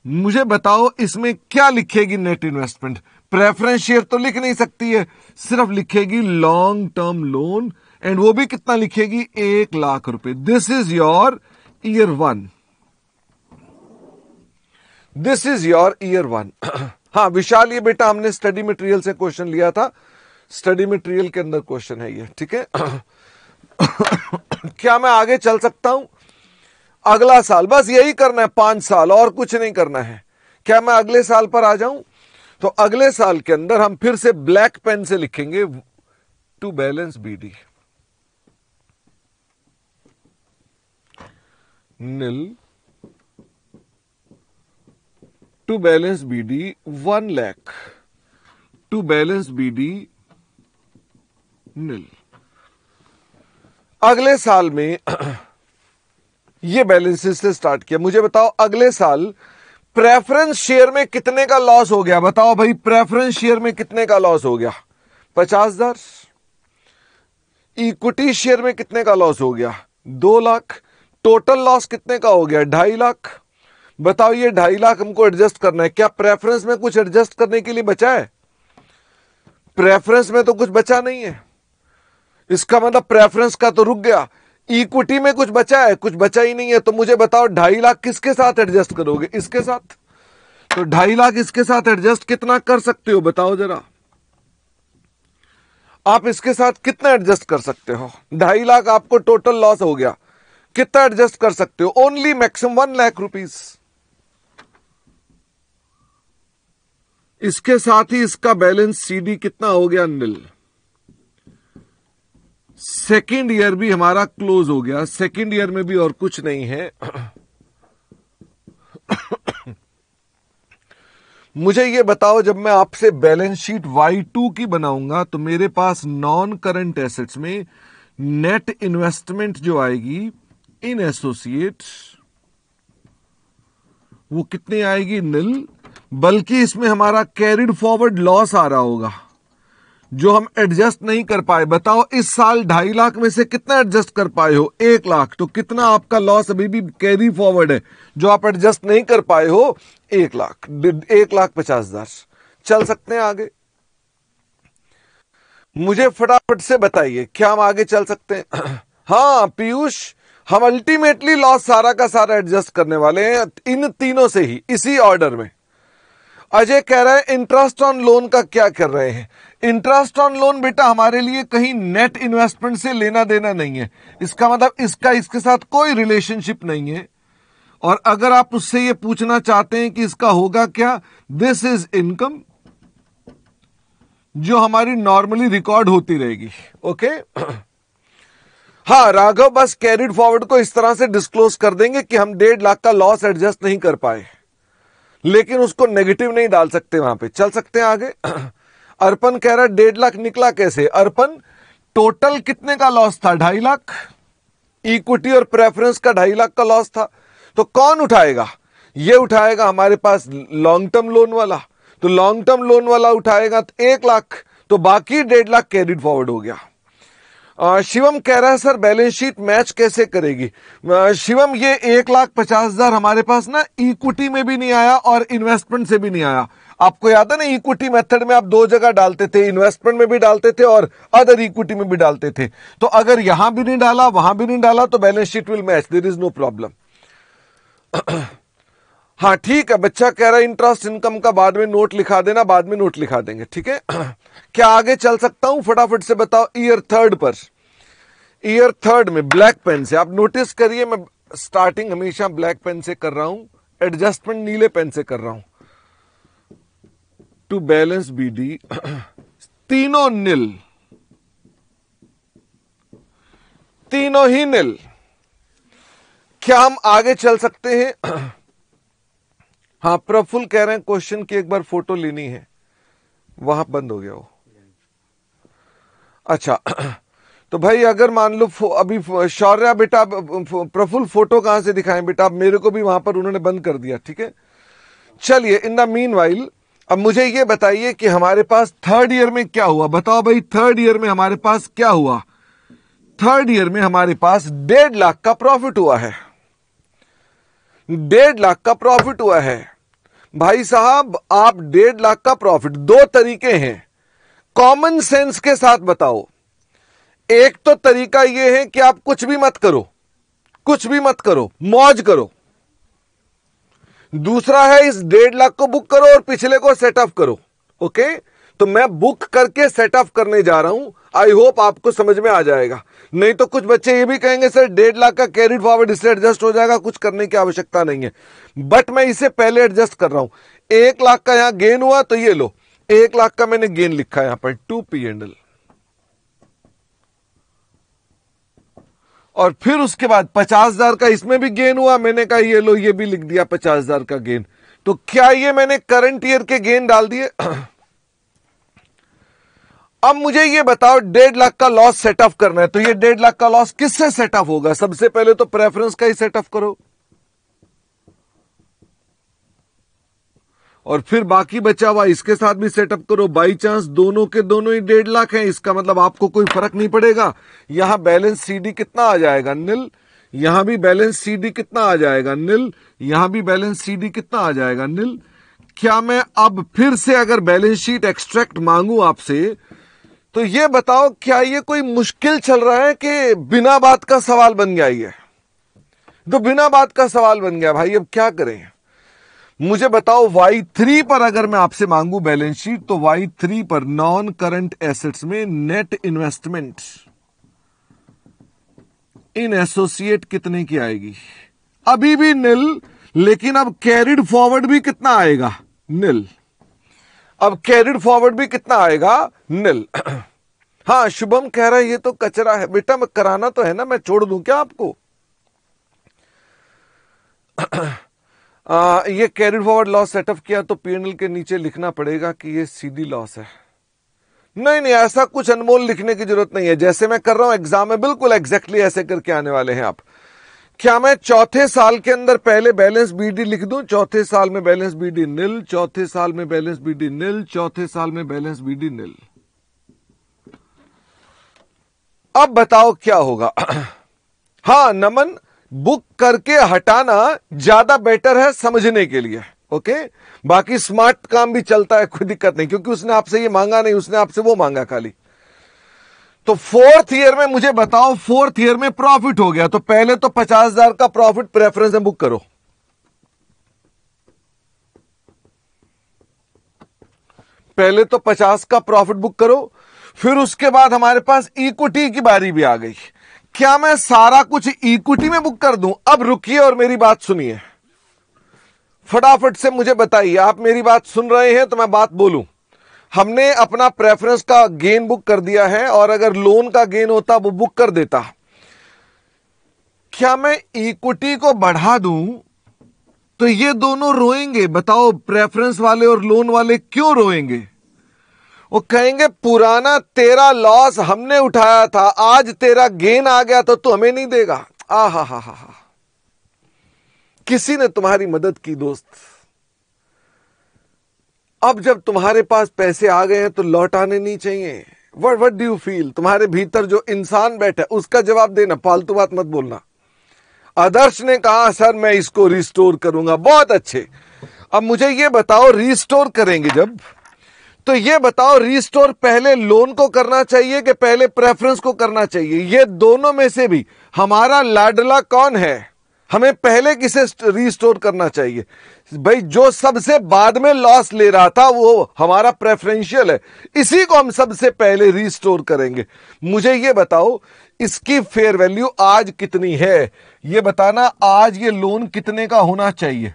[SPEAKER 1] मुझे बताओ इसमें क्या लिखेगी नेट इन्वेस्टमेंट प्रेफरेंस शेयर तो लिख नहीं सकती है सिर्फ लिखेगी लॉन्ग टर्म लोन एंड वो भी कितना लिखेगी एक लाख रुपए this is your year one this is your year one हाँ विशाल ये बेटा हमने स्टडी मटेरियल से क्वेश्चन लिया था स्टडी मटेरियल के अंदर क्वेश्चन है ये ठीक है क्या मैं आगे चल सकता हूं अगला साल बस यही करना है पांच साल और कुछ नहीं करना है क्या मैं अगले साल पर आ जाऊं तो अगले साल के अंदर हम फिर से ब्लैक पेन से लिखेंगे to balance BD balance B D one lakh to balance B D nil अगले साल में ये बैलेंसेस से स्टार्ट किया मुझे बताओ अगले साल प्रेफरेंस शेयर में कितने का लॉस हो गया बताओ भाई प्रेफरेंस शेयर में कितने का लॉस हो गया पचास हजार इक्विटी शेयर में कितने का लॉस हो गया दो लाख टोटल लॉस कितने का हो गया ढाई लाख बताओ ये ढाई लाख हमको एडजस्ट करना है क्या प्रेफरेंस में कुछ एडजस्ट करने के लिए बचा है प्रेफरेंस में तो कुछ बचा नहीं है इसका मतलब प्रेफरेंस का तो रुक गया इक्विटी में कुछ बचा है कुछ बचा ही नहीं है तो मुझे बताओ ढाई लाख किसके साथ एडजस्ट करोगे इसके साथ तो ढाई लाख इसके साथ एडजस्ट कितना कर सकते हो बताओ जरा आप इसके साथ कितना एडजस्ट कर सकते हो ढाई लाख आपको टोटल लॉस हो गया कितना एडजस्ट कर सकते हो only maximum one lakh rupees इसके साथ ही इसका बैलेंस सीडी कितना हो गया नील सेकेंड ईयर भी हमारा क्लोज हो गया सेकेंड ईयर में भी और कुछ नहीं है मुझे ये बताओ जब मैं आपसे बैलेंस शीट वाई टू की बनाऊंगा तो मेरे पास नॉन करंट एसेट्स में नेट इन्वेस्टमेंट जो आएगी इन एसोसिएट वो कितनी आएगी निल बल्कि इसमें हमारा कैरिड फॉरवर्ड लॉस आ रहा होगा जो हम एडजस्ट नहीं कर पाए बताओ इस साल ढाई लाख में से कितना एडजस्ट कर पाए हो एक लाख तो कितना आपका लॉस अभी भी कैरी फॉरवर्ड है जो आप एडजस्ट नहीं कर पाए हो एक लाख एक लाख पचास हजार चल सकते हैं आगे मुझे फटाफट से बताइए क्या हम आगे चल सकते हैं हाँ पीयूष हम अल्टीमेटली लॉस सारा का सारा एडजस्ट करने वाले हैं इन तीनों से ही इसी ऑर्डर में अजय कह रहे हैं इंटरेस्ट ऑन लोन का क्या कर रहे हैं इंटरेस्ट ऑन लोन बेटा हमारे लिए कहीं नेट इन्वेस्टमेंट से लेना देना नहीं है इसका मतलब इसका इसके साथ कोई रिलेशनशिप नहीं है और अगर आप उससे ये पूछना चाहते हैं कि इसका होगा क्या दिस इज इनकम जो हमारी नॉर्मली रिकॉर्ड होती रहेगी ओके हाँ राघव बस कैरिड फॉरवर्ड को इस तरह से डिस्क्लोज कर देंगे कि हम डेढ़ लाख का लॉस एडजस्ट नहीं कर पाए लेकिन उसको नेगेटिव नहीं डाल सकते वहां पे चल सकते हैं आगे अर्पण कह रहा है डेढ़ लाख निकला कैसे अर्पण टोटल कितने का लॉस था ढाई लाख इक्विटी और प्रेफरेंस का ढाई लाख का लॉस था तो कौन उठाएगा ये उठाएगा हमारे पास लॉन्ग टर्म लोन वाला तो लॉन्ग टर्म लोन वाला उठाएगा तो एक लाख तो बाकी डेढ़ लाख कैरिड फॉरवर्ड हो गया शिवम कह रहा है सर बैलेंस शीट मैच कैसे करेगी शिवम ये एक लाख पचास हजार हमारे पास ना इक्विटी में भी नहीं आया और इन्वेस्टमेंट से भी नहीं आया आपको याद है ना इक्विटी मेथड में आप दो जगह डालते थे इन्वेस्टमेंट में भी डालते थे और अदर इक्विटी में भी डालते थे तो अगर यहां भी नहीं डाला वहां भी नहीं डाला तो balance sheet will match there is no problem हाँ ठीक है बच्चा कह रहा है इंटरेस्ट इनकम का बाद में नोट लिखा देना बाद में नोट लिखा देंगे ठीक है क्या आगे चल सकता हूं फटाफट से बताओ ईयर थर्ड पर ईयर थर्ड में ब्लैक पेन से आप नोटिस करिए मैं स्टार्टिंग हमेशा ब्लैक पेन से कर रहा हूं एडजस्टमेंट नीले पेन से कर रहा हूं टू बैलेंस बी डी तीनों नील तीनों ही नील क्या हम आगे चल सकते हैं हाँ प्रफुल कह रहे हैं क्वेश्चन की एक बार फोटो लेनी है वहां बंद हो गया वो अच्छा तो भाई अगर मान लो अभी शौर्या बेटा प्रफुल फोटो कहां से दिखाएं बेटा मेरे को भी वहां पर उन्होंने बंद कर दिया ठीक है चलिए इन द मीन वाइल अब मुझे ये बताइए कि हमारे पास थर्ड ईयर में क्या हुआ बताओ भाई थर्ड ईयर में हमारे पास क्या हुआ थर्ड ईयर में हमारे पास डेढ़ लाख का प्रॉफिट हुआ है डेढ़ लाख का प्रॉफिट हुआ है भाई साहब आप डेढ़ लाख का प्रॉफिट दो तरीके हैं कॉमन सेंस के साथ बताओ एक तो तरीका यह है कि आप कुछ भी मत करो कुछ भी मत करो मौज करो दूसरा है इस डेढ़ लाख को बुक करो और पिछले को सेटअप करो ओके तो मैं बुक करके सेटअप करने जा रहा हूं आई होप आपको समझ में आ जाएगा नहीं तो कुछ बच्चे ये भी कहेंगे सर डेढ़ लाख का कैरिड फॉरवर्ड इससे एडजस्ट हो जाएगा कुछ करने की आवश्यकता नहीं है बट मैं इसे पहले एडजस्ट कर रहा हूं एक लाख का यहां गेन हुआ तो ये लो एक लाख का मैंने गेन लिखा है यहां पर टू पी एंडल और फिर उसके बाद पचास हजार का इसमें भी गेन हुआ मैंने कहा ये लो ये भी लिख दिया पचास हजार का गेन तो क्या ये मैंने करंट ईयर के गेन डाल दिए अब मुझे ये बताओ डेढ़ लाख का लॉस सेटअप करना है तो ये डेढ़ लाख का लॉस किससे सेटअप होगा सबसे पहले तो प्रेफरेंस का ही सेटअप करो और फिर बाकी बचा हुआ इसके साथ भी सेटअप करो बाई चांस दोनों के दोनों ही डेढ़ लाख हैं इसका मतलब आपको कोई फर्क नहीं पड़ेगा यहाँ बैलेंस सीडी कितना आ जाएगा निल यहाँ भी बैलेंस सीडी कितना आ जाएगा निल यहाँ भी बैलेंस सीडी कितना आ जाएगा निल क्या मैं अब फिर से अगर बैलेंस शीट एक्सट्रैक्ट मांगू आपसे तो ये बताओ क्या ये कोई मुश्किल चल रहा है कि बिना बात का सवाल बन गया ये तो बिना बात का सवाल बन गया भाई अब क्या करें मुझे बताओ वाई थ्री पर अगर मैं आपसे मांगू बैलेंस शीट तो वाई थ्री पर नॉन करंट एसेट्स में नेट इन्वेस्टमेंट इन एसोसिएट कितने की आएगी अभी भी निल लेकिन अब कैरिड फॉरवर्ड भी कितना आएगा निल अब कैरिड फॉरवर्ड भी कितना आएगा निल हाँ शुभम कह रहा है ये तो कचरा है बेटा मैं कराना तो है ना मैं छोड़ दू क्या आपको आ, ये कैरी फॉरवर्ड लॉस सेटअप किया तो पीएनएल के नीचे लिखना पड़ेगा कि ये सीधी लॉस है नहीं नहीं ऐसा कुछ अनमोल लिखने की जरूरत नहीं है जैसे मैं कर रहा हूं एग्जाम में बिल्कुल एग्जैक्टली ऐसे करके आने वाले हैं आप क्या मैं चौथे साल के अंदर पहले बैलेंस बीडी लिख दूं चौथे साल में बैलेंस बीडी निल चौथे साल में बैलेंस बीडी निल चौथे साल में बैलेंस बीडी निल अब बताओ क्या होगा हाँ नमन बुक करके हटाना ज्यादा बेटर है समझने के लिए ओके बाकी स्मार्ट काम भी चलता है कोई दिक्कत नहीं क्योंकि उसने आपसे ये मांगा नहीं उसने आपसे वो मांगा खाली तो फोर्थ ईयर में मुझे बताओ फोर्थ ईयर में प्रॉफिट हो गया तो पहले तो पचास हजार का प्रॉफिट प्रेफरेंस में बुक करो पहले तो पचास का प्रॉफिट बुक करो फिर उसके बाद हमारे पास इक्विटी की बारी भी आ गई क्या मैं सारा कुछ इक्विटी में बुक कर दूं अब रुकिए और मेरी बात सुनिए फटाफट से मुझे बताइए आप मेरी बात सुन रहे हैं तो मैं बात बोलूं हमने अपना प्रेफरेंस का गेन बुक कर दिया है और अगर लोन का गेन होता वो बुक कर देता क्या मैं इक्विटी को बढ़ा दूं तो ये दोनों रोएंगे बताओ प्रेफरेंस वाले और लोन वाले क्यों रोएंगे वो कहेंगे पुराना तेरा लॉस हमने उठाया था आज तेरा गेन आ गया तो तू हमें नहीं देगा आ हा हा हा हा किसी ने तुम्हारी मदद की दोस्त अब जब तुम्हारे पास पैसे आ गए हैं तो लौटाने नहीं चाहिए what what do you feel तुम्हारे भीतर जो इंसान बैठा है उसका जवाब देना फालतू बात मत बोलना आदर्श ने कहा सर मैं इसको रिस्टोर करूंगा बहुत अच्छे अब मुझे ये बताओ रिस्टोर करेंगे जब तो ये बताओ रीस्टोर पहले लोन को करना चाहिए कि पहले प्रेफरेंस को करना चाहिए ये दोनों में से भी हमारा लाडला कौन है हमें पहले किसे रीस्टोर करना चाहिए भाई जो सबसे बाद में लॉस ले रहा था वो हमारा प्रेफरेंशियल है इसी को हम सबसे पहले रीस्टोर करेंगे मुझे ये बताओ इसकी फेयर वैल्यू आज कितनी है ये बताना आज ये लोन कितने का होना चाहिए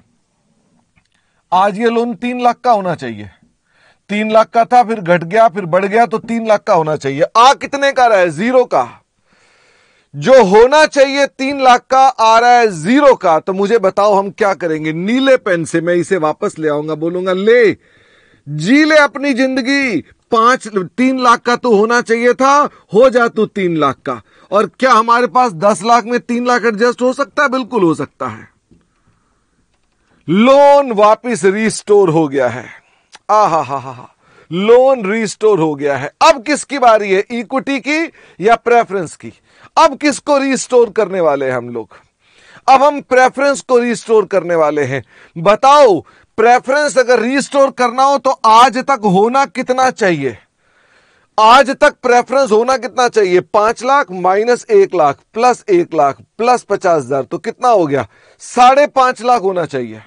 [SPEAKER 1] आज ये लोन तीन लाख का होना चाहिए तीन लाख का था फिर घट गया फिर बढ़ गया तो तीन लाख का होना चाहिए आ कितने का रहा है जीरो का जो होना चाहिए तीन लाख का आ रहा है जीरो का तो मुझे बताओ हम क्या करेंगे नीले पेन से मैं इसे वापस ले आऊंगा बोलूंगा ले जी ले अपनी जिंदगी पांच तीन लाख का तो होना चाहिए था हो जा तू तीन लाख का और क्या हमारे पास दस लाख में तीन लाख एडजस्ट हो सकता है बिल्कुल हो सकता है लोन वापस रिस्टोर हो गया है आ हा हा हा लोन रिस्टोर हो गया है अब किसकी बारी है इक्विटी की या प्रेफरेंस की अब किसको रिस्टोर करने वाले हैं हम लोग अब हम प्रेफरेंस को रिस्टोर करने वाले हैं बताओ प्रेफरेंस अगर रिस्टोर करना हो तो आज तक होना कितना चाहिए आज तक प्रेफरेंस होना कितना चाहिए पांच लाख माइनस एक लाख प्लस एक लाख प्लस पचास हजार तो कितना हो गया साढ़े पांच लाख होना चाहिए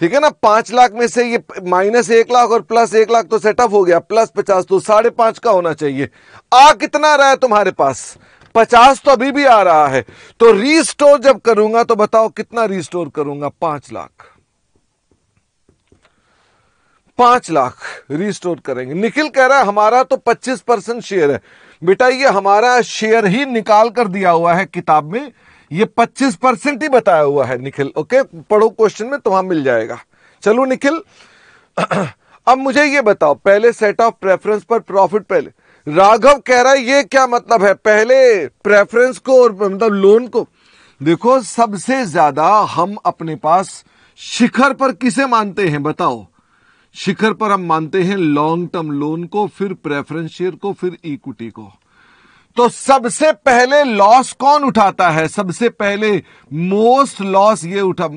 [SPEAKER 1] ठीक है ना पांच लाख में से ये माइनस एक लाख और प्लस एक लाख तो सेटअप हो गया प्लस पचास तो साढ़े पांच का होना चाहिए आ कितना रहा है तुम्हारे पास पचास तो अभी भी आ रहा है तो रीस्टोर जब करूंगा तो बताओ कितना रीस्टोर करूंगा पांच लाख पांच लाख रीस्टोर करेंगे निखिल कह रहा है हमारा तो पच्चीस परसेंट शेयर है बेटा ये हमारा शेयर ही निकाल कर दिया हुआ है किताब में ये 25 परसेंट ही बताया हुआ है निखिल ओके पढ़ो क्वेश्चन में तो वहां मिल जाएगा चलो निखिल अब मुझे ये बताओ पहले सेट ऑफ प्रेफरेंस पर प्रॉफिट पहले राघव कह रहा है ये क्या मतलब है पहले प्रेफरेंस को और मतलब लोन को देखो सबसे ज्यादा हम अपने पास शिखर पर किसे मानते हैं बताओ शिखर पर हम मानते हैं लॉन्ग टर्म लोन को फिर प्रेफरेंस शेयर को फिर इक्विटी को तो सबसे पहले लॉस कौन उठाता है सबसे पहले मोस्ट लॉस ये उठा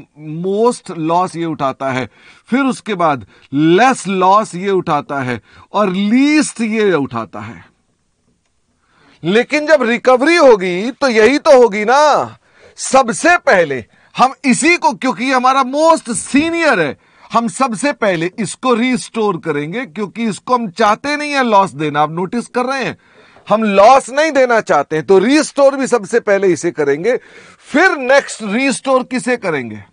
[SPEAKER 1] मोस्ट लॉस ये उठाता है फिर उसके बाद लेस लॉस ये उठाता है और लीस्ट ये उठाता है लेकिन जब रिकवरी होगी तो यही तो होगी ना सबसे पहले हम इसी को क्योंकि हमारा मोस्ट सीनियर है हम सबसे पहले इसको रिस्टोर करेंगे क्योंकि इसको हम चाहते नहीं है लॉस देना आप नोटिस कर रहे हैं हम लॉस नहीं देना चाहते हैं तो रीस्टोर भी सबसे पहले इसे करेंगे फिर नेक्स्ट रीस्टोर किसे करेंगे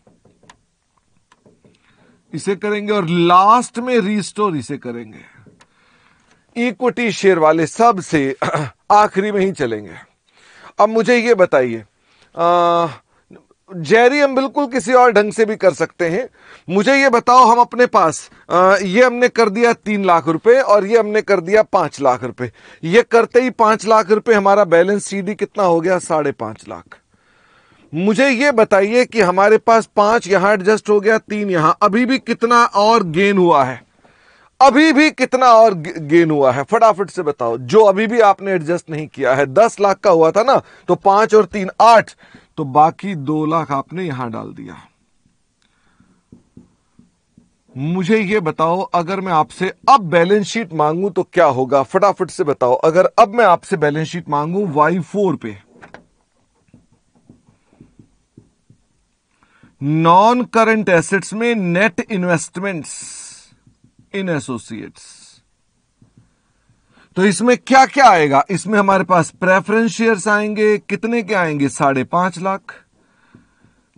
[SPEAKER 1] इसे करेंगे और लास्ट में रीस्टोर इसे करेंगे इक्विटी शेयर वाले सबसे आखिरी में ही चलेंगे अब मुझे ये बताइए जैरी हम बिल्कुल किसी और ढंग से भी कर सकते हैं मुझे ये बताओ हम अपने पास आ, ये हमने कर दिया तीन लाख रुपए और ये हमने कर दिया पांच लाख रुपए ये करते ही पांच लाख रुपए हमारा बैलेंस सीडी कितना हो गया साढ़े पांच लाख मुझे ये बताइए कि हमारे पास पांच यहां एडजस्ट हो गया तीन यहां अभी भी कितना और गेन हुआ है अभी भी कितना और गेन हुआ है फटाफट से बताओ जो अभी भी आपने एडजस्ट नहीं किया है दस लाख का हुआ था ना तो पांच और तीन आठ तो बाकी दो लाख आपने यहां डाल दिया मुझे ये बताओ अगर मैं आपसे अब बैलेंस शीट मांगू तो क्या होगा फटाफट से बताओ अगर अब मैं आपसे बैलेंस शीट मांगू वाई फोर पे नॉन करंट एसेट्स में नेट इन्वेस्टमेंट्स इन एसोसिएट्स तो इसमें क्या क्या आएगा इसमें हमारे पास प्रेफरेंस शेयर्स आएंगे कितने के आएंगे साढ़े पांच लाख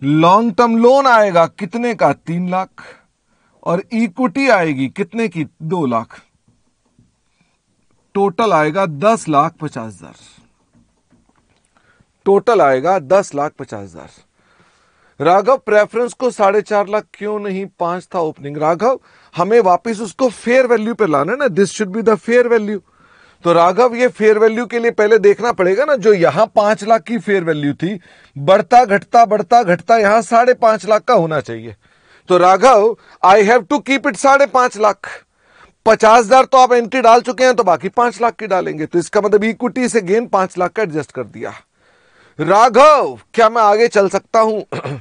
[SPEAKER 1] लॉन्ग टर्म लोन आएगा कितने का तीन लाख और इक्विटी आएगी कितने की दो लाख टोटल आएगा दस लाख पचास हजार टोटल आएगा दस लाख पचास हजार राघव प्रेफरेंस को साढ़े चार लाख क्यों नहीं पांच था ओपनिंग राघव हमें वापस उसको फेयर वैल्यू पे लाना ना this should be the fair value तो राघव ये फेयर वैल्यू के लिए पहले देखना पड़ेगा ना जो यहां पांच लाख की फेयर वैल्यू थी बढ़ता घटता बढ़ता घटता यहां साढ़े पांच लाख का होना चाहिए तो Raghav I have to keep it साढ़े पांच लाख पचास हजार तो आप एंट्री डाल चुके हैं तो बाकी पांच लाख की डालेंगे तो इसका मतलब इक्विटी से गेन पांच लाख का एडजस्ट कर दिया राघव क्या मैं आगे चल सकता हूं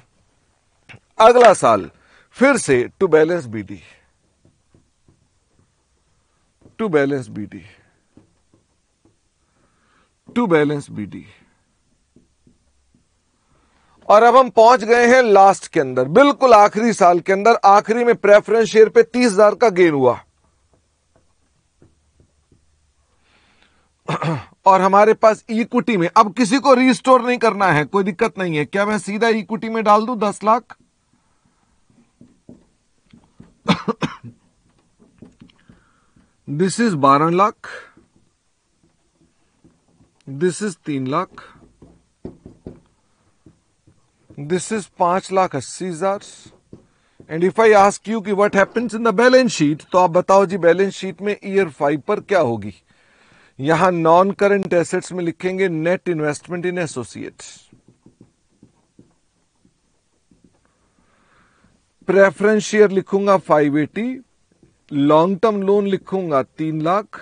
[SPEAKER 1] अगला साल फिर से to balance BD to balance BD to balance BD और अब हम पहुंच गए हैं लास्ट के अंदर बिल्कुल आखिरी साल के अंदर आखिरी में प्रेफरेंस शेयर पे तीस हजार का गेन हुआ और हमारे पास इक्विटी में अब किसी को रिस्टोर नहीं करना है कोई दिक्कत नहीं है क्या मैं सीधा इक्विटी में डाल दू दस लाख दिस इज बारह लाख दिस इज तीन लाख दिस इज पांच लाख अस्सी हजार and if I ask you कि what happens in the balance sheet तो आप बताओ जी बैलेंस शीट में ईयर फाइव पर क्या होगी यहां नॉन करंट एसेट्स में लिखेंगे net investment in associates preference share लिखूंगा 580 लॉन्ग टर्म लोन लिखूंगा तीन लाख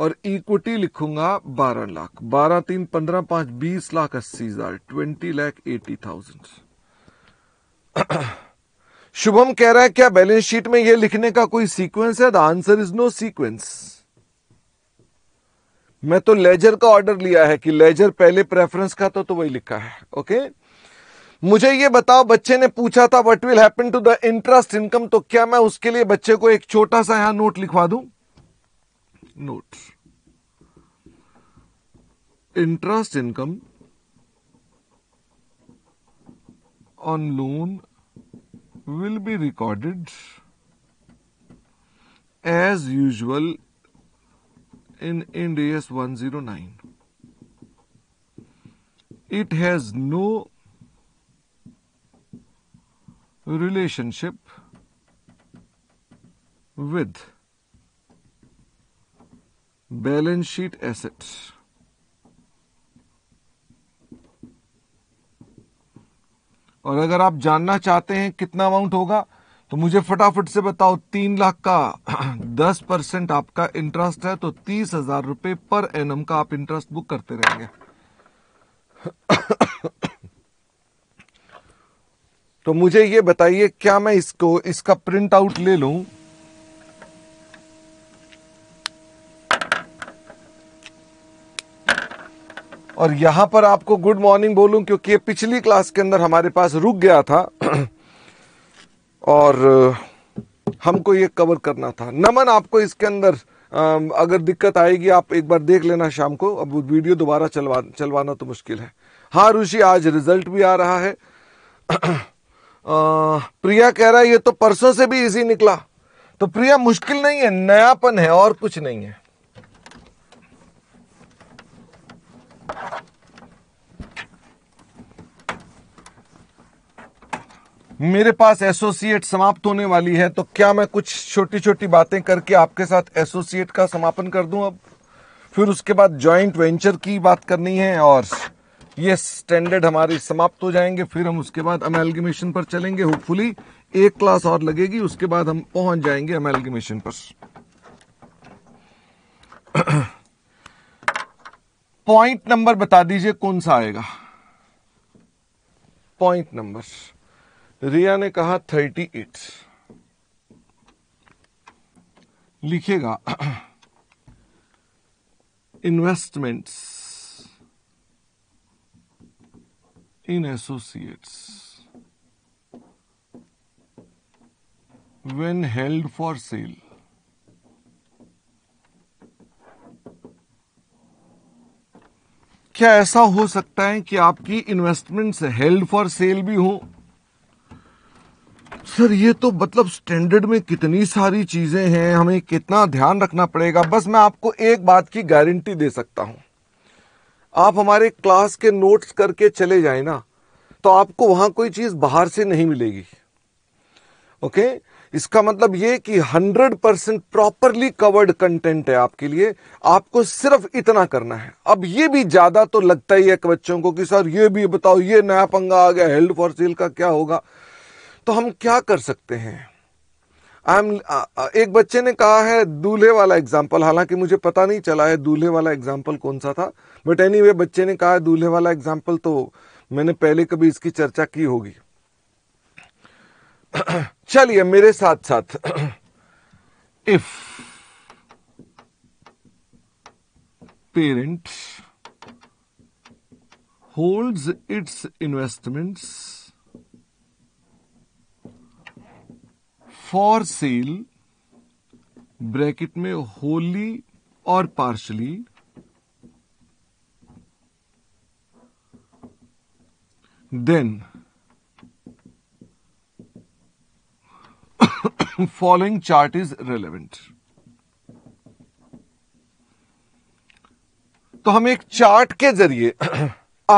[SPEAKER 1] और इक्विटी लिखूंगा बारह लाख बारह तीन पंद्रह पांच बीस लाख अस्सी हजार twenty lakh eighty thousand Shubham कह रहा है क्या बैलेंस शीट में यह लिखने का कोई सीक्वेंस है the answer is no sequence मैं तो लेजर का ऑर्डर लिया है कि लेजर पहले प्रेफरेंस का तो, तो वही लिखा है ओके मुझे ये बताओ बच्चे ने पूछा था what will happen to the interest income तो क्या मैं उसके लिए बच्चे को एक छोटा सा यहां नोट लिखवा दूं notes. Interest income on loan will be recorded as usual in Ind AS 109. It has no relationship with balance sheet asset और अगर आप जानना चाहते हैं कितना अमाउंट होगा तो मुझे फटाफट से बताओ तीन लाख का दस परसेंट आपका इंटरेस्ट है तो तीस हजार रुपए पर एन का आप इंटरेस्ट बुक करते रहेंगे तो मुझे ये बताइए क्या मैं इसको इसका प्रिंट आउट ले लू और यहाँ पर आपको गुड मॉर्निंग बोलू क्योंकि ये पिछली क्लास के अंदर हमारे पास रुक गया था और हमको ये कवर करना था नमन आपको इसके अंदर अगर दिक्कत आएगी आप एक बार देख लेना शाम को अब वीडियो दोबारा चलवा चलवाना तो मुश्किल है हाँ ऋषि आज रिजल्ट भी आ रहा है आ, प्रिया कह रहा है ये तो परसों से भी इजी निकला तो प्रिया मुश्किल नहीं है नयापन है और कुछ नहीं है मेरे पास एसोसिएट समाप्त होने वाली है तो क्या मैं कुछ छोटी छोटी बातें करके आपके साथ एसोसिएट का समापन कर दूं अब फिर उसके बाद जॉइंट वेंचर की बात करनी है और ये स्टैंडर्ड हमारी समाप्त हो जाएंगे फिर हम उसके बाद अमेलगमेशन पर चलेंगे होपफुली एक क्लास और लगेगी उसके बाद हम पहुंच जाएंगे अमेलगमेशन पर पॉइंट नंबर बता दीजिए कौन सा आएगा पॉइंट नंबर रिया ने कहा थर्टी एट लिखेगा investments in associates when held for sale क्या ऐसा हो सकता है कि आपकी इन्वेस्टमेंट्स हेल्ड फॉर सेल भी हो सर ये तो मतलब स्टैंडर्ड में कितनी सारी चीज़ें हैं हमें कितना ध्यान रखना पड़ेगा बस मैं आपको एक बात की गारंटी दे सकता हूं आप हमारे क्लास के नोट्स करके चले जाए ना तो आपको वहां कोई चीज़ बाहर से नहीं मिलेगी ओके इसका मतलब ये कि 100 परसेंट प्रॉपरली कवर्ड कंटेंट है आपके लिए आपको सिर्फ इतना करना है अब ये भी ज़्यादा तो लगता ही है बच्चों को कि सर ये भी बताओ ये नया पंगा आ गया हेल्ड फॉर सेल का क्या होगा तो हम क्या कर सकते हैं आई एम एक बच्चे ने कहा है दूल्हे वाला एग्जाम्पल हालांकि मुझे पता नहीं चला है दूल्हे वाला एग्जाम्पल कौन सा था बट एनी anyway, बच्चे ने कहा है दूल्हे वाला एग्जाम्पल तो मैंने पहले कभी इसकी चर्चा की होगी चलिए मेरे साथ साथ if parents holds its investments for sale bracket में होली और partially then following chart is relevant तो हम एक चार्ट के जरिए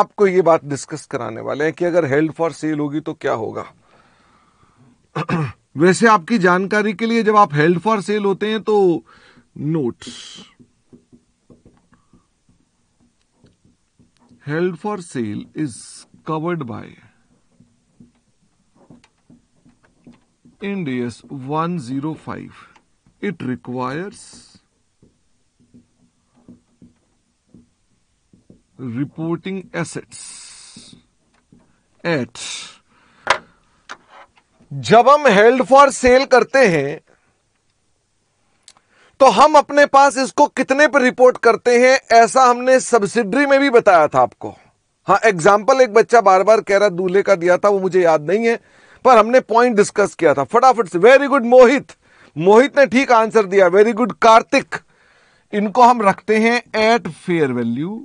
[SPEAKER 1] आपको ये बात डिस्कस कराने वाले हैं कि अगर हेल्ड फॉर सेल होगी तो क्या होगा वैसे आपकी जानकारी के लिए जब आप हेल्ड फॉर सेल होते हैं तो notes held for sale is covered by Ind AS five it requires reporting assets at जब हम हेल्ड फॉर सेल करते हैं तो हम अपने पास इसको कितने पर रिपोर्ट करते हैं ऐसा हमने सब्सिडरी में भी बताया था आपको हाँ एग्जाम्पल एक बच्चा बार बार कह रहा दूल्हे का दिया था वो मुझे याद नहीं है पर हमने पॉइंट डिस्कस किया था फटाफट से वेरी गुड मोहित मोहित ने ठीक आंसर दिया वेरी गुड कार्तिक इनको हम रखते हैं at fair value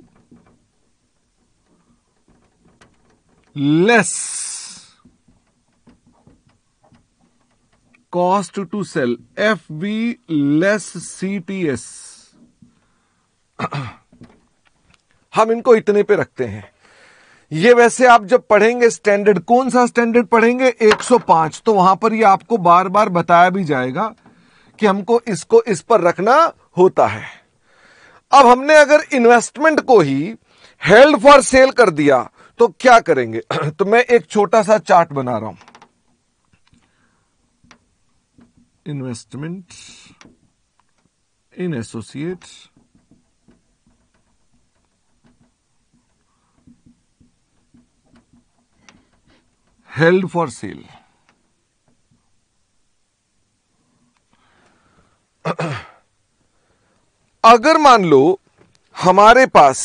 [SPEAKER 1] less cost to sell FV less CTS हम इनको इतने पे रखते हैं ये वैसे आप जब पढ़ेंगे स्टैंडर्ड कौन सा स्टैंडर्ड पढ़ेंगे 105 तो वहां पर ये आपको बार बार बताया भी जाएगा कि हमको इसको इस पर रखना होता है अब हमने अगर इन्वेस्टमेंट को ही हेल्ड फॉर सेल कर दिया तो क्या करेंगे तो मैं एक छोटा सा चार्ट बना रहा हूं investment in associate held for sale अगर मान लो हमारे पास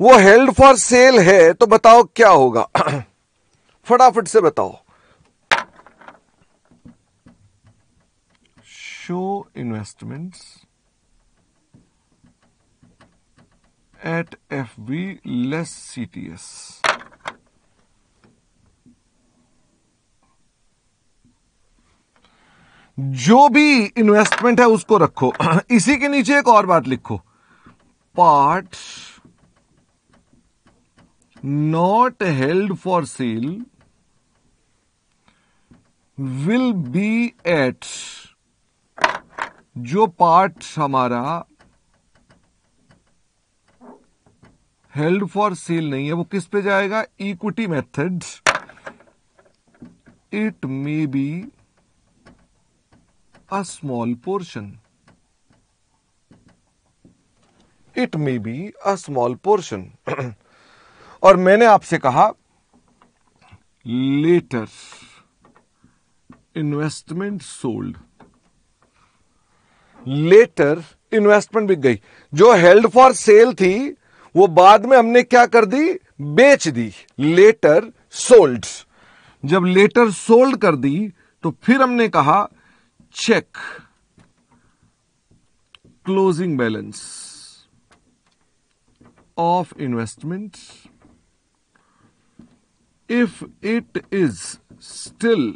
[SPEAKER 1] वो हेल्ड फॉर सेल है तो बताओ क्या होगा फटाफट से बताओ show investments at FB less CTS. जो भी इन्वेस्टमेंट है उसको रखो इसी के नीचे एक और बात लिखो part not held for sale will be at जो पार्ट हमारा हेल्ड फॉर सेल नहीं है वो किस पे जाएगा equity method it may be a small portion it may be a small portion और मैंने आपसे कहा later investment sold later investment बिक गई जो हेल्ड फॉर सेल थी वो बाद में हमने क्या कर दी बेच दी लेटर सोल्ड जब लेटर सोल्ड कर दी तो फिर हमने कहा check closing balance of investment if it is still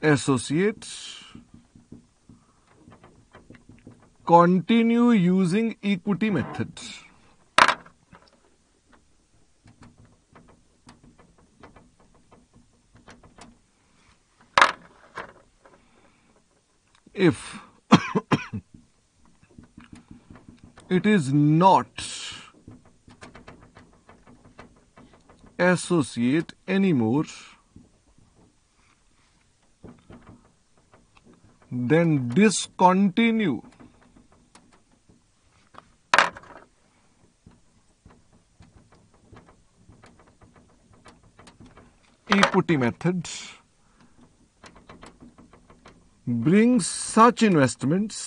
[SPEAKER 1] associate continue using equity method if it is not associate anymore then discontinue equity methods brings such investments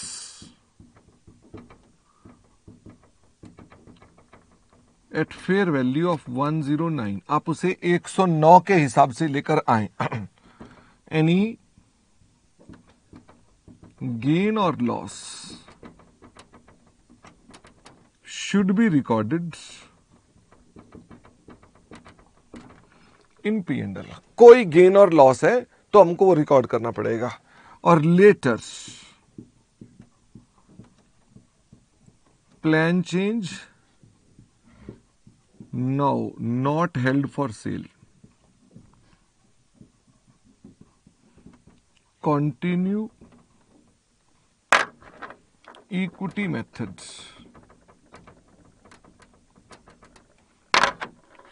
[SPEAKER 1] at fair value of 109 आप उसे 109 के हिसाब से लेकर आए any gain or loss should be recorded in P and कोई gain और loss है तो हमको वो रिकॉर्ड करना पड़ेगा और later plan change now not held for sale continue equity methods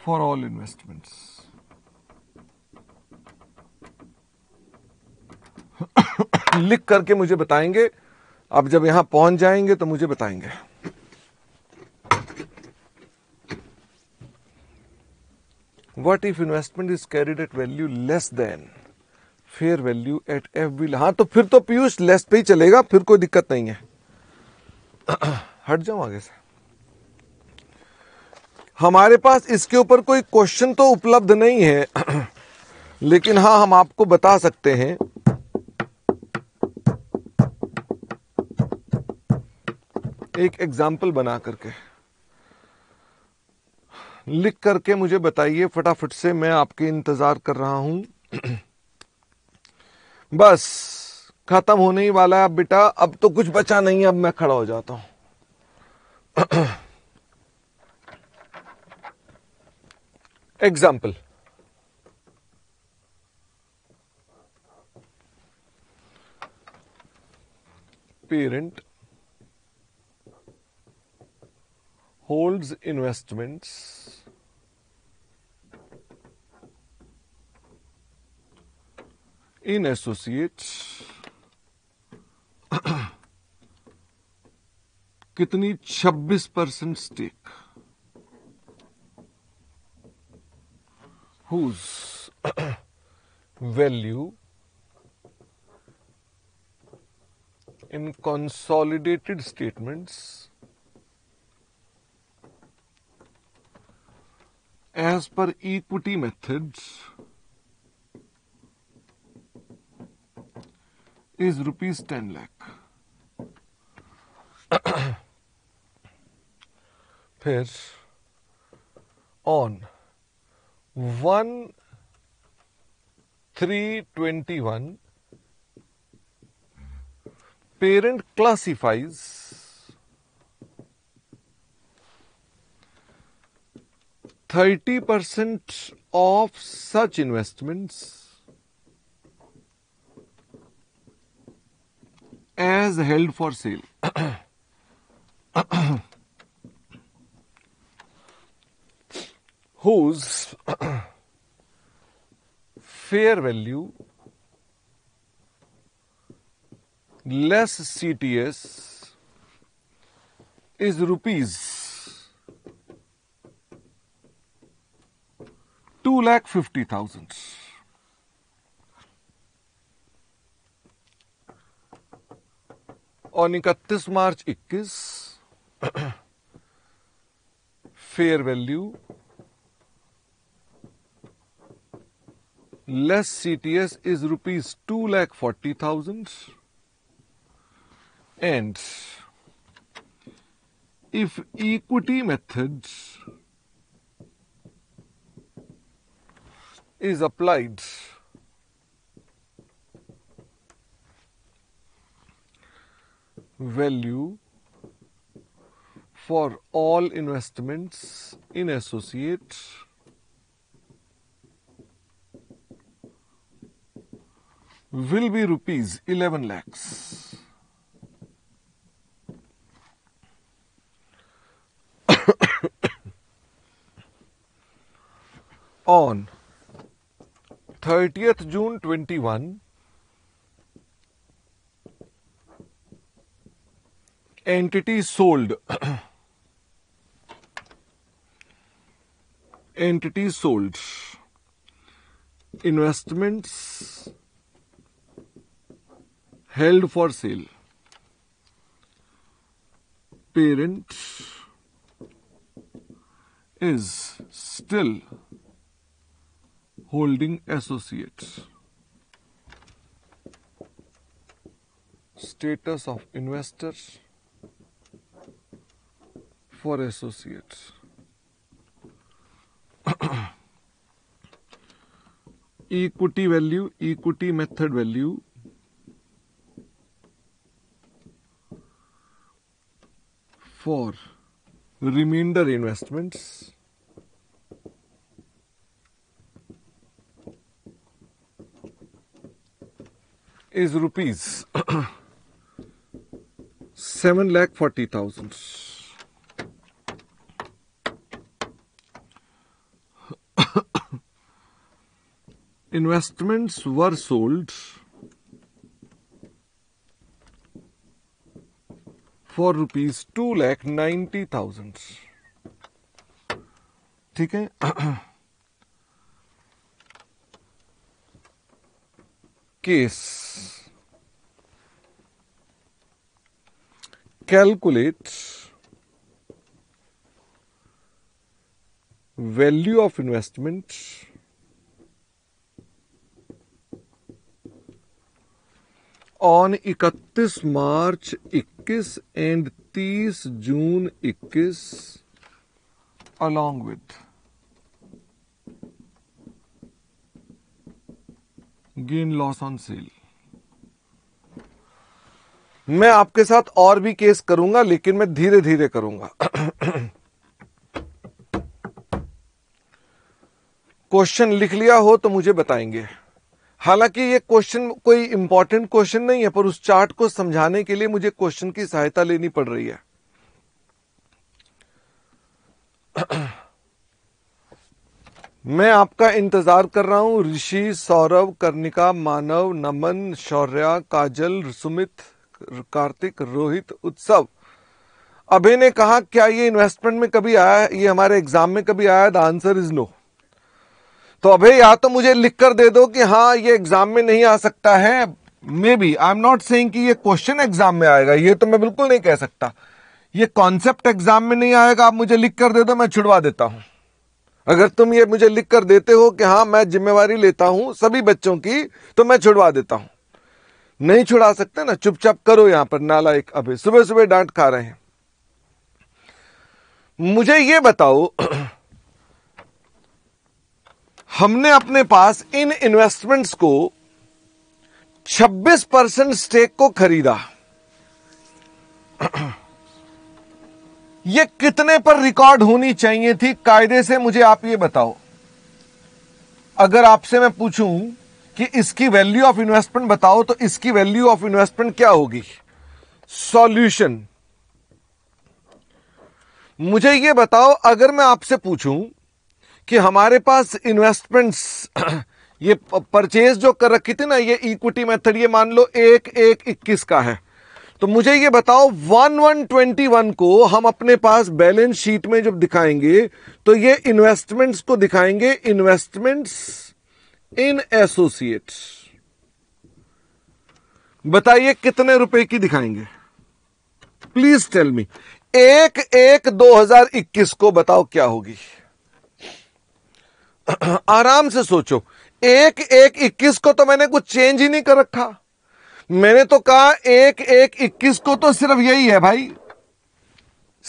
[SPEAKER 1] for all investments. लिख करके मुझे बताएंगे आप जब यहां पहुंच जाएंगे तो मुझे बताएंगे what if investment is carried at value less than fair value at F will हाँ तो फिर तो पीयूष लेस पे ही चलेगा फिर कोई दिक्कत नहीं है हट जाऊं आगे से हमारे पास इसके ऊपर कोई क्वेश्चन तो उपलब्ध नहीं है लेकिन हाँ हम आपको बता सकते हैं एक एग्जाम्पल बना करके लिख करके मुझे बताइए फटाफट से मैं आपके इंतजार कर रहा हूं बस खत्म होने ही वाला है अब बेटा अब तो कुछ बचा नहीं है अब मैं खड़ा हो जाता हूं example parent holds investments in associates कितनी 26 percent stake whose value in consolidated statements as per equity methods is rupees 10 lakh फिर on 1 321 parent classifies Thirty percent of such investments as held for sale. whose fair value less CTS is rupees two lakh fifty thousands. और इकतीस मार्च 21 fair value less CTS is rupees 2 lakh 40,000 and if equity methods is applied value for all investments in associate will be rupees 11 lakhs. On 30th June 21, entity sold entity sold investments held for sale parent is still holding associates status of investors for associates. equity value, equity method value for remainder investments is rupees 7 lakh forty thousands. investments were sold for rupees two lakh ninety thousand ठीक है case value of investment on 31 March 21 and 30 June 21 along with gain loss on sale मैं आपके साथ और भी case करूंगा लेकिन मैं धीरे धीरे करूंगा क्वेश्चन लिख लिया हो तो मुझे बताएंगे हालांकि ये क्वेश्चन कोई इंपॉर्टेंट क्वेश्चन नहीं है पर उस चार्ट को समझाने के लिए मुझे क्वेश्चन की सहायता लेनी पड़ रही है मैं आपका इंतजार कर रहा हूं ऋषि सौरव कर्णिका मानव नमन शौर्य काजल सुमित कार्तिक रोहित उत्सव अभय ने कहा क्या ये इन्वेस्टमेंट में कभी आया ये हमारे एग्जाम में कभी आया द आंसर इज नो तो अभी या तो मुझे लिख कर दे दो कि हाँ ये एग्जाम में नहीं आ सकता है may be I am not saying कि ये क्वेश्चन एग्जाम में आएगा ये तो मैं बिल्कुल नहीं कह सकता ये कॉन्सेप्ट एग्जाम में नहीं आएगा आप मुझे लिख कर दे दो मैं छुड़वा देता हूं अगर तुम ये मुझे लिख कर देते हो कि हाँ मैं जिम्मेवारी लेता हूं सभी बच्चों की तो मैं छुड़वा देता हूं नहीं छुड़ा सकते ना चुपचाप करो यहां पर नाला एक अभी सुबह सुबह डांट खा रहे हैं मुझे ये बताओ हमने अपने पास इन इन्वेस्टमेंट्स को 26 परसेंट स्टेक को खरीदा ये कितने पर रिकॉर्ड होनी चाहिए थी कायदे से मुझे आप ये बताओ अगर आपसे मैं पूछूं कि इसकी वैल्यू ऑफ इन्वेस्टमेंट बताओ तो इसकी वैल्यू ऑफ इन्वेस्टमेंट क्या होगी सॉल्यूशन मुझे ये बताओ अगर मैं आपसे पूछूं कि हमारे पास इन्वेस्टमेंट्स ये परचेज जो कर रखी थी ना ये इक्विटी मेथड ये मान लो एक एक इक्कीस का है तो मुझे ये बताओ वन वन ट्वेंटी वन को हम अपने पास बैलेंस शीट में जब दिखाएंगे तो ये इन्वेस्टमेंट्स को दिखाएंगे इन्वेस्टमेंट्स इन एसोसिएट्स बताइए कितने रुपए की दिखाएंगे प्लीज टेल मी एक एक 2021 को बताओ क्या होगी आराम से सोचो एक एक इक्कीस को तो मैंने कुछ चेंज ही नहीं कर रखा मैंने तो कहा एक एक इक्कीस को तो सिर्फ यही है भाई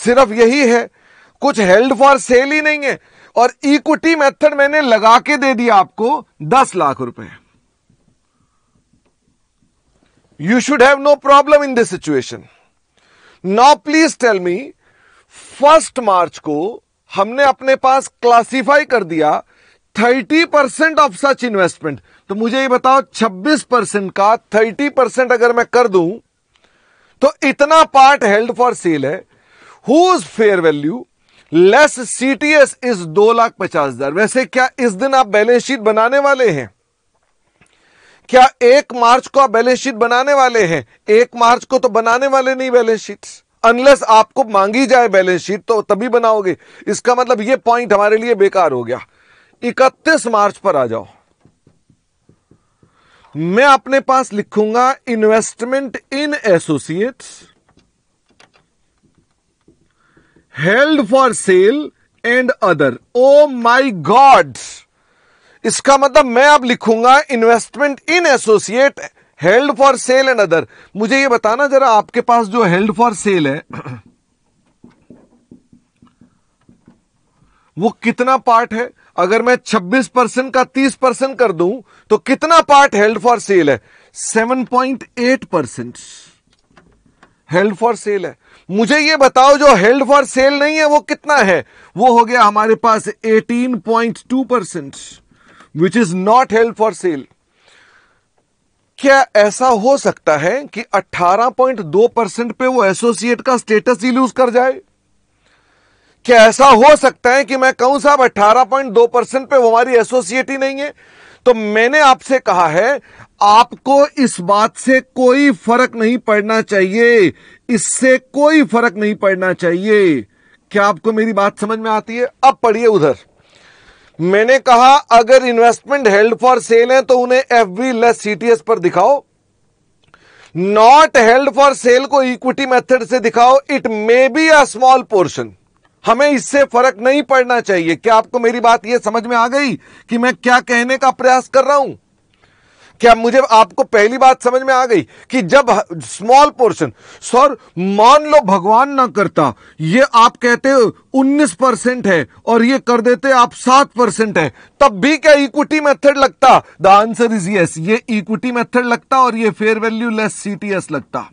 [SPEAKER 1] सिर्फ यही है कुछ हेल्ड फॉर सेल ही नहीं है और इक्विटी मेथड मैंने लगा के दे दिया आपको दस लाख रुपए you should have no problem in this situation now please tell me first March को हमने अपने पास क्लासिफाई कर दिया thirty percent of such investment तो मुझे ये बताओ छब्बीस परसेंट का थर्टी परसेंट अगर मैं कर दूं तो इतना पार्ट हेल्ड फॉर सेल है whose fair value less CTS is दो लाख पचास हजार वैसे क्या इस दिन आप बैलेंस शीट बनाने वाले हैं क्या एक मार्च को आप बैलेंस शीट बनाने वाले हैं एक मार्च को तो बनाने वाले नहीं बैलेंस शीट अनलेस आपको मांगी जाए बैलेंस शीट तो तभी बनाओगे इसका मतलब ये पॉइंट हमारे लिए बेकार हो गया इकतीस मार्च पर आ जाओ मैं अपने पास लिखूंगा investment in associates held for sale and other oh my god इसका मतलब मैं अब लिखूंगा investment in associate held for sale and other मुझे ये बताना जरा आपके पास जो हेल्ड फॉर सेल है वो कितना पार्ट है अगर मैं 26 परसेंट का 30 परसेंट कर दूं तो कितना पार्ट हेल्ड फॉर सेल है 7.8 परसेंट हेल्ड फॉर सेल है मुझे ये बताओ जो हेल्ड फॉर सेल नहीं है वो कितना है वो हो गया हमारे पास 18.2 percent which is not held for sale क्या ऐसा हो सकता है कि 18.2 परसेंट पे वो एसोसिएट का स्टेटस ही लूज कर जाए कि ऐसा हो सकता है कि मैं कहूं साहब पॉइंट दो परसेंट पे हमारी एसोसिएट ही नहीं है तो मैंने आपसे कहा है आपको इस बात से कोई फर्क नहीं पड़ना चाहिए इससे कोई फर्क नहीं पड़ना चाहिए क्या आपको मेरी बात समझ में आती है अब पढ़िए उधर मैंने कहा अगर इन्वेस्टमेंट हेल्ड फॉर सेल है तो उन्हें एफ वी लेस सीटीएस पर दिखाओ नॉट हेल्ड फॉर सेल को इक्विटी मेथड से दिखाओ it may be a small portion हमें इससे फर्क नहीं पड़ना चाहिए क्या आपको मेरी बात यह समझ में आ गई कि मैं क्या कहने का प्रयास कर रहा हूं क्या मुझे आपको पहली बात समझ में आ गई कि जब स्मॉल पोर्शन सर मान लो भगवान ना करता ये आप कहते हो उन्नीस परसेंट है और ये कर देते आप सात परसेंट है तब भी क्या इक्विटी मेथड लगता द आंसर इज यस ये इक्विटी मेथड लगता और ये फेयर वैल्यू लेस सी लगता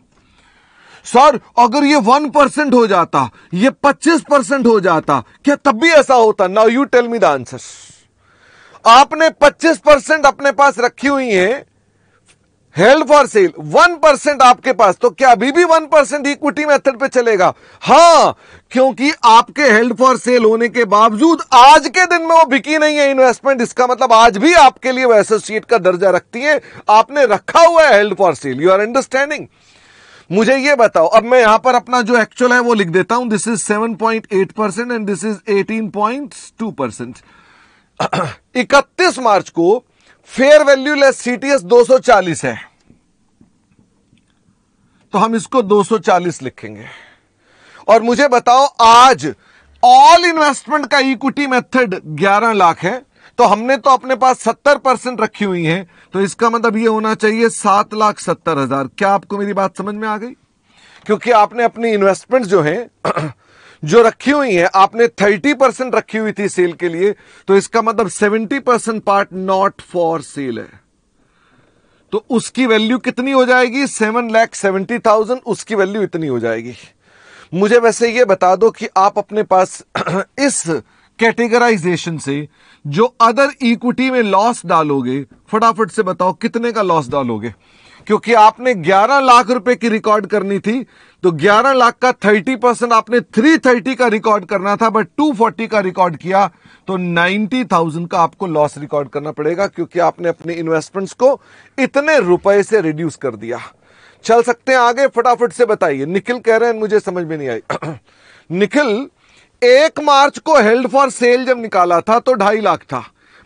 [SPEAKER 1] सर अगर ये वन परसेंट हो जाता ये पच्चीस परसेंट हो जाता क्या तब भी ऐसा होता now you tell me the answer आपने पच्चीस परसेंट अपने पास रखी हुई है held for sale one percent आपके पास तो क्या अभी भी वन परसेंट इक्विटी मेथड पे चलेगा हाँ क्योंकि आपके हेल्ड फॉर सेल होने के बावजूद आज के दिन में वो बिकी नहीं है इन्वेस्टमेंट इसका मतलब आज भी आपके लिए वो एसोसिएट का दर्जा रखती है आपने रखा हुआ है held for sale you are understanding मुझे ये बताओ अब मैं यहां पर अपना जो एक्चुअल है वो लिख देता हूं this is 7.8 percent and this is 18.2 percent इकतीस मार्च को फेयर वैल्यू लेस सीटीएस 240 है तो हम इसको 240 लिखेंगे और मुझे बताओ आज ऑल इन्वेस्टमेंट का इक्विटी मेथड 11 लाख है तो हमने तो अपने पास सत्तर परसेंट रखी हुई है तो इसका मतलब ये होना चाहिए सात लाख सत्तर हजार क्या आपको मेरी बात समझ में आ गई क्योंकि आपने अपनी इन्वेस्टमेंट जो है जो रखी हुई है आपने थर्टी परसेंट रखी हुई थी सेल के लिए तो इसका मतलब seventy percent part not for sale है तो उसकी वैल्यू कितनी हो जाएगी सेवन लैख सेवेंटी थाउजेंड उसकी वैल्यू इतनी हो जाएगी मुझे वैसे ये बता दो कि आप अपने पास इस कैटेगराइजेशन से जो अदर इक्विटी में लॉस डालोगे फटाफट से बताओ कितने का लॉस डालोगे क्योंकि आपने 11 लाख रुपए की रिकॉर्ड करनी थी तो 11 लाख का 30 परसेंट आपने 330 का रिकॉर्ड करना था बट 240 का रिकॉर्ड किया तो 90,000 का आपको लॉस रिकॉर्ड करना पड़ेगा क्योंकि आपने अपने इन्वेस्टमेंट्स को इतने रुपए से रिड्यूस कर दिया चल सकते हैं आगे फटाफट से बताइए निखिल कह रहे हैं मुझे समझ में नहीं आई निखिल एक मार्च को हेल्ड फॉर सेल जब निकाला था तो ढाई लाख था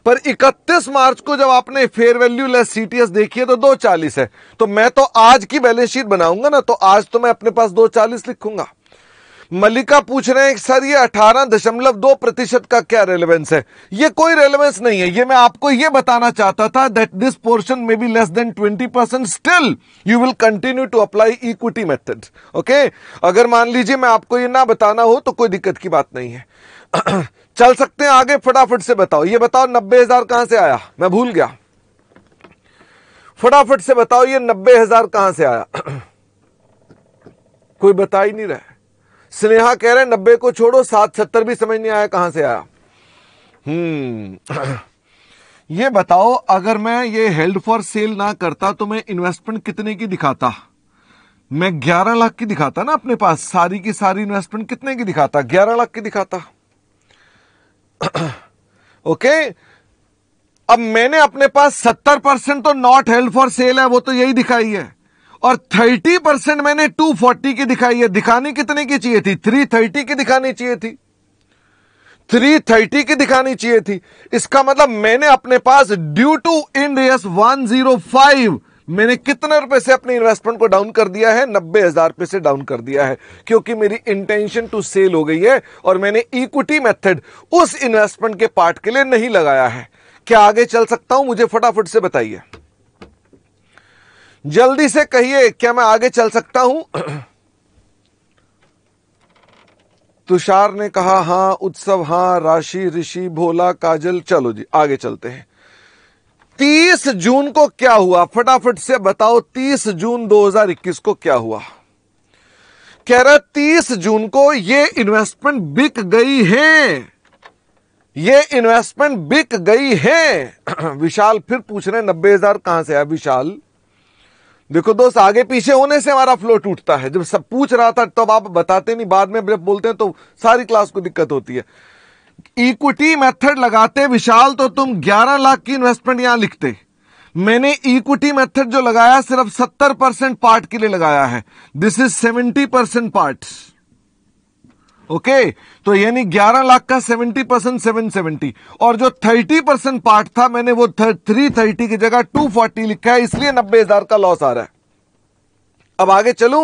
[SPEAKER 1] पर 31 मार्च को जब आपने फेयर वैल्यू लेस सीटीएस देखी है तो दो चालीस है तो मैं तो आज की बैलेंस शीट बनाऊंगा ना तो आज तो मैं अपने पास दो चालीस लिखूंगा मलिका पूछ रहे हैं सर ये अठारह दशमलव दो प्रतिशत का क्या रेलेवेंस है ये कोई रेलेवेंस नहीं है ये मैं आपको ये बताना चाहता था that this portion may be less than twenty percent still you will continue to apply equity method okay अगर मान लीजिए मैं आपको ये ना बताना हो तो कोई दिक्कत की बात नहीं है चल सकते हैं आगे फटाफट से बताओ ये बताओ नब्बे हजार कहां से आया मैं भूल गया फटाफट से बताओ ये नब्बे हजार कहां से आया कोई बता ही नहीं रहा स्नेहा कह रहे नब्बे को छोड़ो सात सत्तर भी समझ नहीं आया कहां से आया हम्म ये बताओ अगर मैं ये हेल्ड फॉर सेल ना करता तो मैं इन्वेस्टमेंट कितने की दिखाता मैं ग्यारह लाख की दिखाता ना अपने पास सारी की सारी इन्वेस्टमेंट कितने की दिखाता ग्यारह लाख की दिखाता ओके अब मैंने अपने पास सत्तर परसेंट तो नॉट हेल्ड फॉर सेल है वो तो यही दिखाई है और 30 परसेंट मैंने 240 की दिखाई है दिखानी कितने की चाहिए थी 330 की दिखानी चाहिए थी 330 की दिखानी चाहिए थी इसका मतलब मैंने अपने पास ड्यू टू इंडियस 105 मैंने कितने रुपए से अपने इन्वेस्टमेंट को डाउन कर दिया है नब्बे हजार रुपए से डाउन कर दिया है क्योंकि मेरी इंटेंशन टू सेल हो गई है और मैंने इक्विटी मेथड उस इन्वेस्टमेंट के पार्ट के लिए नहीं लगाया है क्या आगे चल सकता हूं मुझे फटाफट से बताइए जल्दी से कहिए क्या मैं आगे चल सकता हूं तुषार ने कहा हां उत्सव हां राशि ऋषि भोला काजल चलो जी आगे चलते हैं तीस जून को क्या हुआ फटाफट से बताओ तीस जून 2021 को क्या हुआ कह रहा तीस जून को ये इन्वेस्टमेंट बिक गई है ये इन्वेस्टमेंट बिक गई है विशाल फिर पूछ रहे नब्बे हजार कहां से है विशाल देखो दोस्त आगे पीछे होने से हमारा फ्लो टूटता है जब सब पूछ रहा था तब तो आप बताते नहीं बाद में जब बोलते हैं तो सारी क्लास को दिक्कत होती है इक्विटी मेथड लगाते विशाल तो तुम 11 लाख की इन्वेस्टमेंट यहां लिखते मैंने इक्विटी मेथड जो लगाया सिर्फ 70 परसेंट पार्ट के लिए लगाया है this is 70 percent part okay तो यानी 11 लाख का 70 परसेंट सेवन और जो 30 परसेंट पार्ट था मैंने वो थ्री थर्टी की जगह 240 लिखा है इसलिए नब्बे हजार का लॉस आ रहा है अब आगे चलू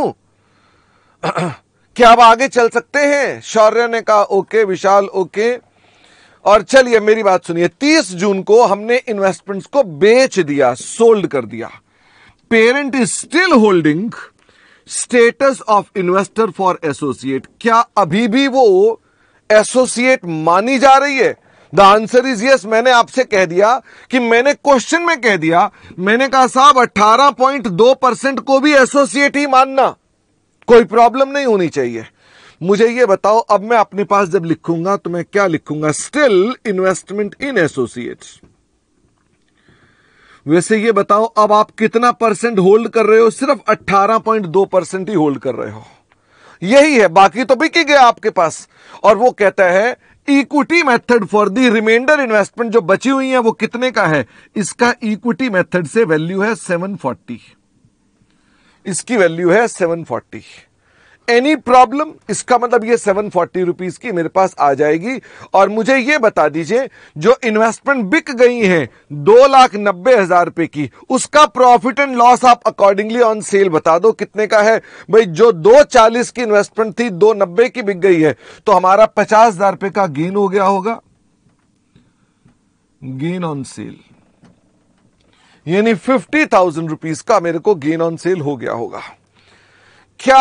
[SPEAKER 1] क्या अब आगे चल सकते हैं शौर्य ने कहा ओके विशाल ओके और चलिए मेरी बात सुनिए 30 जून को हमने इन्वेस्टमेंट्स को बेच दिया सोल्ड कर दिया parent is still holding status of investor for associate क्या अभी भी वो एसोसिएट मानी जा रही है द आंसर इज यस मैंने आपसे कह दिया कि मैंने क्वेश्चन में कह दिया मैंने कहा साहब 18.2 परसेंट को भी एसोसिएट ही मानना कोई प्रॉब्लम नहीं होनी चाहिए मुझे ये बताओ अब मैं अपने पास जब लिखूंगा तो मैं क्या लिखूंगा स्टिल इन्वेस्टमेंट इन एसोसिएट्स वैसे ये बताओ अब आप कितना परसेंट होल्ड कर रहे हो सिर्फ 18.2 परसेंट ही होल्ड कर रहे हो यही है बाकी तो बिकी गया आपके पास और वो कहता है equity method for the remainder investment जो बची हुई है वो कितने का है इसका इक्विटी मेथड से वैल्यू है 740 इसकी वैल्यू है 740 एनी प्रॉब्लम इसका मतलब ये सेवन फोर्टी रुपीज की मेरे पास आ जाएगी और मुझे ये बता दीजिए जो इन्वेस्टमेंट बिक गई है दो लाख नब्बे हजार रुपए की उसका प्रॉफिट एंड लॉस आप अकॉर्डिंगली ऑन सेल बता दो कितने का है भाई जो दो चालीस की इन्वेस्टमेंट थी दो नब्बे की बिक गई है तो हमारा पचास हजार रुपए का गेन हो गया होगा गेन ऑन सेल यानी फिफ्टी थाउजेंड रुपीज का मेरे को गेन ऑन सेल हो गया होगा क्या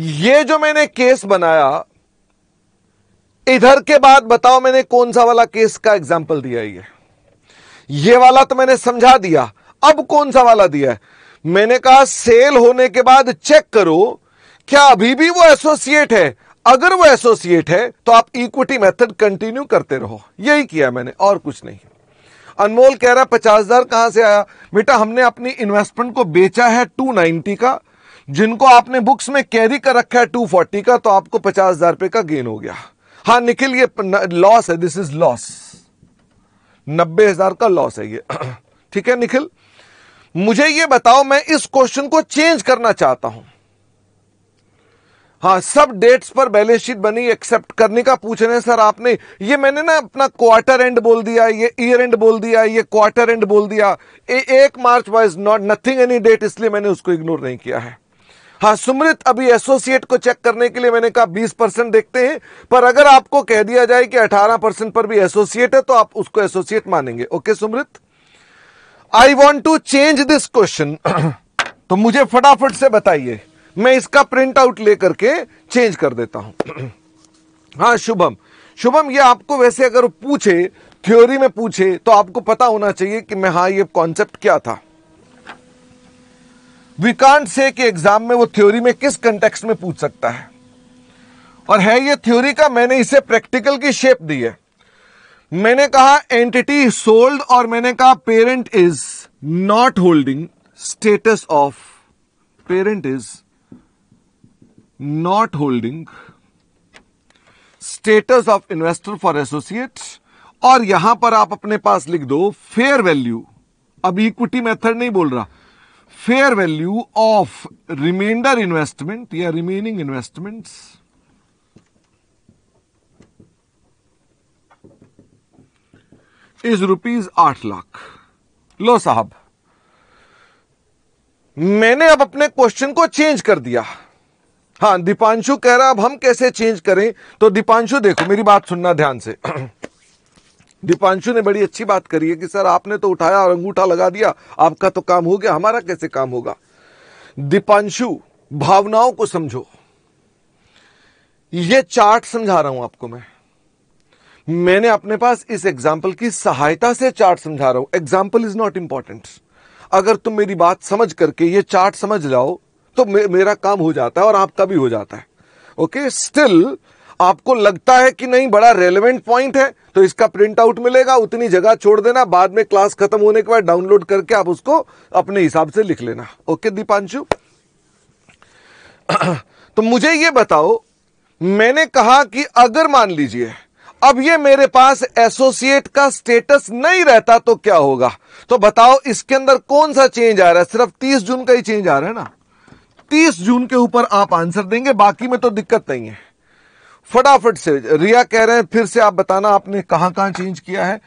[SPEAKER 1] ये जो मैंने केस बनाया इधर के बाद बताओ मैंने कौन सा वाला केस का एग्जाम्पल दिया ये ये वाला तो मैंने समझा दिया अब कौन सा वाला दिया है मैंने कहा सेल होने के बाद चेक करो क्या अभी भी वो एसोसिएट है अगर वो एसोसिएट है तो आप इक्विटी मेथड कंटिन्यू करते रहो यही किया मैंने और कुछ नहीं अनमोल कह रहा है पचास हजार कहां से आया बेटा हमने अपनी इन्वेस्टमेंट को बेचा है टू नाइनटी का जिनको आपने बुक्स में कैरी कर रखा है टू फोर्टी का तो आपको पचास हजार रुपए का गेन हो गया हाँ निखिल ये लॉस है दिस इज लॉस नब्बे हजार का लॉस है ये ठीक है निखिल मुझे ये बताओ मैं इस क्वेश्चन को चेंज करना चाहता हूं हाँ सब डेट्स पर बैलेंस शीट बनी एक्सेप्ट करने का पूछ रहे हैं सर आपने ये मैंने ना अपना क्वार्टर एंड बोल दिया ये ईयर एंड बोल दिया ये क्वार्टर एंड बोल दिया ए, एक मार्च wise not nothing any date इसलिए मैंने उसको इग्नोर नहीं किया है हाँ सुमृत अभी एसोसिएट को चेक करने के लिए मैंने कहा 20 परसेंट देखते हैं पर अगर आपको कह दिया जाए कि 18 परसेंट पर भी एसोसिएट है तो आप उसको एसोसिएट मानेंगे okay Sumrit I want to change this question तो मुझे फटाफट से बताइए मैं इसका प्रिंट आउट लेकर के चेंज कर देता हूं हाँ शुभम शुभम ये आपको वैसे अगर पूछे थ्योरी में पूछे तो आपको पता होना चाहिए कि मैं हाँ ये कॉन्सेप्ट क्या था वी कांट से कि एग्जाम में वो थ्योरी में किस कंटेक्स्ट में पूछ सकता है और है ये थ्योरी का मैंने इसे प्रैक्टिकल की शेप दी है मैंने कहा एंटिटी सोल्ड और मैंने कहा parent is not holding status of parent is not holding status of investor for associate और यहां पर आप अपने पास लिख दो फेयर वैल्यू अब इक्विटी मेथड नहीं बोल रहा fair value of reminder investment या रिमेनिंग इन्वेस्टमेंट्स इज रुपीज आठ लाख लो साहब मैंने अब अपने क्वेश्चन को चेंज कर दिया हां दीपांशु कह रहा अब हम कैसे चेंज करें तो दीपांशु देखो मेरी बात सुनना ध्यान से दीपांशु ने बड़ी अच्छी बात करी है कि सर आपने तो उठाया और अंगूठा लगा दिया आपका तो काम हो गया हमारा कैसे काम होगा दीपांशु भावनाओं को समझो ये चार्ट समझा रहा हूं आपको मैं मैंने अपने पास इस एग्जाम्पल की सहायता से चार्ट समझा रहा हूं एग्जाम्पल इज नॉट इंपॉर्टेंट अगर तुम मेरी बात समझ करके ये चार्ट समझ जाओ तो मे मेरा काम हो जाता है और आपका भी हो जाता है ओके okay? स्टिल आपको लगता है कि नहीं बड़ा रेलिवेंट पॉइंट है तो इसका प्रिंट आउट मिलेगा उतनी जगह छोड़ देना बाद में क्लास खत्म होने के बाद डाउनलोड करके आप उसको अपने हिसाब से लिख लेना ओके दीपांशु तो मुझे ये बताओ मैंने कहा कि अगर मान लीजिए अब ये मेरे पास एसोसिएट का स्टेटस नहीं रहता तो क्या होगा तो बताओ इसके अंदर कौन सा चेंज आ रहा है सिर्फ 30 जून का ही चेंज आ रहा है ना 30 जून के ऊपर आप आंसर देंगे बाकी में तो दिक्कत नहीं है फटाफट से रिया कह रहे हैं फिर से आप बताना आपने कहां कहां चेंज किया है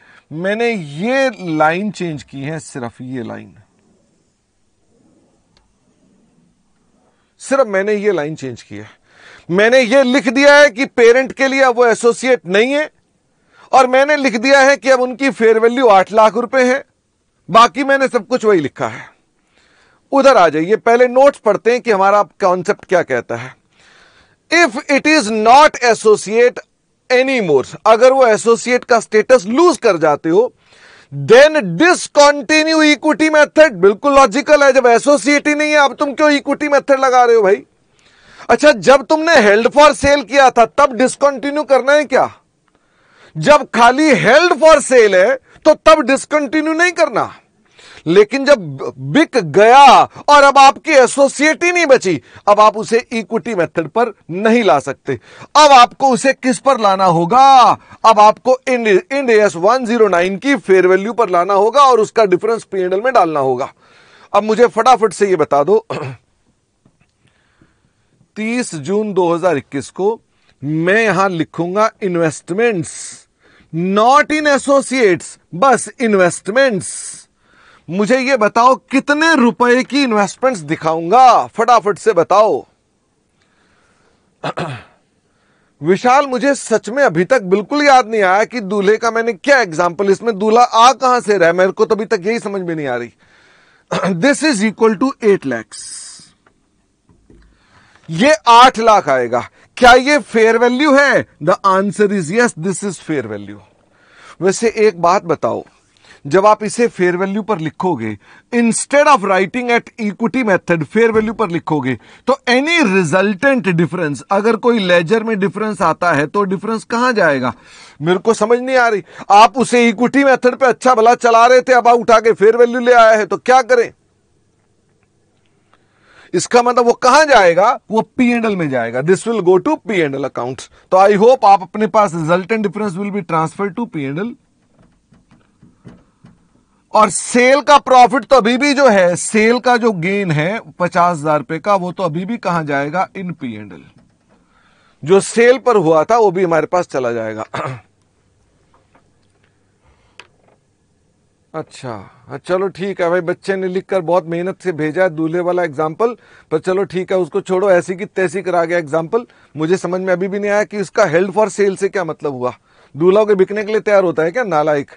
[SPEAKER 1] मैंने ये लाइन चेंज की है सिर्फ ये लाइन सिर्फ मैंने ये लाइन चेंज की है मैंने ये लिख दिया है कि पेरेंट के लिए वो एसोसिएट नहीं है और मैंने लिख दिया है कि अब उनकी फेयर वैल्यू आठ लाख रुपए है बाकी मैंने सब कुछ वही लिखा है उधर आ जाइए पहले नोट्स पढ़ते हैं कि हमारा कॉन्सेप्ट क्या कहता है if it is not associate any more अगर वो एसोसिएट का स्टेटस लूज कर जाते हो देन डिसकॉन्टिन्यू इक्विटी मेथड बिल्कुल लॉजिकल है जब एसोसिएट ही नहीं है अब तुम क्यों इक्विटी मेथड लगा रहे हो भाई अच्छा जब तुमने हेल्ड फॉर सेल किया था तब डिसकॉन्टिन्यू करना है क्या जब खाली हेल्ड फॉर सेल है तो तब डिसकंटिन्यू नहीं करना लेकिन जब बिक गया और अब आपकी एसोसिएट ही नहीं बची अब आप उसे इक्विटी मेथड पर नहीं ला सकते अब आपको उसे किस पर लाना होगा अब आपको Ind Ind AS one zero nine की फेयर वैल्यू पर लाना होगा और उसका डिफरेंस पीएनएल में डालना होगा अब मुझे फटाफट से यह बता दो 30 जून 2021 को मैं यहां लिखूंगा इन्वेस्टमेंट्स नॉट इन एसोसिएट्स बस इन्वेस्टमेंट्स मुझे ये बताओ कितने रुपए की इन्वेस्टमेंट्स दिखाऊंगा फटाफट से बताओ विशाल मुझे सच में अभी तक बिल्कुल याद नहीं आया कि दूल्हे का मैंने क्या एग्जाम्पल इसमें दूल्हा आ कहां से रहा है मेरे को तो अभी तक यही समझ में नहीं आ रही this is equal to eight lakhs ये आठ लाख आएगा क्या ये फेयर वैल्यू है the answer is yes this is fair value वैसे एक बात बताओ जब आप इसे फेयर वैल्यू पर लिखोगे instead of writing at equity method fair value पर लिखोगे तो एनी रिजल्टेंट डिफरेंस अगर कोई लेजर में डिफरेंस आता है तो डिफरेंस कहां जाएगा मेरे को समझ नहीं आ रही आप उसे इक्विटी मेथड पे अच्छा भला चला रहे थे अब आप उठा के फेयर वैल्यू ले आया है तो क्या करें इसका मतलब वो कहां जाएगा वो पी एंडल में जाएगा this will go to P and L account तो आई होप आप अपने पास resultant difference will be transfer to P and L और सेल का प्रॉफिट तो अभी भी जो है सेल का जो गेन है पचास हजार रुपए का वो तो अभी भी कहा जाएगा इन पी एंड एल जो सेल पर हुआ था वो भी हमारे पास चला जाएगा अच्छा हाँ, चलो ठीक है भाई बच्चे ने लिखकर बहुत मेहनत से भेजा है दूल्हे वाला एग्जाम्पल पर चलो ठीक है उसको छोड़ो ऐसी की तैसी करा गया एग्जाम्पल मुझे समझ में अभी भी नहीं आया कि उसका हेल्ड फॉर सेल से क्या मतलब हुआ दूल्हा के बिकने के लिए तैयार होता है क्या नालायक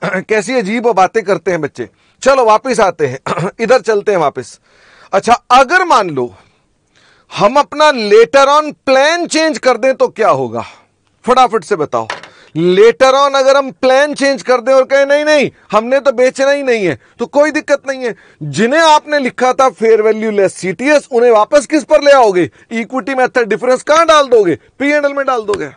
[SPEAKER 1] कैसी अजीब बातें करते हैं बच्चे चलो वापस आते हैं इधर चलते हैं वापस अच्छा अगर मान लो हम अपना लेटर ऑन प्लान चेंज कर दें तो क्या होगा फटाफट से बताओ लेटर ऑन अगर हम प्लान चेंज कर दें और कहें नहीं नहीं हमने तो बेचना ही नहीं है तो कोई दिक्कत नहीं है जिन्हें आपने लिखा था फेयर वैल्यू लेस सीटीएस उन्हें वापस किस पर ले आओगे इक्विटी मेथड डिफरेंस कहां डाल दोगे पीएनएल में डाल दोगे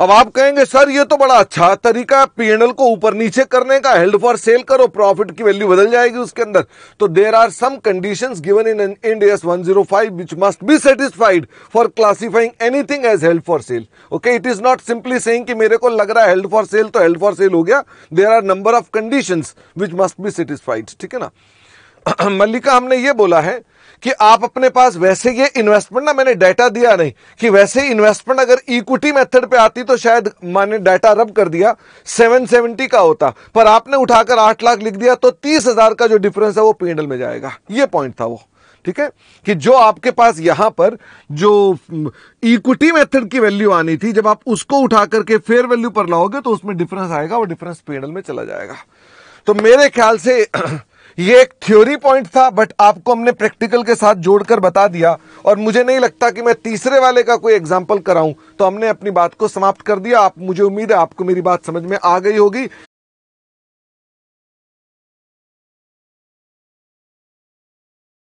[SPEAKER 1] अब आप कहेंगे सर ये तो बड़ा अच्छा तरीका है पीएनएल को ऊपर नीचे करने का हेल्ड फॉर सेल करो प्रॉफिट की वैल्यू बदल जाएगी उसके अंदर तो there are some conditions given in Ind AS five which must be satisfied for classifying anything as held for sale okay it is not simply saying कि मेरे को लग रहा है हेल्ड फॉर सेल तो हेल्ड फॉर सेल हो गया there are number of condition which must be satisfied ठीक है ना मल्लिका हमने ये बोला है कि आप अपने पास वैसे ये इन्वेस्टमेंट ना मैंने डाटा दिया नहीं कि वैसे इन्वेस्टमेंट अगर इक्विटी मेथड पे आती तो शायद मैंने डाटा रब कर दिया 770 का होता पर आपने उठाकर 8 लाख लिख दिया तो तीस हजार का जो डिफरेंस है वो पेंडल में जाएगा ये पॉइंट था वो ठीक है कि जो आपके पास यहां पर जो इक्विटी मेथड की वैल्यू आनी थी जब आप उसको उठा करके फेयर वैल्यू पर लाओगे तो उसमें डिफरेंस आएगा और डिफरेंस पेंडल में चला जाएगा तो मेरे ख्याल से ये एक थ्योरी पॉइंट था बट आपको हमने प्रैक्टिकल के साथ जोड़कर बता दिया और मुझे नहीं लगता कि मैं तीसरे वाले का कोई एग्जाम्पल कराऊं तो हमने अपनी बात को समाप्त कर दिया आप मुझे उम्मीद है आपको मेरी बात समझ में आ गई होगी